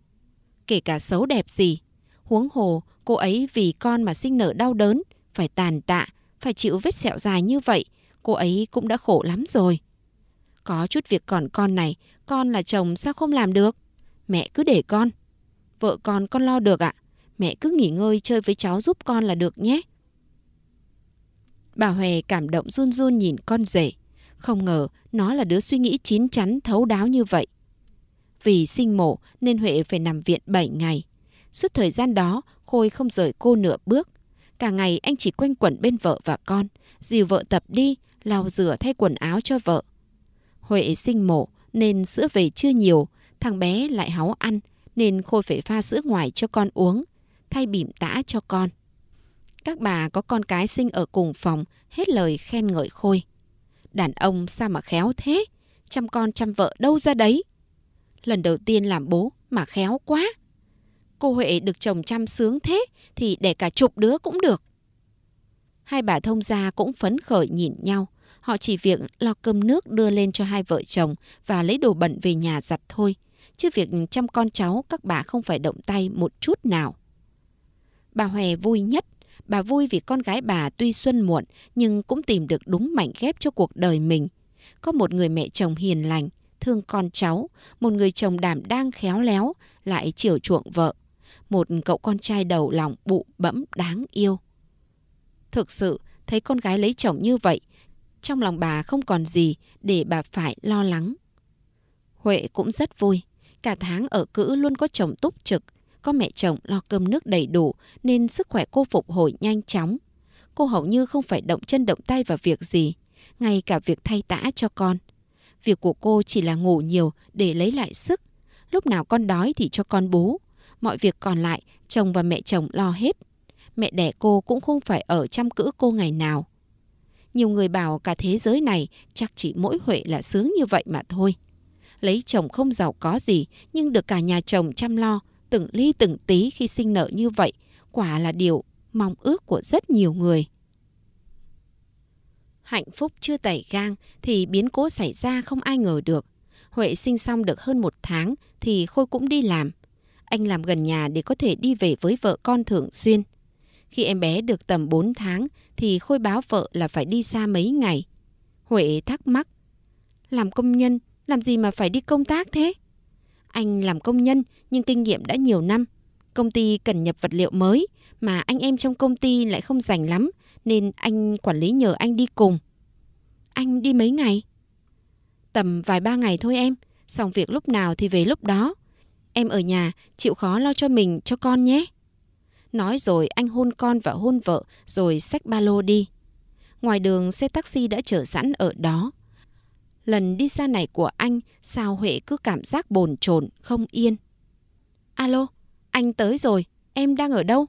Kể cả xấu đẹp gì, huống hồ cô ấy vì con mà sinh nở đau đớn, phải tàn tạ, phải chịu vết sẹo dài như vậy, cô ấy cũng đã khổ lắm rồi. Có chút việc còn con này, con là chồng sao không làm được? Mẹ cứ để con. Vợ con con lo được ạ. À? Mẹ cứ nghỉ ngơi chơi với cháu giúp con là được nhé. Bà Huệ cảm động run run nhìn con rể. Không ngờ nó là đứa suy nghĩ chín chắn thấu đáo như vậy. Vì sinh mổ nên Huệ phải nằm viện 7 ngày. Suốt thời gian đó, Khôi không rời cô nửa bước. Cả ngày anh chỉ quanh quẩn bên vợ và con, dìu vợ tập đi, lau rửa thay quần áo cho vợ. Huệ sinh mổ nên sữa về chưa nhiều, thằng bé lại háu ăn nên Khôi phải pha sữa ngoài cho con uống, thay bỉm tã cho con. Các bà có con cái sinh ở cùng phòng hết lời khen ngợi Khôi. Đàn ông sao mà khéo thế? Chăm con chăm vợ đâu ra đấy? Lần đầu tiên làm bố mà khéo quá. Cô Huệ được chồng chăm sướng thế thì để cả chục đứa cũng được. Hai bà thông gia cũng phấn khởi nhìn nhau. Họ chỉ việc lo cơm nước đưa lên cho hai vợ chồng và lấy đồ bẩn về nhà giặt thôi. Chứ việc chăm con cháu các bà không phải động tay một chút nào. Bà Hòe vui nhất Bà vui vì con gái bà tuy xuân muộn nhưng cũng tìm được đúng mảnh ghép cho cuộc đời mình. Có một người mẹ chồng hiền lành, thương con cháu, một người chồng đảm đang khéo léo, lại chiều chuộng vợ. Một cậu con trai đầu lòng bụ bẫm đáng yêu. Thực sự, thấy con gái lấy chồng như vậy, trong lòng bà không còn gì để bà phải lo lắng. Huệ cũng rất vui. Cả tháng ở cữ luôn có chồng túc trực, có mẹ chồng lo cơm nước đầy đủ nên sức khỏe cô phục hồi nhanh chóng. Cô hầu như không phải động chân động tay vào việc gì, ngay cả việc thay tã cho con. Việc của cô chỉ là ngủ nhiều để lấy lại sức. Lúc nào con đói thì cho con bú. Mọi việc còn lại, chồng và mẹ chồng lo hết. Mẹ đẻ cô cũng không phải ở chăm cữ cô ngày nào. Nhiều người bảo cả thế giới này chắc chỉ mỗi Huệ là sướng như vậy mà thôi lấy chồng không giàu có gì nhưng được cả nhà chồng chăm lo từng ly từng tí khi sinh nợ như vậy quả là điều mong ước của rất nhiều người. Hạnh phúc chưa tẩy gang thì biến cố xảy ra không ai ngờ được. Huệ sinh xong được hơn một tháng thì Khôi cũng đi làm. Anh làm gần nhà để có thể đi về với vợ con thường xuyên. Khi em bé được tầm 4 tháng thì Khôi báo vợ là phải đi xa mấy ngày. Huệ thắc mắc. Làm công nhân, làm gì mà phải đi công tác thế? Anh làm công nhân nhưng kinh nghiệm đã nhiều năm. Công ty cần nhập vật liệu mới mà anh em trong công ty lại không rảnh lắm nên anh quản lý nhờ anh đi cùng. Anh đi mấy ngày? Tầm vài ba ngày thôi em, xong việc lúc nào thì về lúc đó. Em ở nhà chịu khó lo cho mình, cho con nhé. Nói rồi anh hôn con và hôn vợ rồi xách ba lô đi. Ngoài đường xe taxi đã chở sẵn ở đó. Lần đi xa này của anh sao Huệ cứ cảm giác bồn chồn không yên. Alo, anh tới rồi, em đang ở đâu?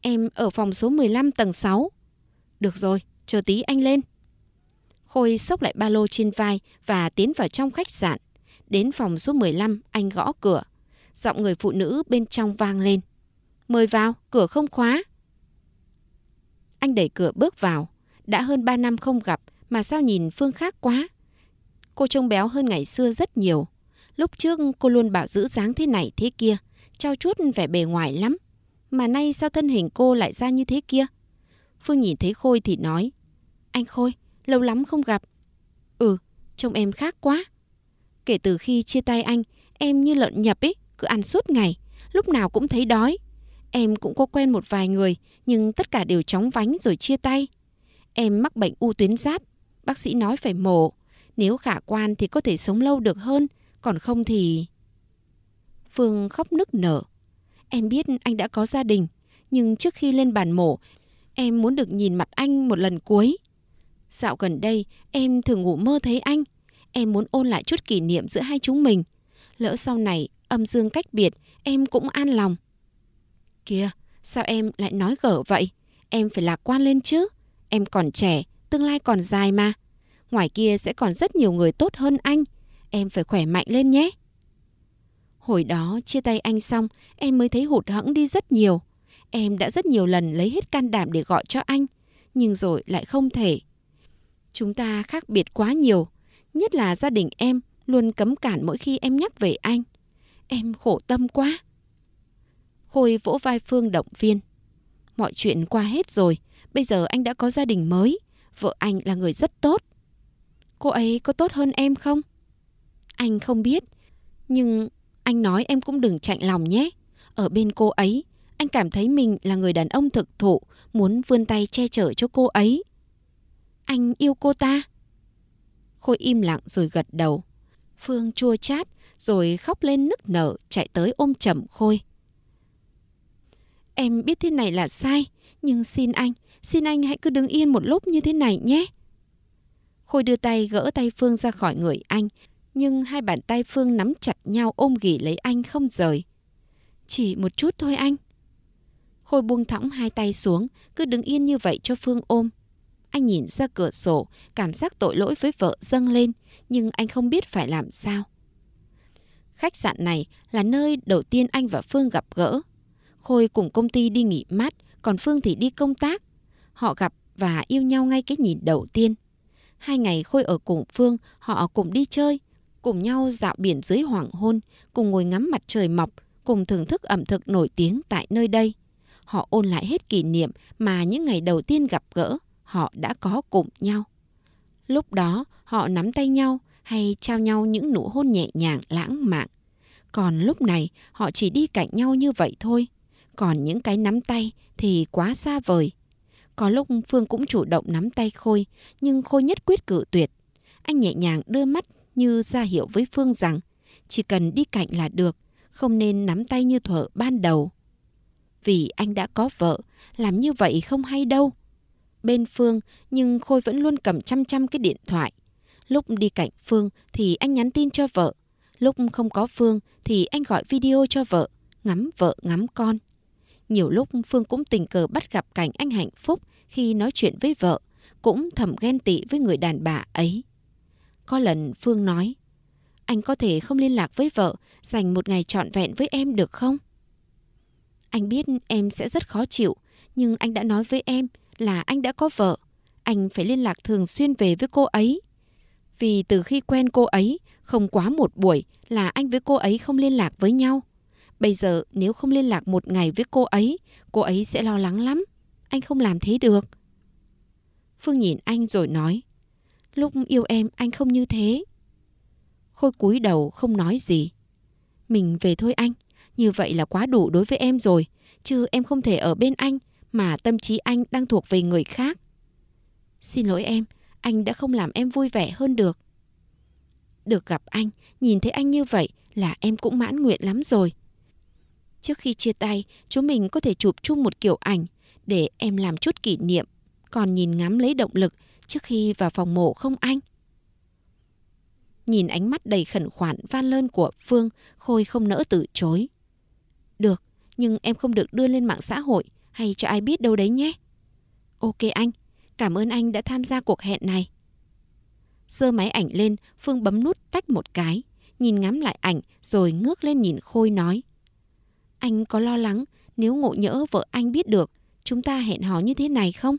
Em ở phòng số 15 tầng 6. Được rồi, chờ tí anh lên. Khôi xốc lại ba lô trên vai và tiến vào trong khách sạn. Đến phòng số 15, anh gõ cửa. Giọng người phụ nữ bên trong vang lên. Mời vào, cửa không khóa. Anh đẩy cửa bước vào. Đã hơn 3 năm không gặp mà sao nhìn Phương khác quá. Cô trông béo hơn ngày xưa rất nhiều. Lúc trước cô luôn bảo giữ dáng thế này thế kia, trao chuốt vẻ bề ngoài lắm. Mà nay sao thân hình cô lại ra như thế kia? Phương nhìn thấy Khôi thì nói. Anh Khôi, lâu lắm không gặp. Ừ, trông em khác quá. Kể từ khi chia tay anh, em như lợn nhập ấy, cứ ăn suốt ngày, lúc nào cũng thấy đói. Em cũng có quen một vài người, nhưng tất cả đều chóng vánh rồi chia tay. Em mắc bệnh u tuyến giáp, bác sĩ nói phải mổ. Nếu khả quan thì có thể sống lâu được hơn, còn không thì... Phương khóc nức nở. Em biết anh đã có gia đình, nhưng trước khi lên bàn mổ, em muốn được nhìn mặt anh một lần cuối. Dạo gần đây, em thường ngủ mơ thấy anh. Em muốn ôn lại chút kỷ niệm giữa hai chúng mình. Lỡ sau này, âm dương cách biệt, em cũng an lòng. Kìa, sao em lại nói gở vậy? Em phải lạc quan lên chứ. Em còn trẻ, tương lai còn dài mà. Ngoài kia sẽ còn rất nhiều người tốt hơn anh em phải khỏe mạnh lên nhé. Hồi đó chia tay anh xong, em mới thấy hụt hẫng đi rất nhiều. Em đã rất nhiều lần lấy hết can đảm để gọi cho anh, nhưng rồi lại không thể. Chúng ta khác biệt quá nhiều, nhất là gia đình em luôn cấm cản mỗi khi em nhắc về anh. Em khổ tâm quá. Khôi vỗ vai Phương động viên. Mọi chuyện qua hết rồi, bây giờ anh đã có gia đình mới, vợ anh là người rất tốt. Cô ấy có tốt hơn em không? Anh không biết, nhưng anh nói em cũng đừng chạnh lòng nhé. Ở bên cô ấy, anh cảm thấy mình là người đàn ông thực thụ, muốn vươn tay che chở cho cô ấy. Anh yêu cô ta. Khôi im lặng rồi gật đầu. Phương chua chát rồi khóc lên nức nở chạy tới ôm chầm Khôi. Em biết thế này là sai, nhưng xin anh, xin anh hãy cứ đứng yên một lúc như thế này nhé. Khôi đưa tay gỡ tay Phương ra khỏi người anh, nhưng hai bàn tay Phương nắm chặt nhau ôm ghì lấy anh không rời. Chỉ một chút thôi anh. Khôi buông thõng hai tay xuống, cứ đứng yên như vậy cho Phương ôm. Anh nhìn ra cửa sổ, cảm giác tội lỗi với vợ dâng lên, nhưng anh không biết phải làm sao. Khách sạn này là nơi đầu tiên anh và Phương gặp gỡ. Khôi cùng công ty đi nghỉ mát, còn Phương thì đi công tác. Họ gặp và yêu nhau ngay cái nhìn đầu tiên. Hai ngày Khôi ở cùng Phương, họ cùng đi chơi, cùng nhau dạo biển dưới hoàng hôn, cùng ngồi ngắm mặt trời mọc, cùng thưởng thức ẩm thực nổi tiếng tại nơi đây. Họ ôn lại hết kỷ niệm mà những ngày đầu tiên gặp gỡ, họ đã có cùng nhau. Lúc đó, họ nắm tay nhau hay trao nhau những nụ hôn nhẹ nhàng lãng mạn. Còn lúc này, họ chỉ đi cạnh nhau như vậy thôi. Còn những cái nắm tay thì quá xa vời. Có lúc Phương cũng chủ động nắm tay Khôi, nhưng Khôi nhất quyết cự tuyệt. Anh nhẹ nhàng đưa mắt như ra hiệu với Phương rằng chỉ cần đi cạnh là được, không nên nắm tay như thợ ban đầu. Vì anh đã có vợ, làm như vậy không hay đâu. Bên Phương, nhưng Khôi vẫn luôn cầm chăm chăm cái điện thoại. Lúc đi cạnh Phương thì anh nhắn tin cho vợ. Lúc không có Phương thì anh gọi video cho vợ, ngắm vợ ngắm con. Nhiều lúc Phương cũng tình cờ bắt gặp cảnh anh hạnh phúc khi nói chuyện với vợ, cũng thầm ghen tị với người đàn bà ấy. Có lần Phương nói, anh có thể không liên lạc với vợ, dành một ngày trọn vẹn với em được không? Anh biết em sẽ rất khó chịu, nhưng anh đã nói với em là anh đã có vợ. Anh phải liên lạc thường xuyên về với cô ấy. Vì từ khi quen cô ấy, không quá một buổi là anh với cô ấy không liên lạc với nhau. Bây giờ nếu không liên lạc một ngày với cô ấy, cô ấy sẽ lo lắng lắm. Anh không làm thế được. Phương nhìn anh rồi nói. Lúc yêu em anh không như thế. Khôi cúi đầu không nói gì. Mình về thôi anh, như vậy là quá đủ đối với em rồi, chứ em không thể ở bên anh mà tâm trí anh đang thuộc về người khác. Xin lỗi em, anh đã không làm em vui vẻ hơn được. Được gặp anh, nhìn thấy anh như vậy là em cũng mãn nguyện lắm rồi. Trước khi chia tay, chúng mình có thể chụp chung một kiểu ảnh để em làm chút kỷ niệm, còn nhìn ngắm lấy động lực trước khi vào phòng mộ không anh? Nhìn ánh mắt đầy khẩn khoản van lơn của Phương, Khôi không nỡ từ chối. Được, nhưng em không được đưa lên mạng xã hội hay cho ai biết đâu đấy nhé. Ok anh, cảm ơn anh đã tham gia cuộc hẹn này. sơ máy ảnh lên, Phương bấm nút tách một cái, nhìn ngắm lại ảnh rồi ngước lên nhìn Khôi nói. Anh có lo lắng nếu ngộ nhỡ vợ anh biết được chúng ta hẹn hò như thế này không?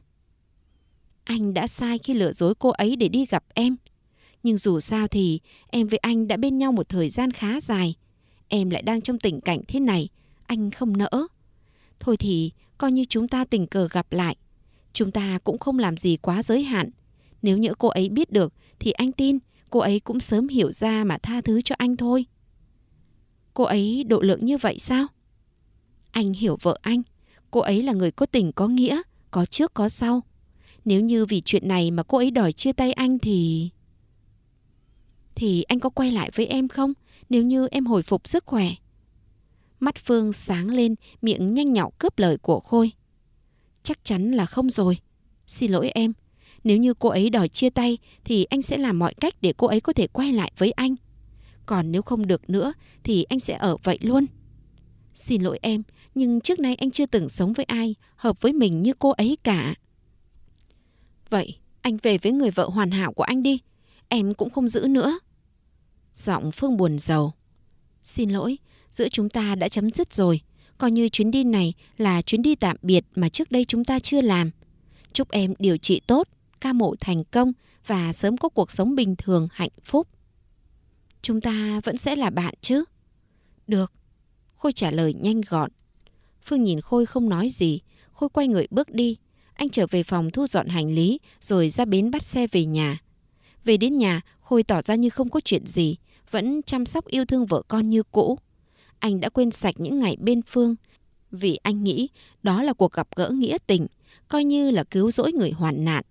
Anh đã sai khi lừa dối cô ấy để đi gặp em. Nhưng dù sao thì em với anh đã bên nhau một thời gian khá dài. Em lại đang trong tình cảnh thế này, anh không nỡ. Thôi thì coi như chúng ta tình cờ gặp lại. Chúng ta cũng không làm gì quá giới hạn. Nếu nhỡ cô ấy biết được thì anh tin cô ấy cũng sớm hiểu ra mà tha thứ cho anh thôi. Cô ấy độ lượng như vậy sao? Anh hiểu vợ anh. Cô ấy là người có tình có nghĩa, có trước có sau. Nếu như vì chuyện này mà cô ấy đòi chia tay anh thì... Thì anh có quay lại với em không? Nếu như em hồi phục sức khỏe. Mắt Phương sáng lên, miệng nhanh nhạo cướp lời của Khôi. Chắc chắn là không rồi. Xin lỗi em. Nếu như cô ấy đòi chia tay thì anh sẽ làm mọi cách để cô ấy có thể quay lại với anh. Còn nếu không được nữa thì anh sẽ ở vậy luôn. Xin lỗi em, nhưng trước nay anh chưa từng sống với ai hợp với mình như cô ấy cả. Vậy, anh về với người vợ hoàn hảo của anh đi. Em cũng không giữ nữa. Giọng Phương buồn rầu Xin lỗi, giữa chúng ta đã chấm dứt rồi. Coi như chuyến đi này là chuyến đi tạm biệt mà trước đây chúng ta chưa làm. Chúc em điều trị tốt, ca mổ thành công và sớm có cuộc sống bình thường, hạnh phúc. Chúng ta vẫn sẽ là bạn chứ? Được. Khôi trả lời nhanh gọn. Phương nhìn Khôi không nói gì. Khôi quay người bước đi anh trở về phòng thu dọn hành lý rồi ra bến bắt xe về nhà. Về đến nhà, Khôi tỏ ra như không có chuyện gì, vẫn chăm sóc yêu thương vợ con như cũ. Anh đã quên sạch những ngày bên Phương, vì anh nghĩ đó là cuộc gặp gỡ nghĩa tình, coi như là cứu rỗi người hoạn nạn.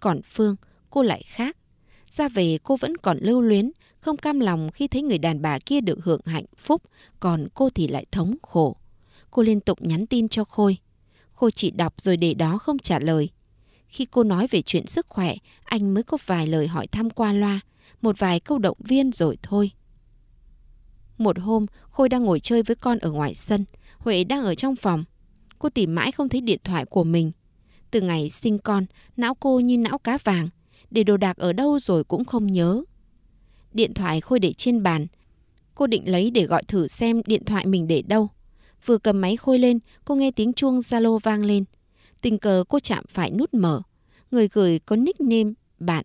Còn Phương, cô lại khác. Ra về cô vẫn còn lưu luyến, không cam lòng khi thấy người đàn bà kia được hưởng hạnh phúc, còn cô thì lại thống khổ. Cô liên tục nhắn tin cho Khôi. Cô chỉ đọc rồi để đó không trả lời. Khi cô nói về chuyện sức khỏe, anh mới có vài lời hỏi thăm qua loa, một vài câu động viên rồi thôi. Một hôm, Khôi đang ngồi chơi với con ở ngoài sân, Huệ đang ở trong phòng. Cô tìm mãi không thấy điện thoại của mình. Từ ngày sinh con, não cô như não cá vàng, để đồ đạc ở đâu rồi cũng không nhớ. Điện thoại Khôi để trên bàn. Cô định lấy để gọi thử xem điện thoại mình để đâu. Vừa cầm máy khôi lên, cô nghe tiếng chuông Zalo vang lên. Tình cờ cô chạm phải nút mở. Người gửi có nickname bạn.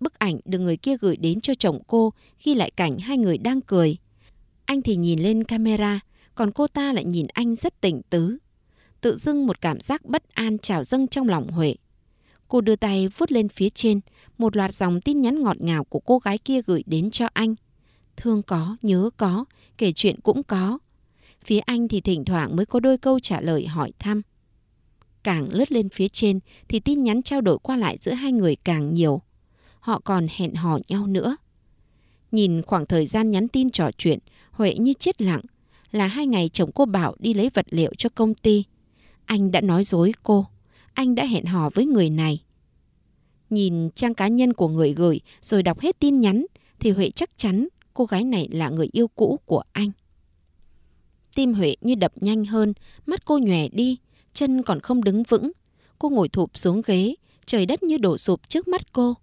Bức ảnh được người kia gửi đến cho chồng cô ghi lại cảnh hai người đang cười. Anh thì nhìn lên camera, còn cô ta lại nhìn anh rất tỉnh tứ. Tự dưng một cảm giác bất an trào dâng trong lòng Huệ. Cô đưa tay vuốt lên phía trên, một loạt dòng tin nhắn ngọt ngào của cô gái kia gửi đến cho anh. Thương có, nhớ có, kể chuyện cũng có phía anh thì thỉnh thoảng mới có đôi câu trả lời hỏi thăm. Càng lướt lên phía trên thì tin nhắn trao đổi qua lại giữa hai người càng nhiều. Họ còn hẹn hò nhau nữa. Nhìn khoảng thời gian nhắn tin trò chuyện, Huệ như chết lặng. Là hai ngày chồng cô bảo đi lấy vật liệu cho công ty. Anh đã nói dối cô. Anh đã hẹn hò với người này. Nhìn trang cá nhân của người gửi rồi đọc hết tin nhắn thì Huệ chắc chắn cô gái này là người yêu cũ của anh. Tim Huệ như đập nhanh hơn, mắt cô nhòe đi, chân còn không đứng vững. Cô ngồi thụp xuống ghế, trời đất như đổ sụp trước mắt cô.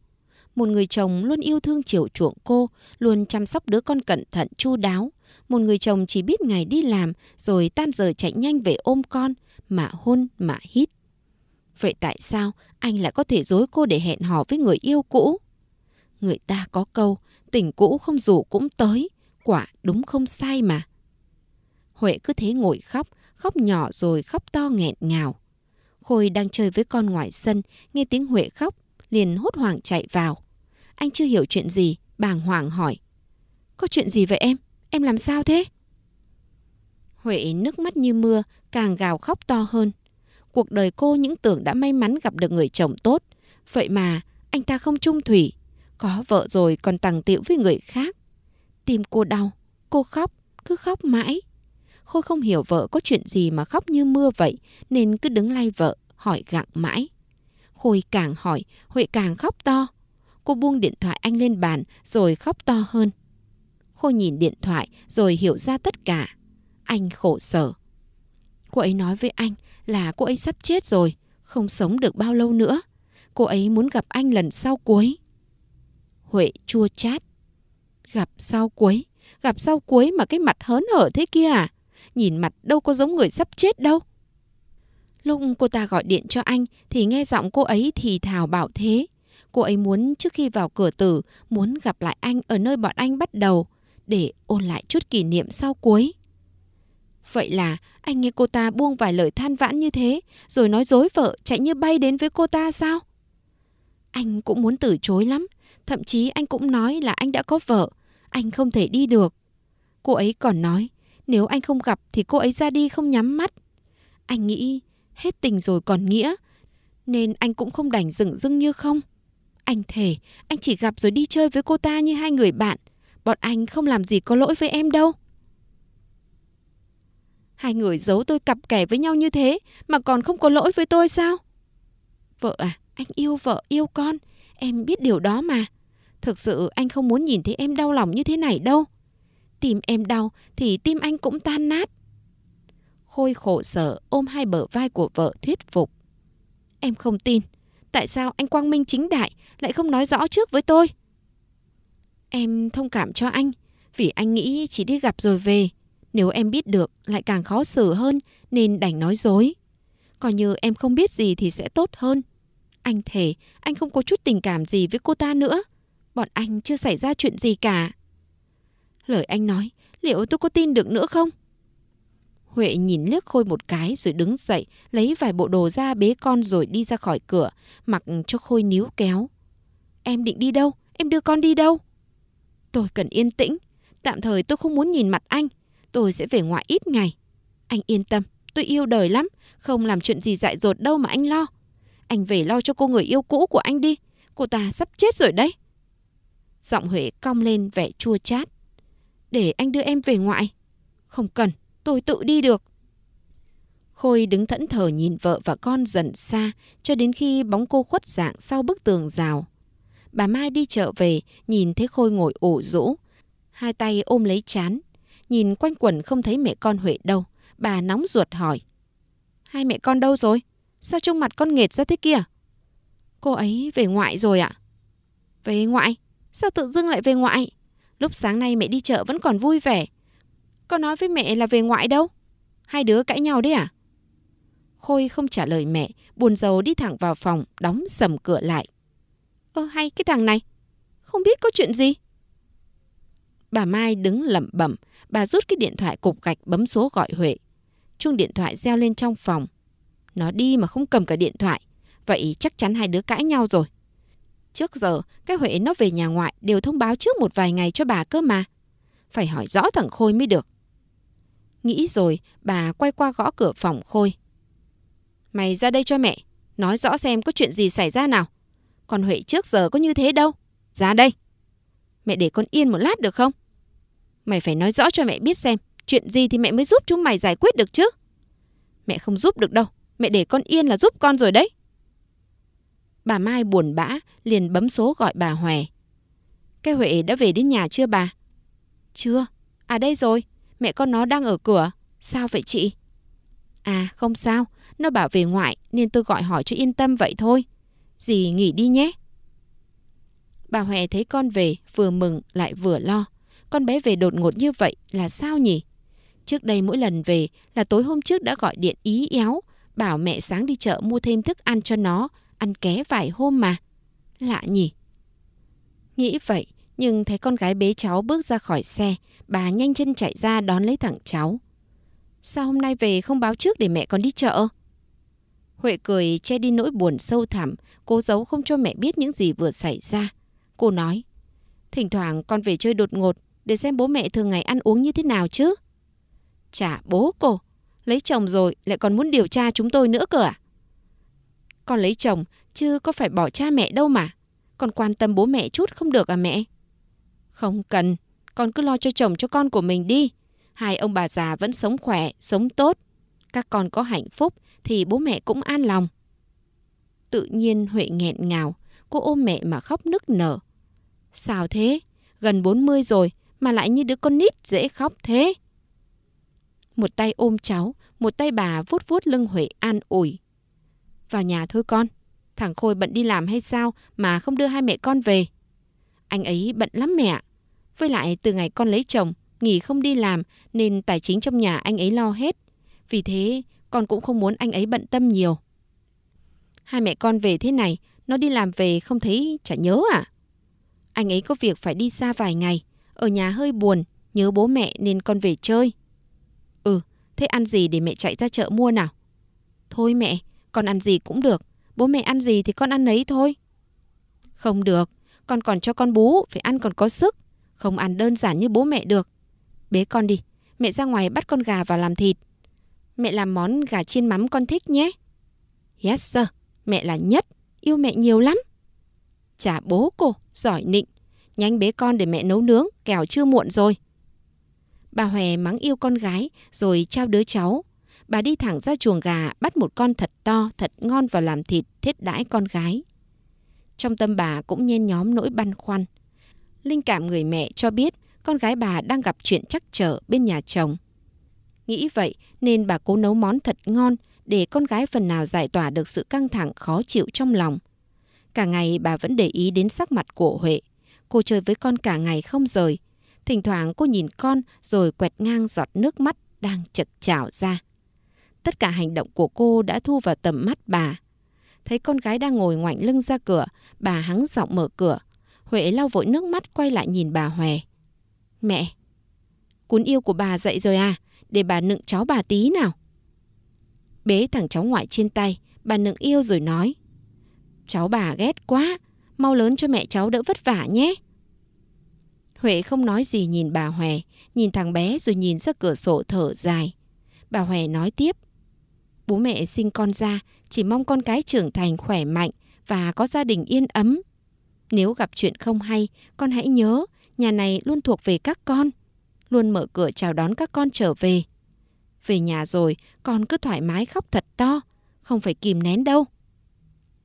Một người chồng luôn yêu thương chiều chuộng cô, luôn chăm sóc đứa con cẩn thận chu đáo. Một người chồng chỉ biết ngày đi làm rồi tan giờ chạy nhanh về ôm con, mà hôn mà hít. Vậy tại sao anh lại có thể dối cô để hẹn hò với người yêu cũ? Người ta có câu, tình cũ không rủ cũng tới, quả đúng không sai mà. Huệ cứ thế ngồi khóc, khóc nhỏ rồi khóc to nghẹn ngào. Khôi đang chơi với con ngoài sân, nghe tiếng Huệ khóc, liền hốt hoảng chạy vào. Anh chưa hiểu chuyện gì, bàng hoàng hỏi. Có chuyện gì vậy em? Em làm sao thế? Huệ nước mắt như mưa, càng gào khóc to hơn. Cuộc đời cô những tưởng đã may mắn gặp được người chồng tốt. Vậy mà, anh ta không chung thủy. Có vợ rồi còn tàng tiệu với người khác. Tim cô đau, cô khóc, cứ khóc mãi. Khôi không hiểu vợ có chuyện gì mà khóc như mưa vậy nên cứ đứng lay vợ, hỏi gặng mãi. Khôi càng hỏi, Huệ càng khóc to. Cô buông điện thoại anh lên bàn rồi khóc to hơn. Khôi nhìn điện thoại rồi hiểu ra tất cả. Anh khổ sở. Cô ấy nói với anh là cô ấy sắp chết rồi, không sống được bao lâu nữa. Cô ấy muốn gặp anh lần sau cuối. Huệ chua chát. Gặp sau cuối? Gặp sau cuối mà cái mặt hớn hở thế kia à? nhìn mặt đâu có giống người sắp chết đâu. Lúc cô ta gọi điện cho anh thì nghe giọng cô ấy thì thào bảo thế. Cô ấy muốn trước khi vào cửa tử, muốn gặp lại anh ở nơi bọn anh bắt đầu, để ôn lại chút kỷ niệm sau cuối. Vậy là anh nghe cô ta buông vài lời than vãn như thế, rồi nói dối vợ chạy như bay đến với cô ta sao? Anh cũng muốn từ chối lắm, thậm chí anh cũng nói là anh đã có vợ, anh không thể đi được. Cô ấy còn nói, nếu anh không gặp thì cô ấy ra đi không nhắm mắt. Anh nghĩ hết tình rồi còn nghĩa, nên anh cũng không đành dừng dưng như không. Anh thề, anh chỉ gặp rồi đi chơi với cô ta như hai người bạn. Bọn anh không làm gì có lỗi với em đâu. Hai người giấu tôi cặp kè với nhau như thế mà còn không có lỗi với tôi sao? Vợ à, anh yêu vợ, yêu con. Em biết điều đó mà. Thực sự anh không muốn nhìn thấy em đau lòng như thế này đâu tìm em đau thì tim anh cũng tan nát. Khôi khổ sở ôm hai bờ vai của vợ thuyết phục. Em không tin. Tại sao anh Quang Minh chính đại lại không nói rõ trước với tôi? Em thông cảm cho anh. Vì anh nghĩ chỉ đi gặp rồi về. Nếu em biết được lại càng khó xử hơn nên đành nói dối. Coi như em không biết gì thì sẽ tốt hơn. Anh thề anh không có chút tình cảm gì với cô ta nữa. Bọn anh chưa xảy ra chuyện gì cả. Lời anh nói, liệu tôi có tin được nữa không? Huệ nhìn liếc Khôi một cái rồi đứng dậy, lấy vài bộ đồ ra bế con rồi đi ra khỏi cửa, mặc cho Khôi níu kéo. Em định đi đâu? Em đưa con đi đâu? Tôi cần yên tĩnh. Tạm thời tôi không muốn nhìn mặt anh. Tôi sẽ về ngoại ít ngày. Anh yên tâm, tôi yêu đời lắm. Không làm chuyện gì dại dột đâu mà anh lo. Anh về lo cho cô người yêu cũ của anh đi. Cô ta sắp chết rồi đấy. Giọng Huệ cong lên vẻ chua chát để anh đưa em về ngoại. Không cần, tôi tự đi được. Khôi đứng thẫn thờ nhìn vợ và con dần xa cho đến khi bóng cô khuất dạng sau bức tường rào. Bà Mai đi chợ về, nhìn thấy Khôi ngồi ủ rũ, hai tay ôm lấy chán. Nhìn quanh quần không thấy mẹ con Huệ đâu, bà nóng ruột hỏi. Hai mẹ con đâu rồi? Sao trông mặt con nghệt ra thế kia? Cô ấy về ngoại rồi ạ. À? Về ngoại? Sao tự dưng lại về ngoại? Lúc sáng nay mẹ đi chợ vẫn còn vui vẻ. Con nói với mẹ là về ngoại đâu? Hai đứa cãi nhau đấy à? Khôi không trả lời mẹ, buồn rầu đi thẳng vào phòng, đóng sầm cửa lại. Ơ hay cái thằng này, không biết có chuyện gì. Bà Mai đứng lẩm bẩm, bà rút cái điện thoại cục gạch bấm số gọi Huệ. Chuông điện thoại reo lên trong phòng. Nó đi mà không cầm cả điện thoại, vậy chắc chắn hai đứa cãi nhau rồi. Trước giờ, cái Huệ nó về nhà ngoại đều thông báo trước một vài ngày cho bà cơ mà. Phải hỏi rõ thằng Khôi mới được. Nghĩ rồi, bà quay qua gõ cửa phòng Khôi. Mày ra đây cho mẹ, nói rõ xem có chuyện gì xảy ra nào. Còn Huệ trước giờ có như thế đâu. Ra đây. Mẹ để con yên một lát được không? Mày phải nói rõ cho mẹ biết xem chuyện gì thì mẹ mới giúp chúng mày giải quyết được chứ. Mẹ không giúp được đâu. Mẹ để con yên là giúp con rồi đấy. Bà Mai buồn bã, liền bấm số gọi bà Hòe. Cái Huệ đã về đến nhà chưa bà? Chưa. À đây rồi, mẹ con nó đang ở cửa. Sao vậy chị? À không sao, nó bảo về ngoại nên tôi gọi hỏi cho yên tâm vậy thôi. Dì nghỉ đi nhé. Bà Huệ thấy con về, vừa mừng lại vừa lo. Con bé về đột ngột như vậy là sao nhỉ? Trước đây mỗi lần về là tối hôm trước đã gọi điện ý éo, bảo mẹ sáng đi chợ mua thêm thức ăn cho nó ăn ké vài hôm mà. Lạ nhỉ? Nghĩ vậy, nhưng thấy con gái bế cháu bước ra khỏi xe, bà nhanh chân chạy ra đón lấy thẳng cháu. Sao hôm nay về không báo trước để mẹ con đi chợ? Huệ cười che đi nỗi buồn sâu thẳm, cố giấu không cho mẹ biết những gì vừa xảy ra. Cô nói, thỉnh thoảng con về chơi đột ngột để xem bố mẹ thường ngày ăn uống như thế nào chứ. Chả bố cô, lấy chồng rồi lại còn muốn điều tra chúng tôi nữa cơ à? Con lấy chồng, chứ có phải bỏ cha mẹ đâu mà. Con quan tâm bố mẹ chút không được à mẹ? Không cần, con cứ lo cho chồng cho con của mình đi. Hai ông bà già vẫn sống khỏe, sống tốt. Các con có hạnh phúc thì bố mẹ cũng an lòng. Tự nhiên Huệ nghẹn ngào, cô ôm mẹ mà khóc nức nở. Sao thế? Gần bốn mươi rồi mà lại như đứa con nít dễ khóc thế. Một tay ôm cháu, một tay bà vuốt vuốt lưng Huệ an ủi. Vào nhà thôi con. Thằng Khôi bận đi làm hay sao mà không đưa hai mẹ con về. Anh ấy bận lắm mẹ. Với lại từ ngày con lấy chồng, nghỉ không đi làm nên tài chính trong nhà anh ấy lo hết. Vì thế con cũng không muốn anh ấy bận tâm nhiều. Hai mẹ con về thế này, nó đi làm về không thấy chả nhớ à? Anh ấy có việc phải đi xa vài ngày, ở nhà hơi buồn, nhớ bố mẹ nên con về chơi. Ừ, thế ăn gì để mẹ chạy ra chợ mua nào? Thôi mẹ, con ăn gì cũng được, bố mẹ ăn gì thì con ăn ấy thôi. Không được, con còn cho con bú, phải ăn còn có sức. Không ăn đơn giản như bố mẹ được. Bế con đi, mẹ ra ngoài bắt con gà vào làm thịt. Mẹ làm món gà chiên mắm con thích nhé. Yes sir, mẹ là nhất, yêu mẹ nhiều lắm. Chả bố cô, giỏi nịnh. Nhanh bế con để mẹ nấu nướng, kẻo chưa muộn rồi. Bà Hòe mắng yêu con gái rồi trao đứa cháu bà đi thẳng ra chuồng gà bắt một con thật to, thật ngon vào làm thịt, thiết đãi con gái. Trong tâm bà cũng nhen nhóm nỗi băn khoăn. Linh cảm người mẹ cho biết con gái bà đang gặp chuyện chắc trở bên nhà chồng. Nghĩ vậy nên bà cố nấu món thật ngon để con gái phần nào giải tỏa được sự căng thẳng khó chịu trong lòng. Cả ngày bà vẫn để ý đến sắc mặt của Huệ. Cô chơi với con cả ngày không rời. Thỉnh thoảng cô nhìn con rồi quẹt ngang giọt nước mắt đang chật chảo ra. Tất cả hành động của cô đã thu vào tầm mắt bà. Thấy con gái đang ngồi ngoảnh lưng ra cửa, bà hắng giọng mở cửa. Huệ lau vội nước mắt quay lại nhìn bà Hòe. Mẹ, cún yêu của bà dậy rồi à, để bà nựng cháu bà tí nào. Bế thằng cháu ngoại trên tay, bà nựng yêu rồi nói. Cháu bà ghét quá, mau lớn cho mẹ cháu đỡ vất vả nhé. Huệ không nói gì nhìn bà Hòe, nhìn thằng bé rồi nhìn ra cửa sổ thở dài. Bà Hòe nói tiếp. Bố mẹ sinh con ra chỉ mong con cái trưởng thành khỏe mạnh và có gia đình yên ấm. Nếu gặp chuyện không hay, con hãy nhớ nhà này luôn thuộc về các con, luôn mở cửa chào đón các con trở về. Về nhà rồi, con cứ thoải mái khóc thật to, không phải kìm nén đâu.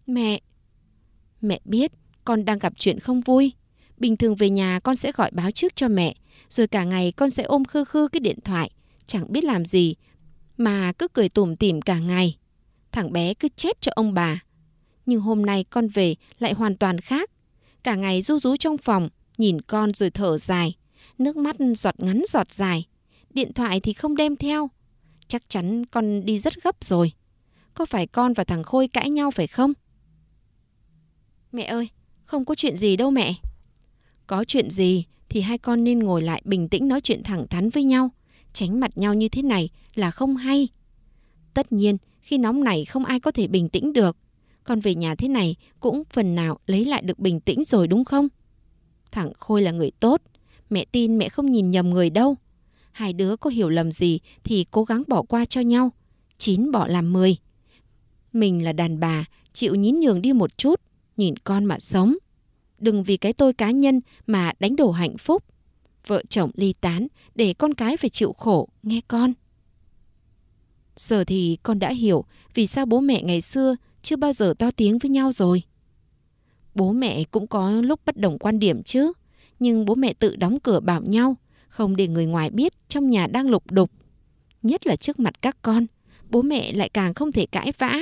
Mẹ, mẹ biết con đang gặp chuyện không vui. Bình thường về nhà con sẽ gọi báo trước cho mẹ, rồi cả ngày con sẽ ôm khư khư cái điện thoại, chẳng biết làm gì mà cứ cười tủm tỉm cả ngày. Thằng bé cứ chết cho ông bà. Nhưng hôm nay con về lại hoàn toàn khác. Cả ngày rú rú trong phòng, nhìn con rồi thở dài. Nước mắt giọt ngắn giọt dài. Điện thoại thì không đem theo. Chắc chắn con đi rất gấp rồi. Có phải con và thằng Khôi cãi nhau phải không? Mẹ ơi, không có chuyện gì đâu mẹ. Có chuyện gì thì hai con nên ngồi lại bình tĩnh nói chuyện thẳng thắn với nhau tránh mặt nhau như thế này là không hay. Tất nhiên, khi nóng này không ai có thể bình tĩnh được. Còn về nhà thế này cũng phần nào lấy lại được bình tĩnh rồi đúng không? Thẳng Khôi là người tốt. Mẹ tin mẹ không nhìn nhầm người đâu. Hai đứa có hiểu lầm gì thì cố gắng bỏ qua cho nhau. Chín bỏ làm mười. Mình là đàn bà, chịu nhín nhường đi một chút, nhìn con mà sống. Đừng vì cái tôi cá nhân mà đánh đổ hạnh phúc vợ chồng ly tán để con cái phải chịu khổ, nghe con. Giờ thì con đã hiểu vì sao bố mẹ ngày xưa chưa bao giờ to tiếng với nhau rồi. Bố mẹ cũng có lúc bất đồng quan điểm chứ, nhưng bố mẹ tự đóng cửa bảo nhau, không để người ngoài biết trong nhà đang lục đục. Nhất là trước mặt các con, bố mẹ lại càng không thể cãi vã.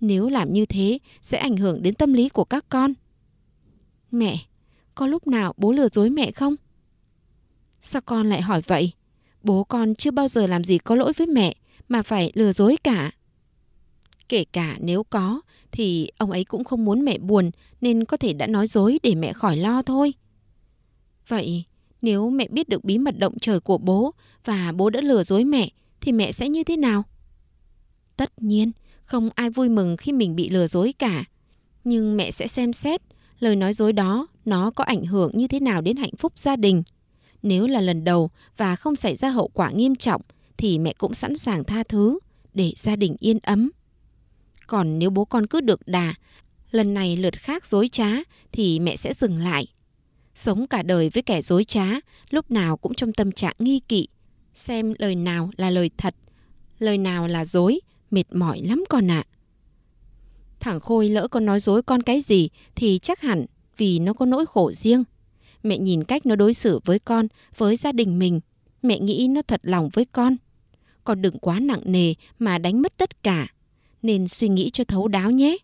Nếu làm như thế sẽ ảnh hưởng đến tâm lý của các con. Mẹ, có lúc nào bố lừa dối mẹ không? Sao con lại hỏi vậy? Bố con chưa bao giờ làm gì có lỗi với mẹ mà phải lừa dối cả. Kể cả nếu có thì ông ấy cũng không muốn mẹ buồn nên có thể đã nói dối để mẹ khỏi lo thôi. Vậy nếu mẹ biết được bí mật động trời của bố và bố đã lừa dối mẹ thì mẹ sẽ như thế nào? Tất nhiên, không ai vui mừng khi mình bị lừa dối cả. Nhưng mẹ sẽ xem xét lời nói dối đó nó có ảnh hưởng như thế nào đến hạnh phúc gia đình. Nếu là lần đầu và không xảy ra hậu quả nghiêm trọng thì mẹ cũng sẵn sàng tha thứ để gia đình yên ấm. Còn nếu bố con cứ được đà, lần này lượt khác dối trá thì mẹ sẽ dừng lại. Sống cả đời với kẻ dối trá, lúc nào cũng trong tâm trạng nghi kỵ, xem lời nào là lời thật, lời nào là dối, mệt mỏi lắm con ạ. À. Thằng Khôi lỡ con nói dối con cái gì thì chắc hẳn vì nó có nỗi khổ riêng. Mẹ nhìn cách nó đối xử với con, với gia đình mình. Mẹ nghĩ nó thật lòng với con. Con đừng quá nặng nề mà đánh mất tất cả. Nên suy nghĩ cho thấu đáo nhé.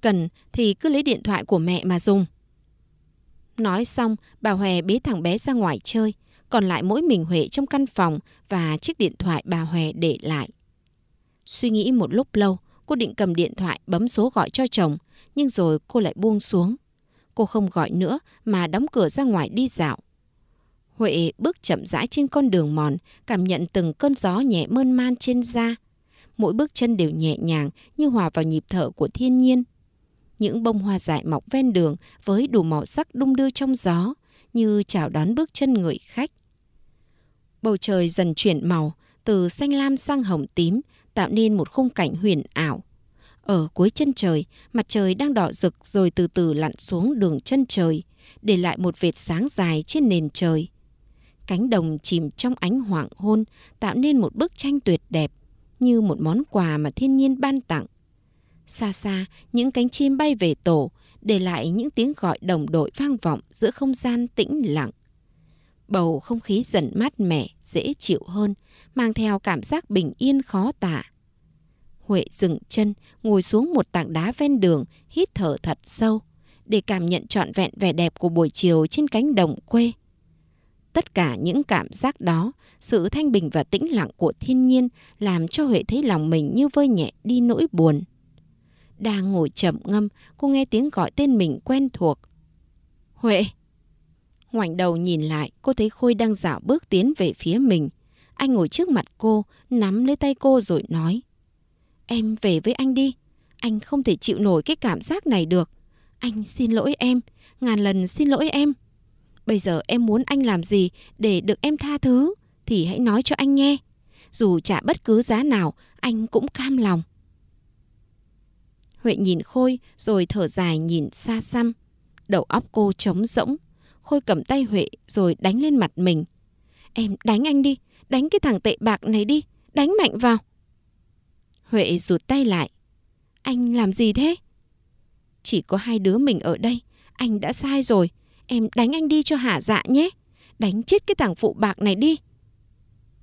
Cần thì cứ lấy điện thoại của mẹ mà dùng. Nói xong, bà Hòe bế thằng bé ra ngoài chơi, còn lại mỗi mình Huệ trong căn phòng và chiếc điện thoại bà Hòe để lại. Suy nghĩ một lúc lâu, cô định cầm điện thoại bấm số gọi cho chồng, nhưng rồi cô lại buông xuống. Cô không gọi nữa mà đóng cửa ra ngoài đi dạo. Huệ bước chậm rãi trên con đường mòn, cảm nhận từng cơn gió nhẹ mơn man trên da. Mỗi bước chân đều nhẹ nhàng như hòa vào nhịp thở của thiên nhiên. Những bông hoa dại mọc ven đường với đủ màu sắc đung đưa trong gió, như chào đón bước chân người khách. Bầu trời dần chuyển màu, từ xanh lam sang hồng tím, tạo nên một khung cảnh huyền ảo, ở cuối chân trời, mặt trời đang đỏ rực rồi từ từ lặn xuống đường chân trời, để lại một vệt sáng dài trên nền trời. Cánh đồng chìm trong ánh hoàng hôn tạo nên một bức tranh tuyệt đẹp, như một món quà mà thiên nhiên ban tặng. Xa xa, những cánh chim bay về tổ, để lại những tiếng gọi đồng đội vang vọng giữa không gian tĩnh lặng. Bầu không khí dần mát mẻ, dễ chịu hơn, mang theo cảm giác bình yên khó tả Huệ dừng chân, ngồi xuống một tảng đá ven đường, hít thở thật sâu, để cảm nhận trọn vẹn vẻ đẹp của buổi chiều trên cánh đồng quê. Tất cả những cảm giác đó, sự thanh bình và tĩnh lặng của thiên nhiên làm cho Huệ thấy lòng mình như vơi nhẹ đi nỗi buồn. Đang ngồi trầm ngâm, cô nghe tiếng gọi tên mình quen thuộc. Huệ! Ngoảnh đầu nhìn lại, cô thấy Khôi đang dạo bước tiến về phía mình. Anh ngồi trước mặt cô, nắm lấy tay cô rồi nói. Em về với anh đi. Anh không thể chịu nổi cái cảm giác này được. Anh xin lỗi em, ngàn lần xin lỗi em. Bây giờ em muốn anh làm gì để được em tha thứ thì hãy nói cho anh nghe. Dù trả bất cứ giá nào, anh cũng cam lòng. Huệ nhìn Khôi rồi thở dài nhìn xa xăm. Đầu óc cô trống rỗng. Khôi cầm tay Huệ rồi đánh lên mặt mình. Em đánh anh đi, đánh cái thằng tệ bạc này đi, đánh mạnh vào. Huệ rụt tay lại. Anh làm gì thế? Chỉ có hai đứa mình ở đây. Anh đã sai rồi. Em đánh anh đi cho hạ dạ nhé. Đánh chết cái thằng phụ bạc này đi.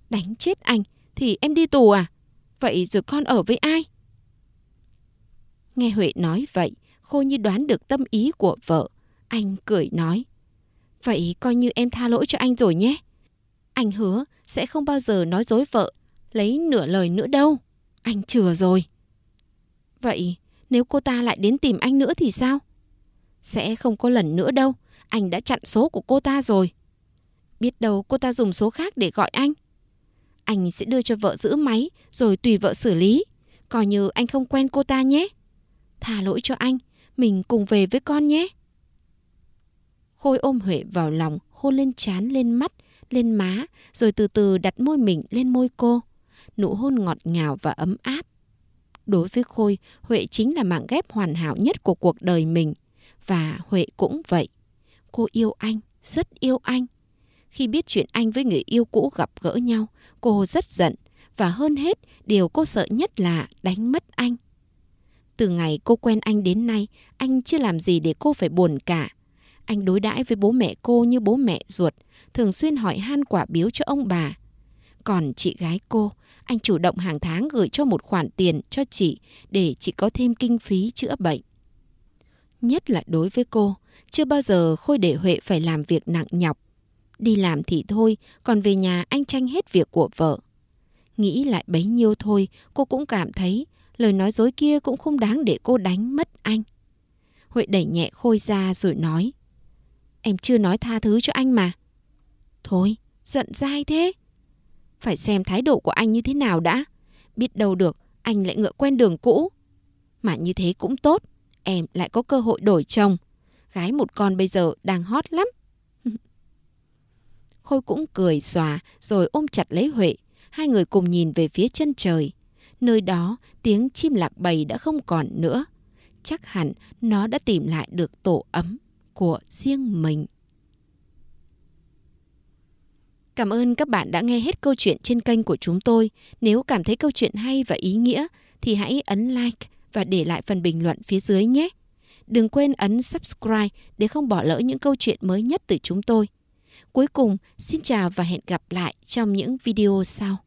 Đánh chết anh thì em đi tù à? Vậy rồi con ở với ai? Nghe Huệ nói vậy, Khô như đoán được tâm ý của vợ. Anh cười nói. Vậy coi như em tha lỗi cho anh rồi nhé. Anh hứa sẽ không bao giờ nói dối vợ, lấy nửa lời nữa đâu. Anh chừa rồi. Vậy nếu cô ta lại đến tìm anh nữa thì sao? Sẽ không có lần nữa đâu. Anh đã chặn số của cô ta rồi. Biết đâu cô ta dùng số khác để gọi anh. Anh sẽ đưa cho vợ giữ máy rồi tùy vợ xử lý. Coi như anh không quen cô ta nhé. tha lỗi cho anh. Mình cùng về với con nhé. Khôi ôm Huệ vào lòng, hôn lên trán, lên mắt, lên má, rồi từ từ đặt môi mình lên môi cô nụ hôn ngọt ngào và ấm áp. Đối với Khôi, Huệ chính là mạng ghép hoàn hảo nhất của cuộc đời mình. Và Huệ cũng vậy. Cô yêu anh, rất yêu anh. Khi biết chuyện anh với người yêu cũ gặp gỡ nhau, cô rất giận. Và hơn hết, điều cô sợ nhất là đánh mất anh. Từ ngày cô quen anh đến nay, anh chưa làm gì để cô phải buồn cả. Anh đối đãi với bố mẹ cô như bố mẹ ruột, thường xuyên hỏi han quả biếu cho ông bà. Còn chị gái cô, anh chủ động hàng tháng gửi cho một khoản tiền cho chị để chị có thêm kinh phí chữa bệnh. Nhất là đối với cô, chưa bao giờ Khôi để Huệ phải làm việc nặng nhọc. Đi làm thì thôi, còn về nhà anh tranh hết việc của vợ. Nghĩ lại bấy nhiêu thôi, cô cũng cảm thấy lời nói dối kia cũng không đáng để cô đánh mất anh. Huệ đẩy nhẹ Khôi ra rồi nói. Em chưa nói tha thứ cho anh mà. Thôi, giận dai thế. Phải xem thái độ của anh như thế nào đã. Biết đâu được, anh lại ngựa quen đường cũ. Mà như thế cũng tốt, em lại có cơ hội đổi chồng. Gái một con bây giờ đang hot lắm. Khôi cũng cười xòa rồi ôm chặt lấy Huệ. Hai người cùng nhìn về phía chân trời. Nơi đó tiếng chim lạc bầy đã không còn nữa. Chắc hẳn nó đã tìm lại được tổ ấm của riêng mình. Cảm ơn các bạn đã nghe hết câu chuyện trên kênh của chúng tôi. Nếu cảm thấy câu chuyện hay và ý nghĩa thì hãy ấn like và để lại phần bình luận phía dưới nhé. Đừng quên ấn subscribe để không bỏ lỡ những câu chuyện mới nhất từ chúng tôi. Cuối cùng, xin chào và hẹn gặp lại trong những video sau.